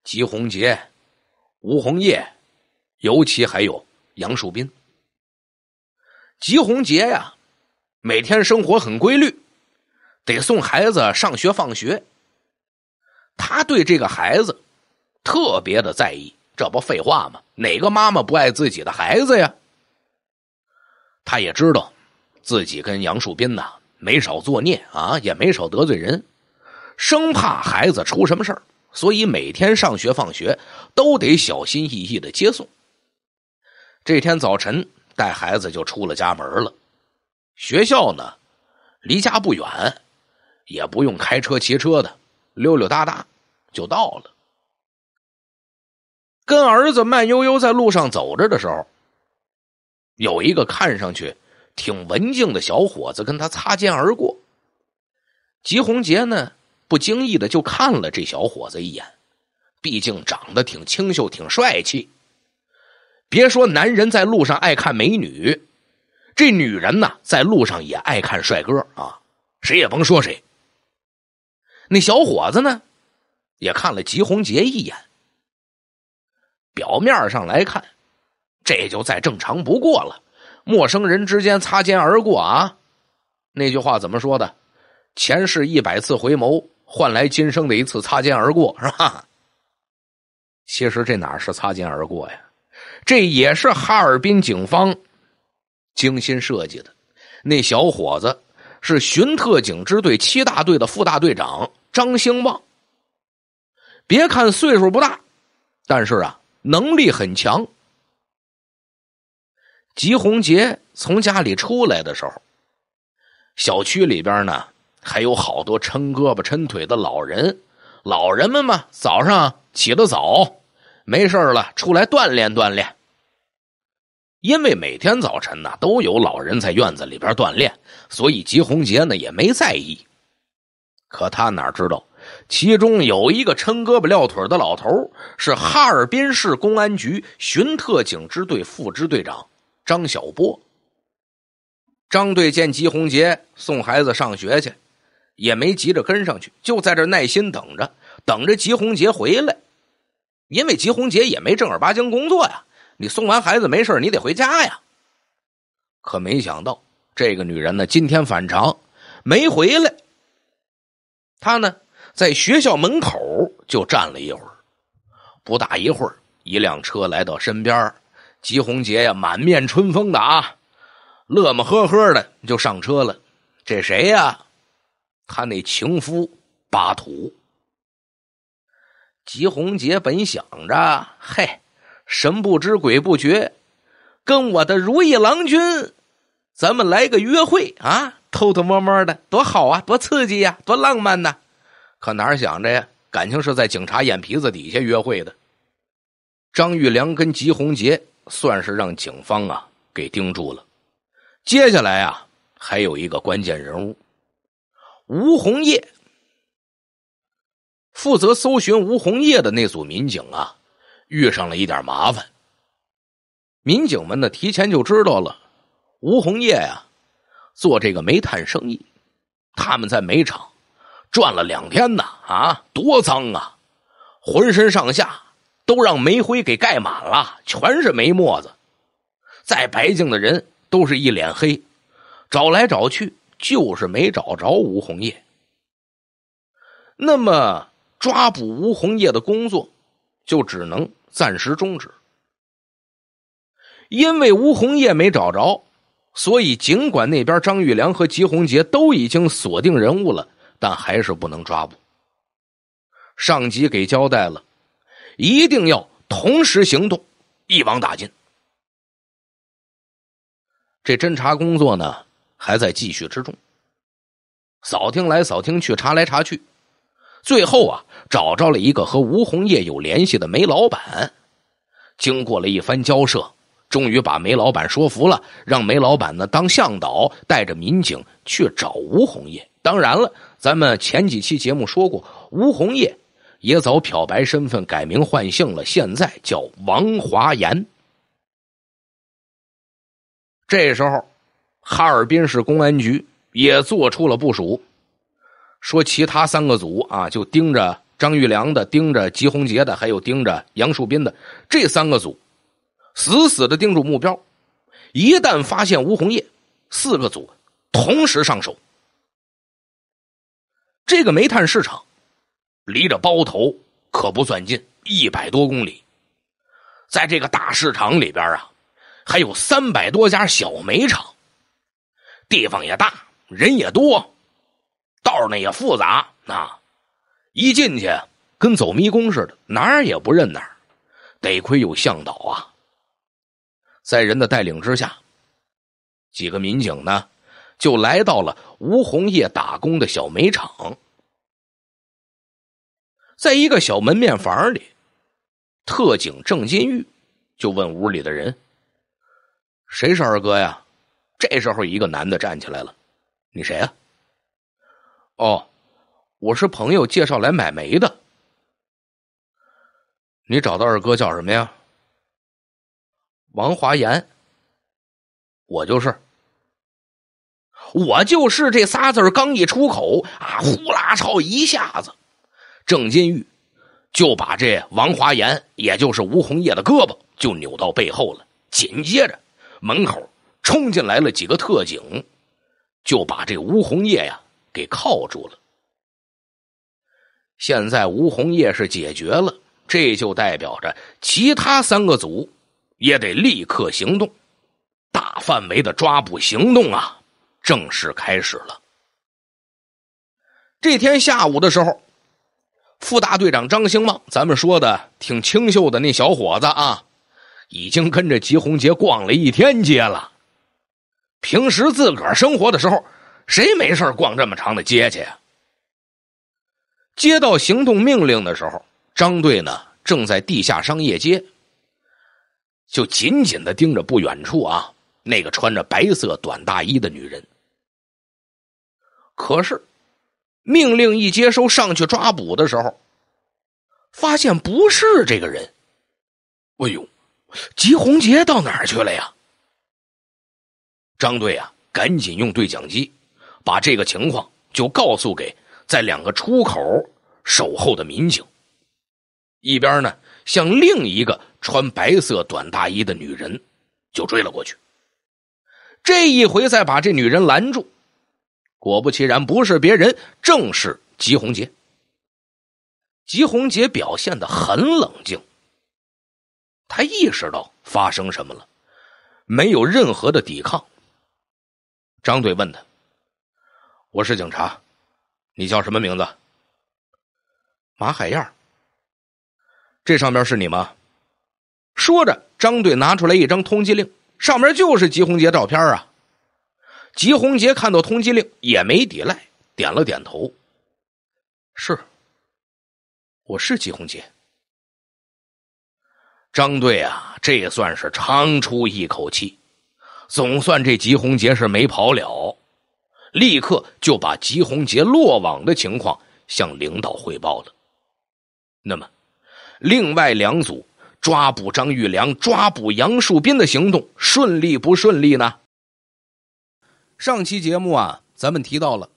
吉红杰、吴红叶，尤其还有杨树斌。吉红杰呀，每天生活很规律，得送孩子上学放学。他对这个孩子特别的在意，这不废话吗？哪个妈妈不爱自己的孩子呀？他也知道自己跟杨树斌呐，没少作孽啊，也没少得罪人，生怕孩子出什么事儿。所以每天上学放学都得小心翼翼的接送。这天早晨带孩子就出了家门了，学校呢离家不远，也不用开车骑车的，溜溜达达就到了。跟儿子慢悠悠在路上走着的时候，有一个看上去挺文静的小伙子跟他擦肩而过，吉红杰呢。不经意的就看了这小伙子一眼，毕竟长得挺清秀，挺帅气。别说男人在路上爱看美女，这女人呢在路上也爱看帅哥啊，谁也甭说谁。那小伙子呢，也看了吉红杰一眼。表面上来看，这就再正常不过了。陌生人之间擦肩而过啊，那句话怎么说的？前世一百次回眸。换来今生的一次擦肩而过，是吧？其实这哪是擦肩而过呀？这也是哈尔滨警方精心设计的。那小伙子是巡特警支队七大队的副大队长张兴旺。别看岁数不大，但是啊，能力很强。吉红杰从家里出来的时候，小区里边呢。还有好多抻胳膊抻腿的老人，老人们嘛早上起得早，没事了出来锻炼锻炼。因为每天早晨呢都有老人在院子里边锻炼，所以吉红杰呢也没在意。可他哪知道，其中有一个抻胳膊撂腿的老头是哈尔滨市公安局巡特警支队副支队长张晓波。张队见吉红杰送孩子上学去。也没急着跟上去，就在这耐心等着，等着吉红杰回来。因为吉红杰也没正儿八经工作呀，你送完孩子没事你得回家呀。可没想到这个女人呢，今天反常，没回来。她呢，在学校门口就站了一会儿，不大一会儿，一辆车来到身边吉红杰呀，满面春风的啊，乐么呵呵的就上车了。这谁呀？他那情夫巴图，吉红杰本想着，嘿，神不知鬼不觉，跟我的如意郎君，咱们来个约会啊，偷偷摸摸的，多好啊，多刺激呀，多浪漫呐！可哪想着呀，感情是在警察眼皮子底下约会的。张玉良跟吉红杰算是让警方啊给盯住了。接下来啊，还有一个关键人物。吴红叶负责搜寻吴红叶的那组民警啊，遇上了一点麻烦。民警们呢，提前就知道了吴红叶呀做这个煤炭生意。他们在煤场转了两天呢，啊，多脏啊！浑身上下都让煤灰给盖满了，全是煤沫子。再白净的人都是一脸黑。找来找去。就是没找着吴红叶，那么抓捕吴红叶的工作就只能暂时终止。因为吴红叶没找着，所以尽管那边张玉良和吉红杰都已经锁定人物了，但还是不能抓捕。上级给交代了，一定要同时行动，一网打尽。这侦查工作呢？还在继续之中，扫听来扫听去，查来查去，最后啊，找着了一个和吴红叶有联系的煤老板。经过了一番交涉，终于把煤老板说服了，让煤老板呢当向导，带着民警去找吴红叶。当然了，咱们前几期节目说过，吴红叶也早漂白身份，改名换姓了，现在叫王华岩。这时候。哈尔滨市公安局也做出了部署，说其他三个组啊，就盯着张玉良的，盯着吉红杰的，还有盯着杨树斌的这三个组，死死的盯住目标，一旦发现吴红叶，四个组同时上手。这个煤炭市场离着包头可不算近，一百多公里，在这个大市场里边啊，还有三百多家小煤厂。地方也大，人也多，道儿呢也复杂，那一进去跟走迷宫似的，哪儿也不认哪儿。得亏有向导啊，在人的带领之下，几个民警呢就来到了吴红叶打工的小煤厂，在一个小门面房里，特警郑金玉就问屋里的人：“谁是二哥呀？”这时候，一个男的站起来了。“你谁啊？”“哦，我是朋友介绍来买煤的。”“你找到二哥叫什么呀？”“王华岩。”“我就是。”“我就是。”这仨字刚一出口，啊，呼啦朝一下子，郑金玉就把这王华岩，也就是吴红叶的胳膊就扭到背后了。紧接着，门口。冲进来了几个特警，就把这吴红叶呀给铐住了。现在吴红叶是解决了，这就代表着其他三个组也得立刻行动，大范围的抓捕行动啊正式开始了。这天下午的时候，副大队长张兴旺，咱们说的挺清秀的那小伙子啊，已经跟着吉红杰逛了一天街了。平时自个儿生活的时候，谁没事逛这么长的街去啊？接到行动命令的时候，张队呢正在地下商业街，就紧紧的盯着不远处啊那个穿着白色短大衣的女人。可是命令一接收上去抓捕的时候，发现不是这个人。哎呦，吉红杰到哪儿去了呀？张队啊，赶紧用对讲机把这个情况就告诉给在两个出口守候的民警，一边呢向另一个穿白色短大衣的女人就追了过去。这一回再把这女人拦住，果不其然，不是别人，正是吉红杰。吉红杰表现的很冷静，他意识到发生什么了，没有任何的抵抗。张队问他：“我是警察，你叫什么名字？”马海燕。这上边是你吗？说着，张队拿出来一张通缉令，上面就是吉红杰照片啊。吉红杰看到通缉令也没抵赖，点了点头：“是，我是吉红杰。”张队啊，这也算是长出一口气。总算这吉红杰是没跑了，立刻就把吉红杰落网的情况向领导汇报了。那么，另外两组抓捕张玉良、抓捕杨树斌的行动顺利不顺利呢？上期节目啊，咱们提到了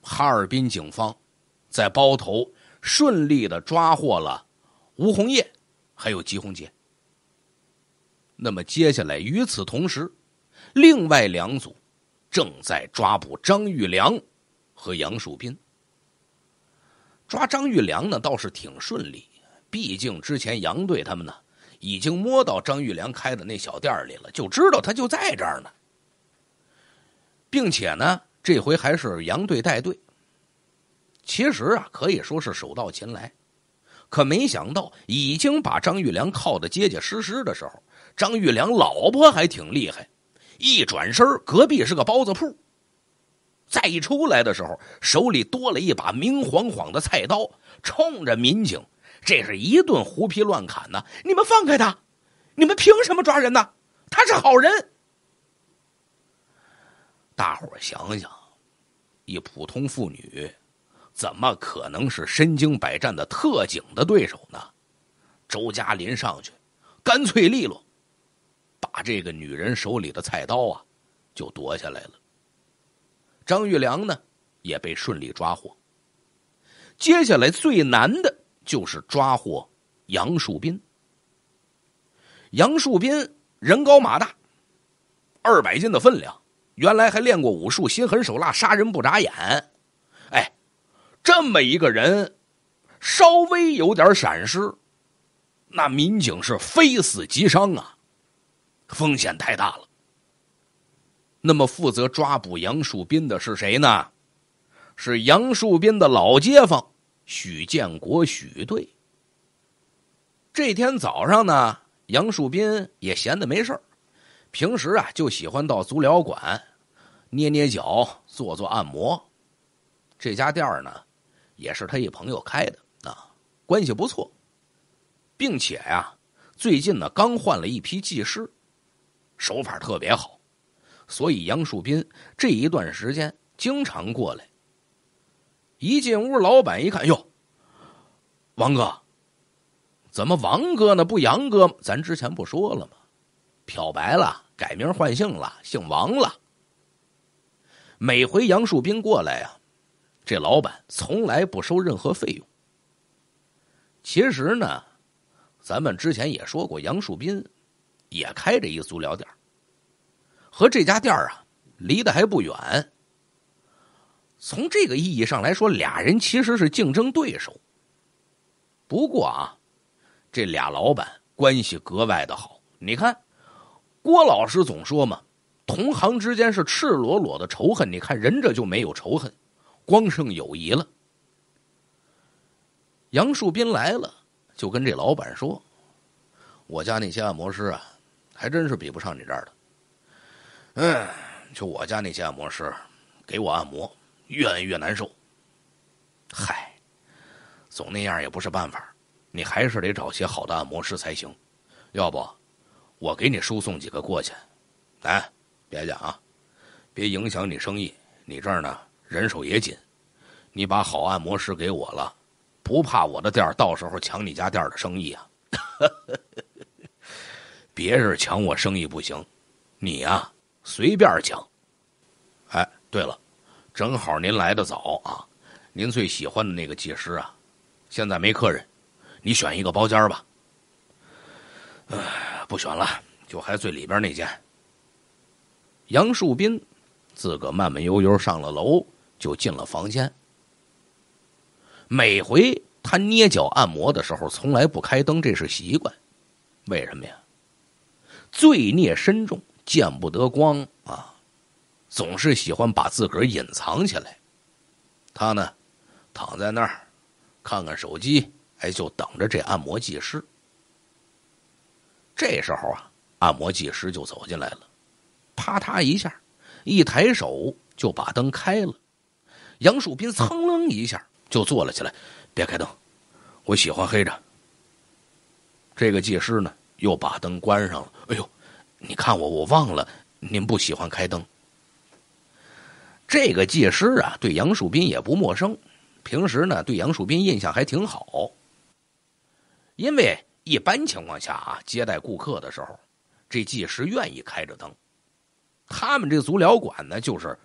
哈尔滨警方在包头顺利的抓获了吴红叶还有吉红杰。那么接下来与此同时。另外两组正在抓捕张玉良和杨树斌。抓张玉良呢，倒是挺顺利，毕竟之前杨队他们呢已经摸到张玉良开的那小店里了，就知道他就在这儿呢，并且呢，这回还是杨队带队。其实啊，可以说是手到擒来。可没想到，已经把张玉良铐得结结实实的时候，张玉良老婆还挺厉害。一转身，隔壁是个包子铺。再一出来的时候，手里多了一把明晃晃的菜刀，冲着民警，这是一顿胡皮乱砍呢！你们放开他！你们凭什么抓人呢？他是好人。大伙想想，一普通妇女怎么可能是身经百战的特警的对手呢？周嘉林上去，干脆利落。把这个女人手里的菜刀啊，就夺下来了。张玉良呢，也被顺利抓获。接下来最难的就是抓获杨树斌。杨树斌人高马大，二百斤的分量，原来还练过武术，心狠手辣，杀人不眨眼。哎，这么一个人，稍微有点闪失，那民警是非死即伤啊。风险太大了。那么负责抓捕杨树斌的是谁呢？是杨树斌的老街坊许建国，许队。这天早上呢，杨树斌也闲的没事儿，平时啊就喜欢到足疗馆捏捏脚、做做按摩。这家店呢，也是他一朋友开的啊，关系不错，并且呀，最近呢刚换了一批技师。手法特别好，所以杨树斌这一段时间经常过来。一进屋，老板一看，哟，王哥，怎么王哥呢？不杨哥，咱之前不说了吗？漂白了，改名换姓了，姓王了。每回杨树斌过来啊，这老板从来不收任何费用。其实呢，咱们之前也说过，杨树斌。也开着一足疗店和这家店啊离得还不远。从这个意义上来说，俩人其实是竞争对手。不过啊，这俩老板关系格外的好。你看，郭老师总说嘛，同行之间是赤裸裸的仇恨。你看人这就没有仇恨，光剩友谊了。杨树斌来了，就跟这老板说：“我家那些按摩师啊。”还真是比不上你这儿的，嗯，就我家那些按摩师，给我按摩越按越难受。嗨，总那样也不是办法，你还是得找些好的按摩师才行。要不，我给你输送几个过去，来，别介啊，别影响你生意。你这儿呢人手也紧，你把好按摩师给我了，不怕我的店儿到时候抢你家店儿的生意啊。别人抢我生意不行，你呀随便抢。哎，对了，正好您来的早啊，您最喜欢的那个技师啊，现在没客人，你选一个包间吧。哎，不选了，就还最里边那间。杨树斌自个慢慢悠悠上了楼，就进了房间。每回他捏脚按摩的时候，从来不开灯，这是习惯。为什么呀？罪孽深重，见不得光啊！总是喜欢把自个儿隐藏起来。他呢，躺在那儿，看看手机，哎，就等着这按摩技师。这时候啊，按摩技师就走进来了，啪嗒一下，一抬手就把灯开了。杨树斌噌楞一下就坐了起来，别开灯，我喜欢黑着。这个技师呢？又把灯关上了。哎呦，你看我，我忘了，您不喜欢开灯。这个技师啊，对杨树斌也不陌生，平时呢，对杨树斌印象还挺好。因为一般情况下啊，接待顾客的时候，这技师愿意开着灯。他们这足疗馆呢，就是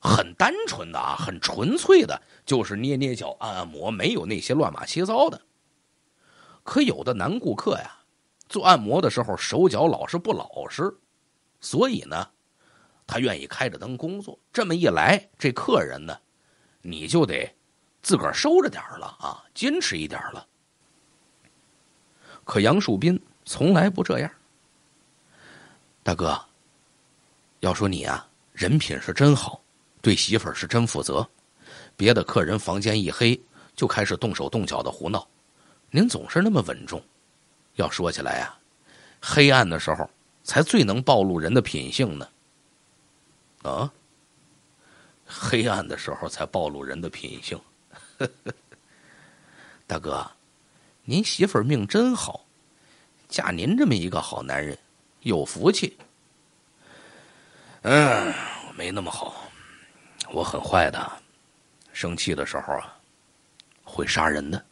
很单纯的啊，很纯粹的，就是捏捏脚、按按摩，没有那些乱码七糟的。可有的男顾客呀。做按摩的时候手脚老是不老实，所以呢，他愿意开着灯工作。这么一来，这客人呢，你就得自个儿收着点儿了啊，矜持一点了。可杨树斌从来不这样。大哥，要说你啊，人品是真好，对媳妇儿是真负责。别的客人房间一黑就开始动手动脚的胡闹，您总是那么稳重。要说起来呀，黑暗的时候才最能暴露人的品性呢。啊，黑暗的时候才暴露人的品性。大哥，您媳妇儿命真好，嫁您这么一个好男人，有福气。嗯，我没那么好，我很坏的，生气的时候啊，会杀人的。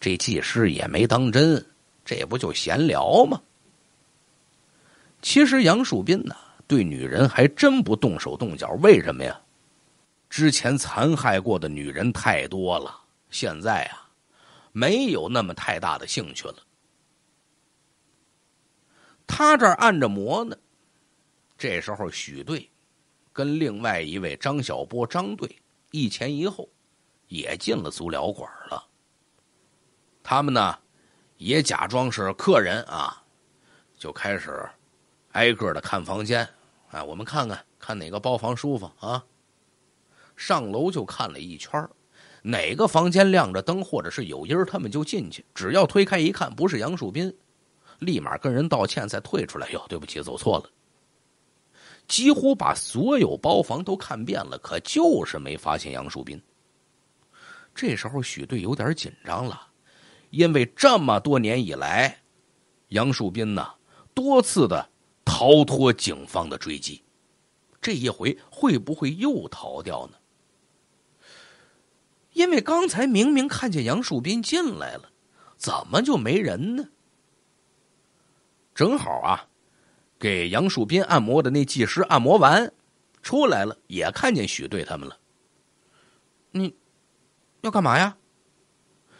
这技师也没当真，这不就闲聊吗？其实杨树斌呢，对女人还真不动手动脚，为什么呀？之前残害过的女人太多了，现在啊，没有那么太大的兴趣了。他这儿按着摩呢，这时候许队跟另外一位张小波张队一前一后也进了足疗馆了。他们呢，也假装是客人啊，就开始挨个的看房间。啊，我们看看看哪个包房舒服啊。上楼就看了一圈，哪个房间亮着灯或者是有音他们就进去。只要推开一看不是杨树斌，立马跟人道歉再退出来。哟，对不起，走错了。几乎把所有包房都看遍了，可就是没发现杨树斌。这时候许队有点紧张了。因为这么多年以来，杨树斌呢多次的逃脱警方的追击，这一回会不会又逃掉呢？因为刚才明明看见杨树斌进来了，怎么就没人呢？正好啊，给杨树斌按摩的那技师按摩完出来了，也看见许队他们了。你要干嘛呀？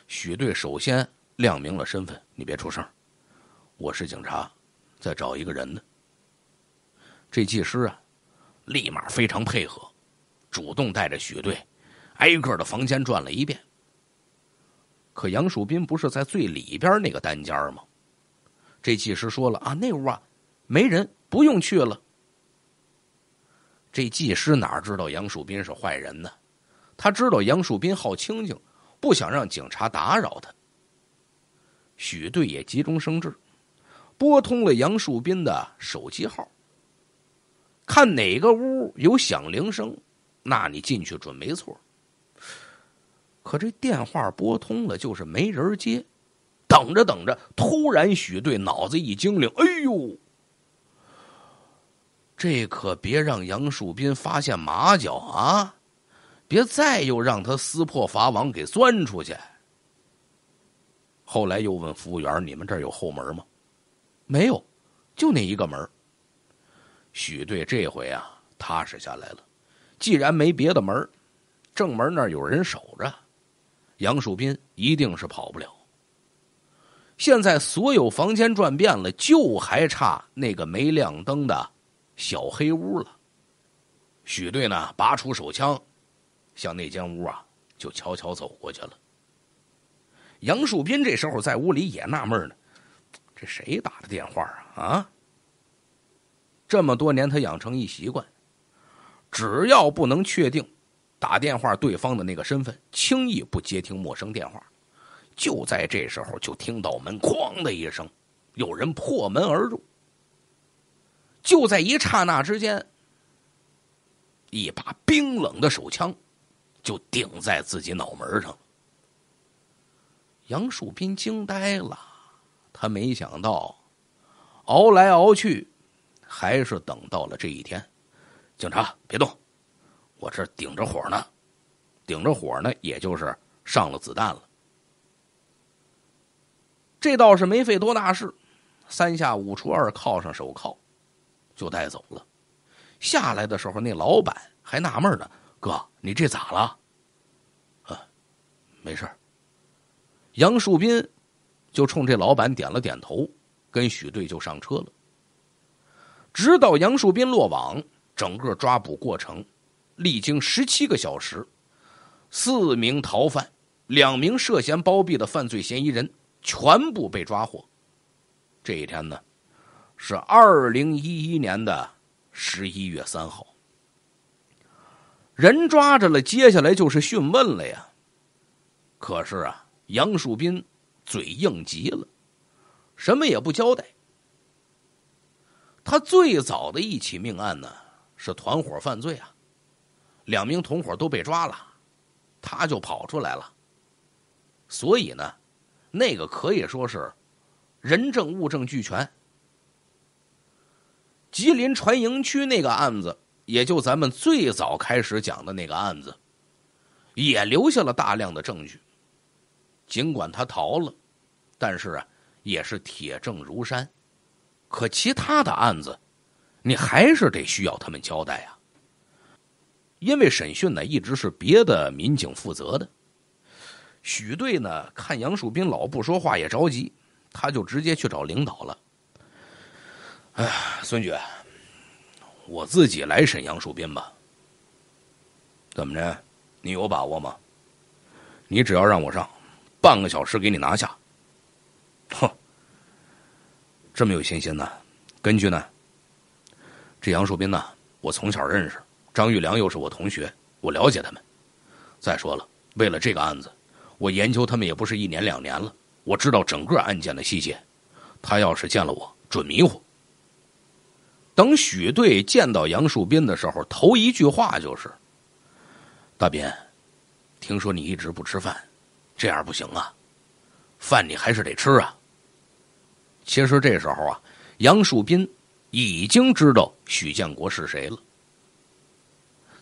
许队首先亮明了身份，你别出声，我是警察，在找一个人呢。这技师啊，立马非常配合，主动带着许队挨个的房间转了一遍。可杨树斌不是在最里边那个单间吗？这技师说了啊，那屋啊没人，不用去了。这技师哪知道杨树斌是坏人呢？他知道杨树斌好清静，不想让警察打扰他。许队也急中生智，拨通了杨树斌的手机号，看哪个屋有响铃声，那你进去准没错。可这电话拨通了，就是没人接。等着等着，突然许队脑子一精灵，哎呦，这可别让杨树斌发现马脚啊！别再又让他撕破法网给钻出去。后来又问服务员：“你们这儿有后门吗？”“没有，就那一个门。”许队这回啊，踏实下来了。既然没别的门，正门那儿有人守着，杨树斌一定是跑不了。现在所有房间转遍了，就还差那个没亮灯的小黑屋了。许队呢，拔出手枪。向那间屋啊，就悄悄走过去了。杨树斌这时候在屋里也纳闷呢，这谁打的电话啊？啊！这么多年，他养成一习惯，只要不能确定打电话对方的那个身份，轻易不接听陌生电话。就在这时候，就听到门“哐”的一声，有人破门而入。就在一刹那之间，一把冰冷的手枪。就顶在自己脑门上，杨树斌惊呆了，他没想到熬来熬去还是等到了这一天。警察，别动，我这顶着火呢，顶着火呢，也就是上了子弹了。这倒是没费多大事，三下五除二铐上手铐就带走了。下来的时候，那老板还纳闷呢。哥，你这咋了？啊，没事儿。杨树斌就冲这老板点了点头，跟许队就上车了。直到杨树斌落网，整个抓捕过程历经十七个小时，四名逃犯、两名涉嫌包庇的犯罪嫌疑人全部被抓获。这一天呢，是二零一一年的十一月三号。人抓着了，接下来就是讯问了呀。可是啊，杨树斌嘴硬极了，什么也不交代。他最早的一起命案呢，是团伙犯罪啊，两名同伙都被抓了，他就跑出来了。所以呢，那个可以说是人证物证俱全。吉林船营区那个案子。也就咱们最早开始讲的那个案子，也留下了大量的证据。尽管他逃了，但是啊，也是铁证如山。可其他的案子，你还是得需要他们交代啊。因为审讯呢，一直是别的民警负责的。许队呢，看杨树斌老不说话也着急，他就直接去找领导了。哎，孙局。我自己来沈阳树斌吧，怎么着？你有把握吗？你只要让我上，半个小时给你拿下。哼，这么有信心呢？根据呢，这杨树斌呢，我从小认识，张玉良又是我同学，我了解他们。再说了，为了这个案子，我研究他们也不是一年两年了，我知道整个案件的细节。他要是见了我，准迷糊。等许队见到杨树斌的时候，头一句话就是：“大斌，听说你一直不吃饭，这样不行啊，饭你还是得吃啊。”其实这时候啊，杨树斌已经知道许建国是谁了，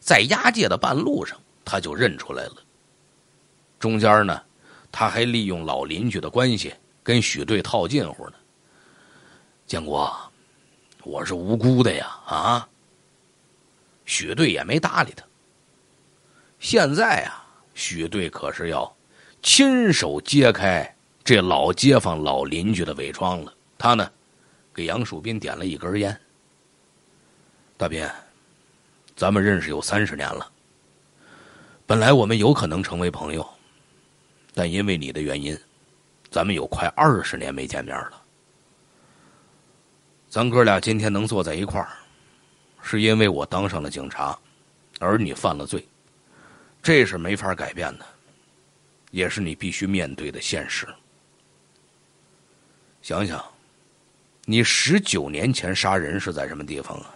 在押解的半路上他就认出来了。中间呢，他还利用老邻居的关系跟许队套近乎呢，建国。我是无辜的呀！啊，许队也没搭理他。现在啊，许队可是要亲手揭开这老街坊、老邻居的伪装了。他呢，给杨树斌点了一根烟。大斌，咱们认识有三十年了。本来我们有可能成为朋友，但因为你的原因，咱们有快二十年没见面了。咱哥俩今天能坐在一块儿，是因为我当上了警察，而你犯了罪，这是没法改变的，也是你必须面对的现实。想想，你十九年前杀人是在什么地方啊？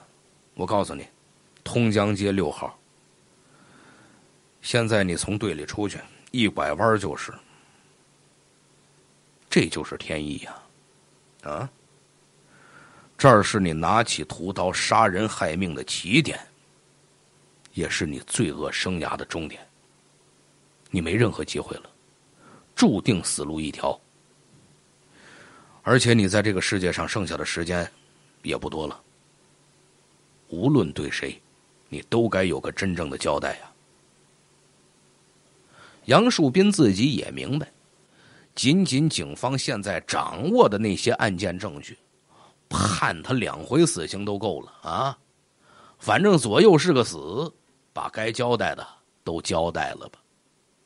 我告诉你，通江街六号。现在你从队里出去，一拐弯就是。这就是天意呀，啊！这儿是你拿起屠刀杀人害命的起点，也是你罪恶生涯的终点。你没任何机会了，注定死路一条。而且你在这个世界上剩下的时间也不多了。无论对谁，你都该有个真正的交代呀。杨树斌自己也明白，仅仅警方现在掌握的那些案件证据。判他两回死刑都够了啊！反正左右是个死，把该交代的都交代了吧。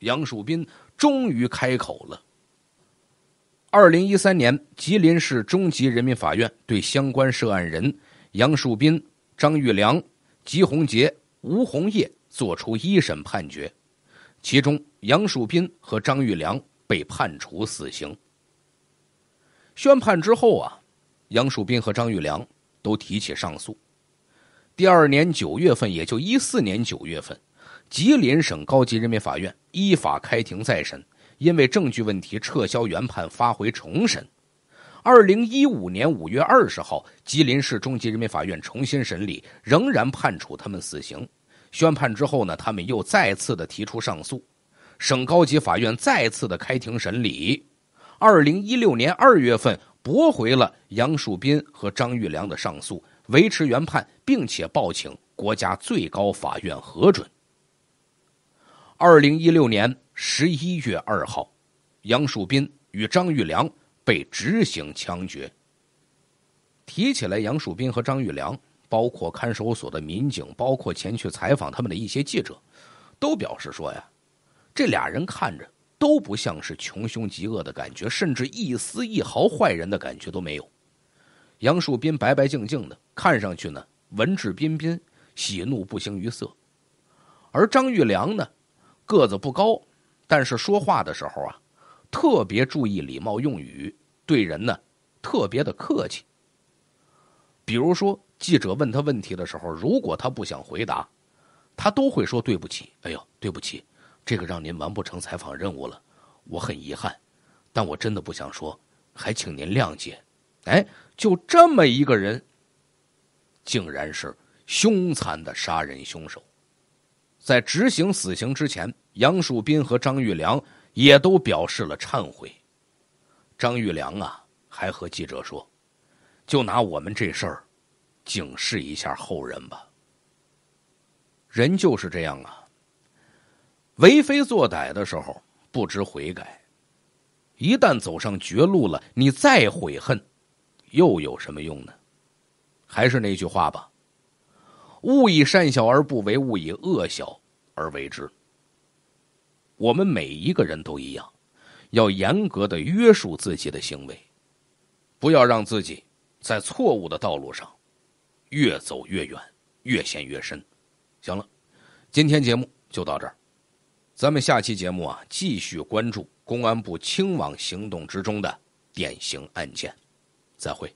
杨树斌终于开口了。二零一三年，吉林市中级人民法院对相关涉案人杨树斌、张玉良、吉红杰、吴红叶作出一审判决，其中杨树斌和张玉良被判处死刑。宣判之后啊。杨树斌和张玉良都提起上诉。第二年九月份，也就一四年九月份，吉林省高级人民法院依法开庭再审，因为证据问题撤销原判，发回重审。二零一五年五月二十号，吉林市中级人民法院重新审理，仍然判处他们死刑。宣判之后呢，他们又再次的提出上诉，省高级法院再次的开庭审理。二零一六年二月份。驳回了杨树斌和张玉良的上诉，维持原判，并且报请国家最高法院核准。二零一六年十一月二号，杨树斌与张玉良被执行枪决。提起来杨树斌和张玉良，包括看守所的民警，包括前去采访他们的一些记者，都表示说呀，这俩人看着。都不像是穷凶极恶的感觉，甚至一丝一毫坏人的感觉都没有。杨树斌白白净净的，看上去呢，文质彬彬，喜怒不形于色。而张玉良呢，个子不高，但是说话的时候啊，特别注意礼貌用语，对人呢，特别的客气。比如说，记者问他问题的时候，如果他不想回答，他都会说对不起，哎呦，对不起。这个让您完不成采访任务了，我很遗憾，但我真的不想说，还请您谅解。哎，就这么一个人，竟然是凶残的杀人凶手。在执行死刑之前，杨树斌和张玉良也都表示了忏悔。张玉良啊，还和记者说：“就拿我们这事儿，警示一下后人吧。人就是这样啊。”为非作歹的时候不知悔改，一旦走上绝路了，你再悔恨又有什么用呢？还是那句话吧：勿以善小而不为，勿以恶小而为之。我们每一个人都一样，要严格的约束自己的行为，不要让自己在错误的道路上越走越远，越陷越深。行了，今天节目就到这儿。咱们下期节目啊，继续关注公安部清网行动之中的典型案件，再会。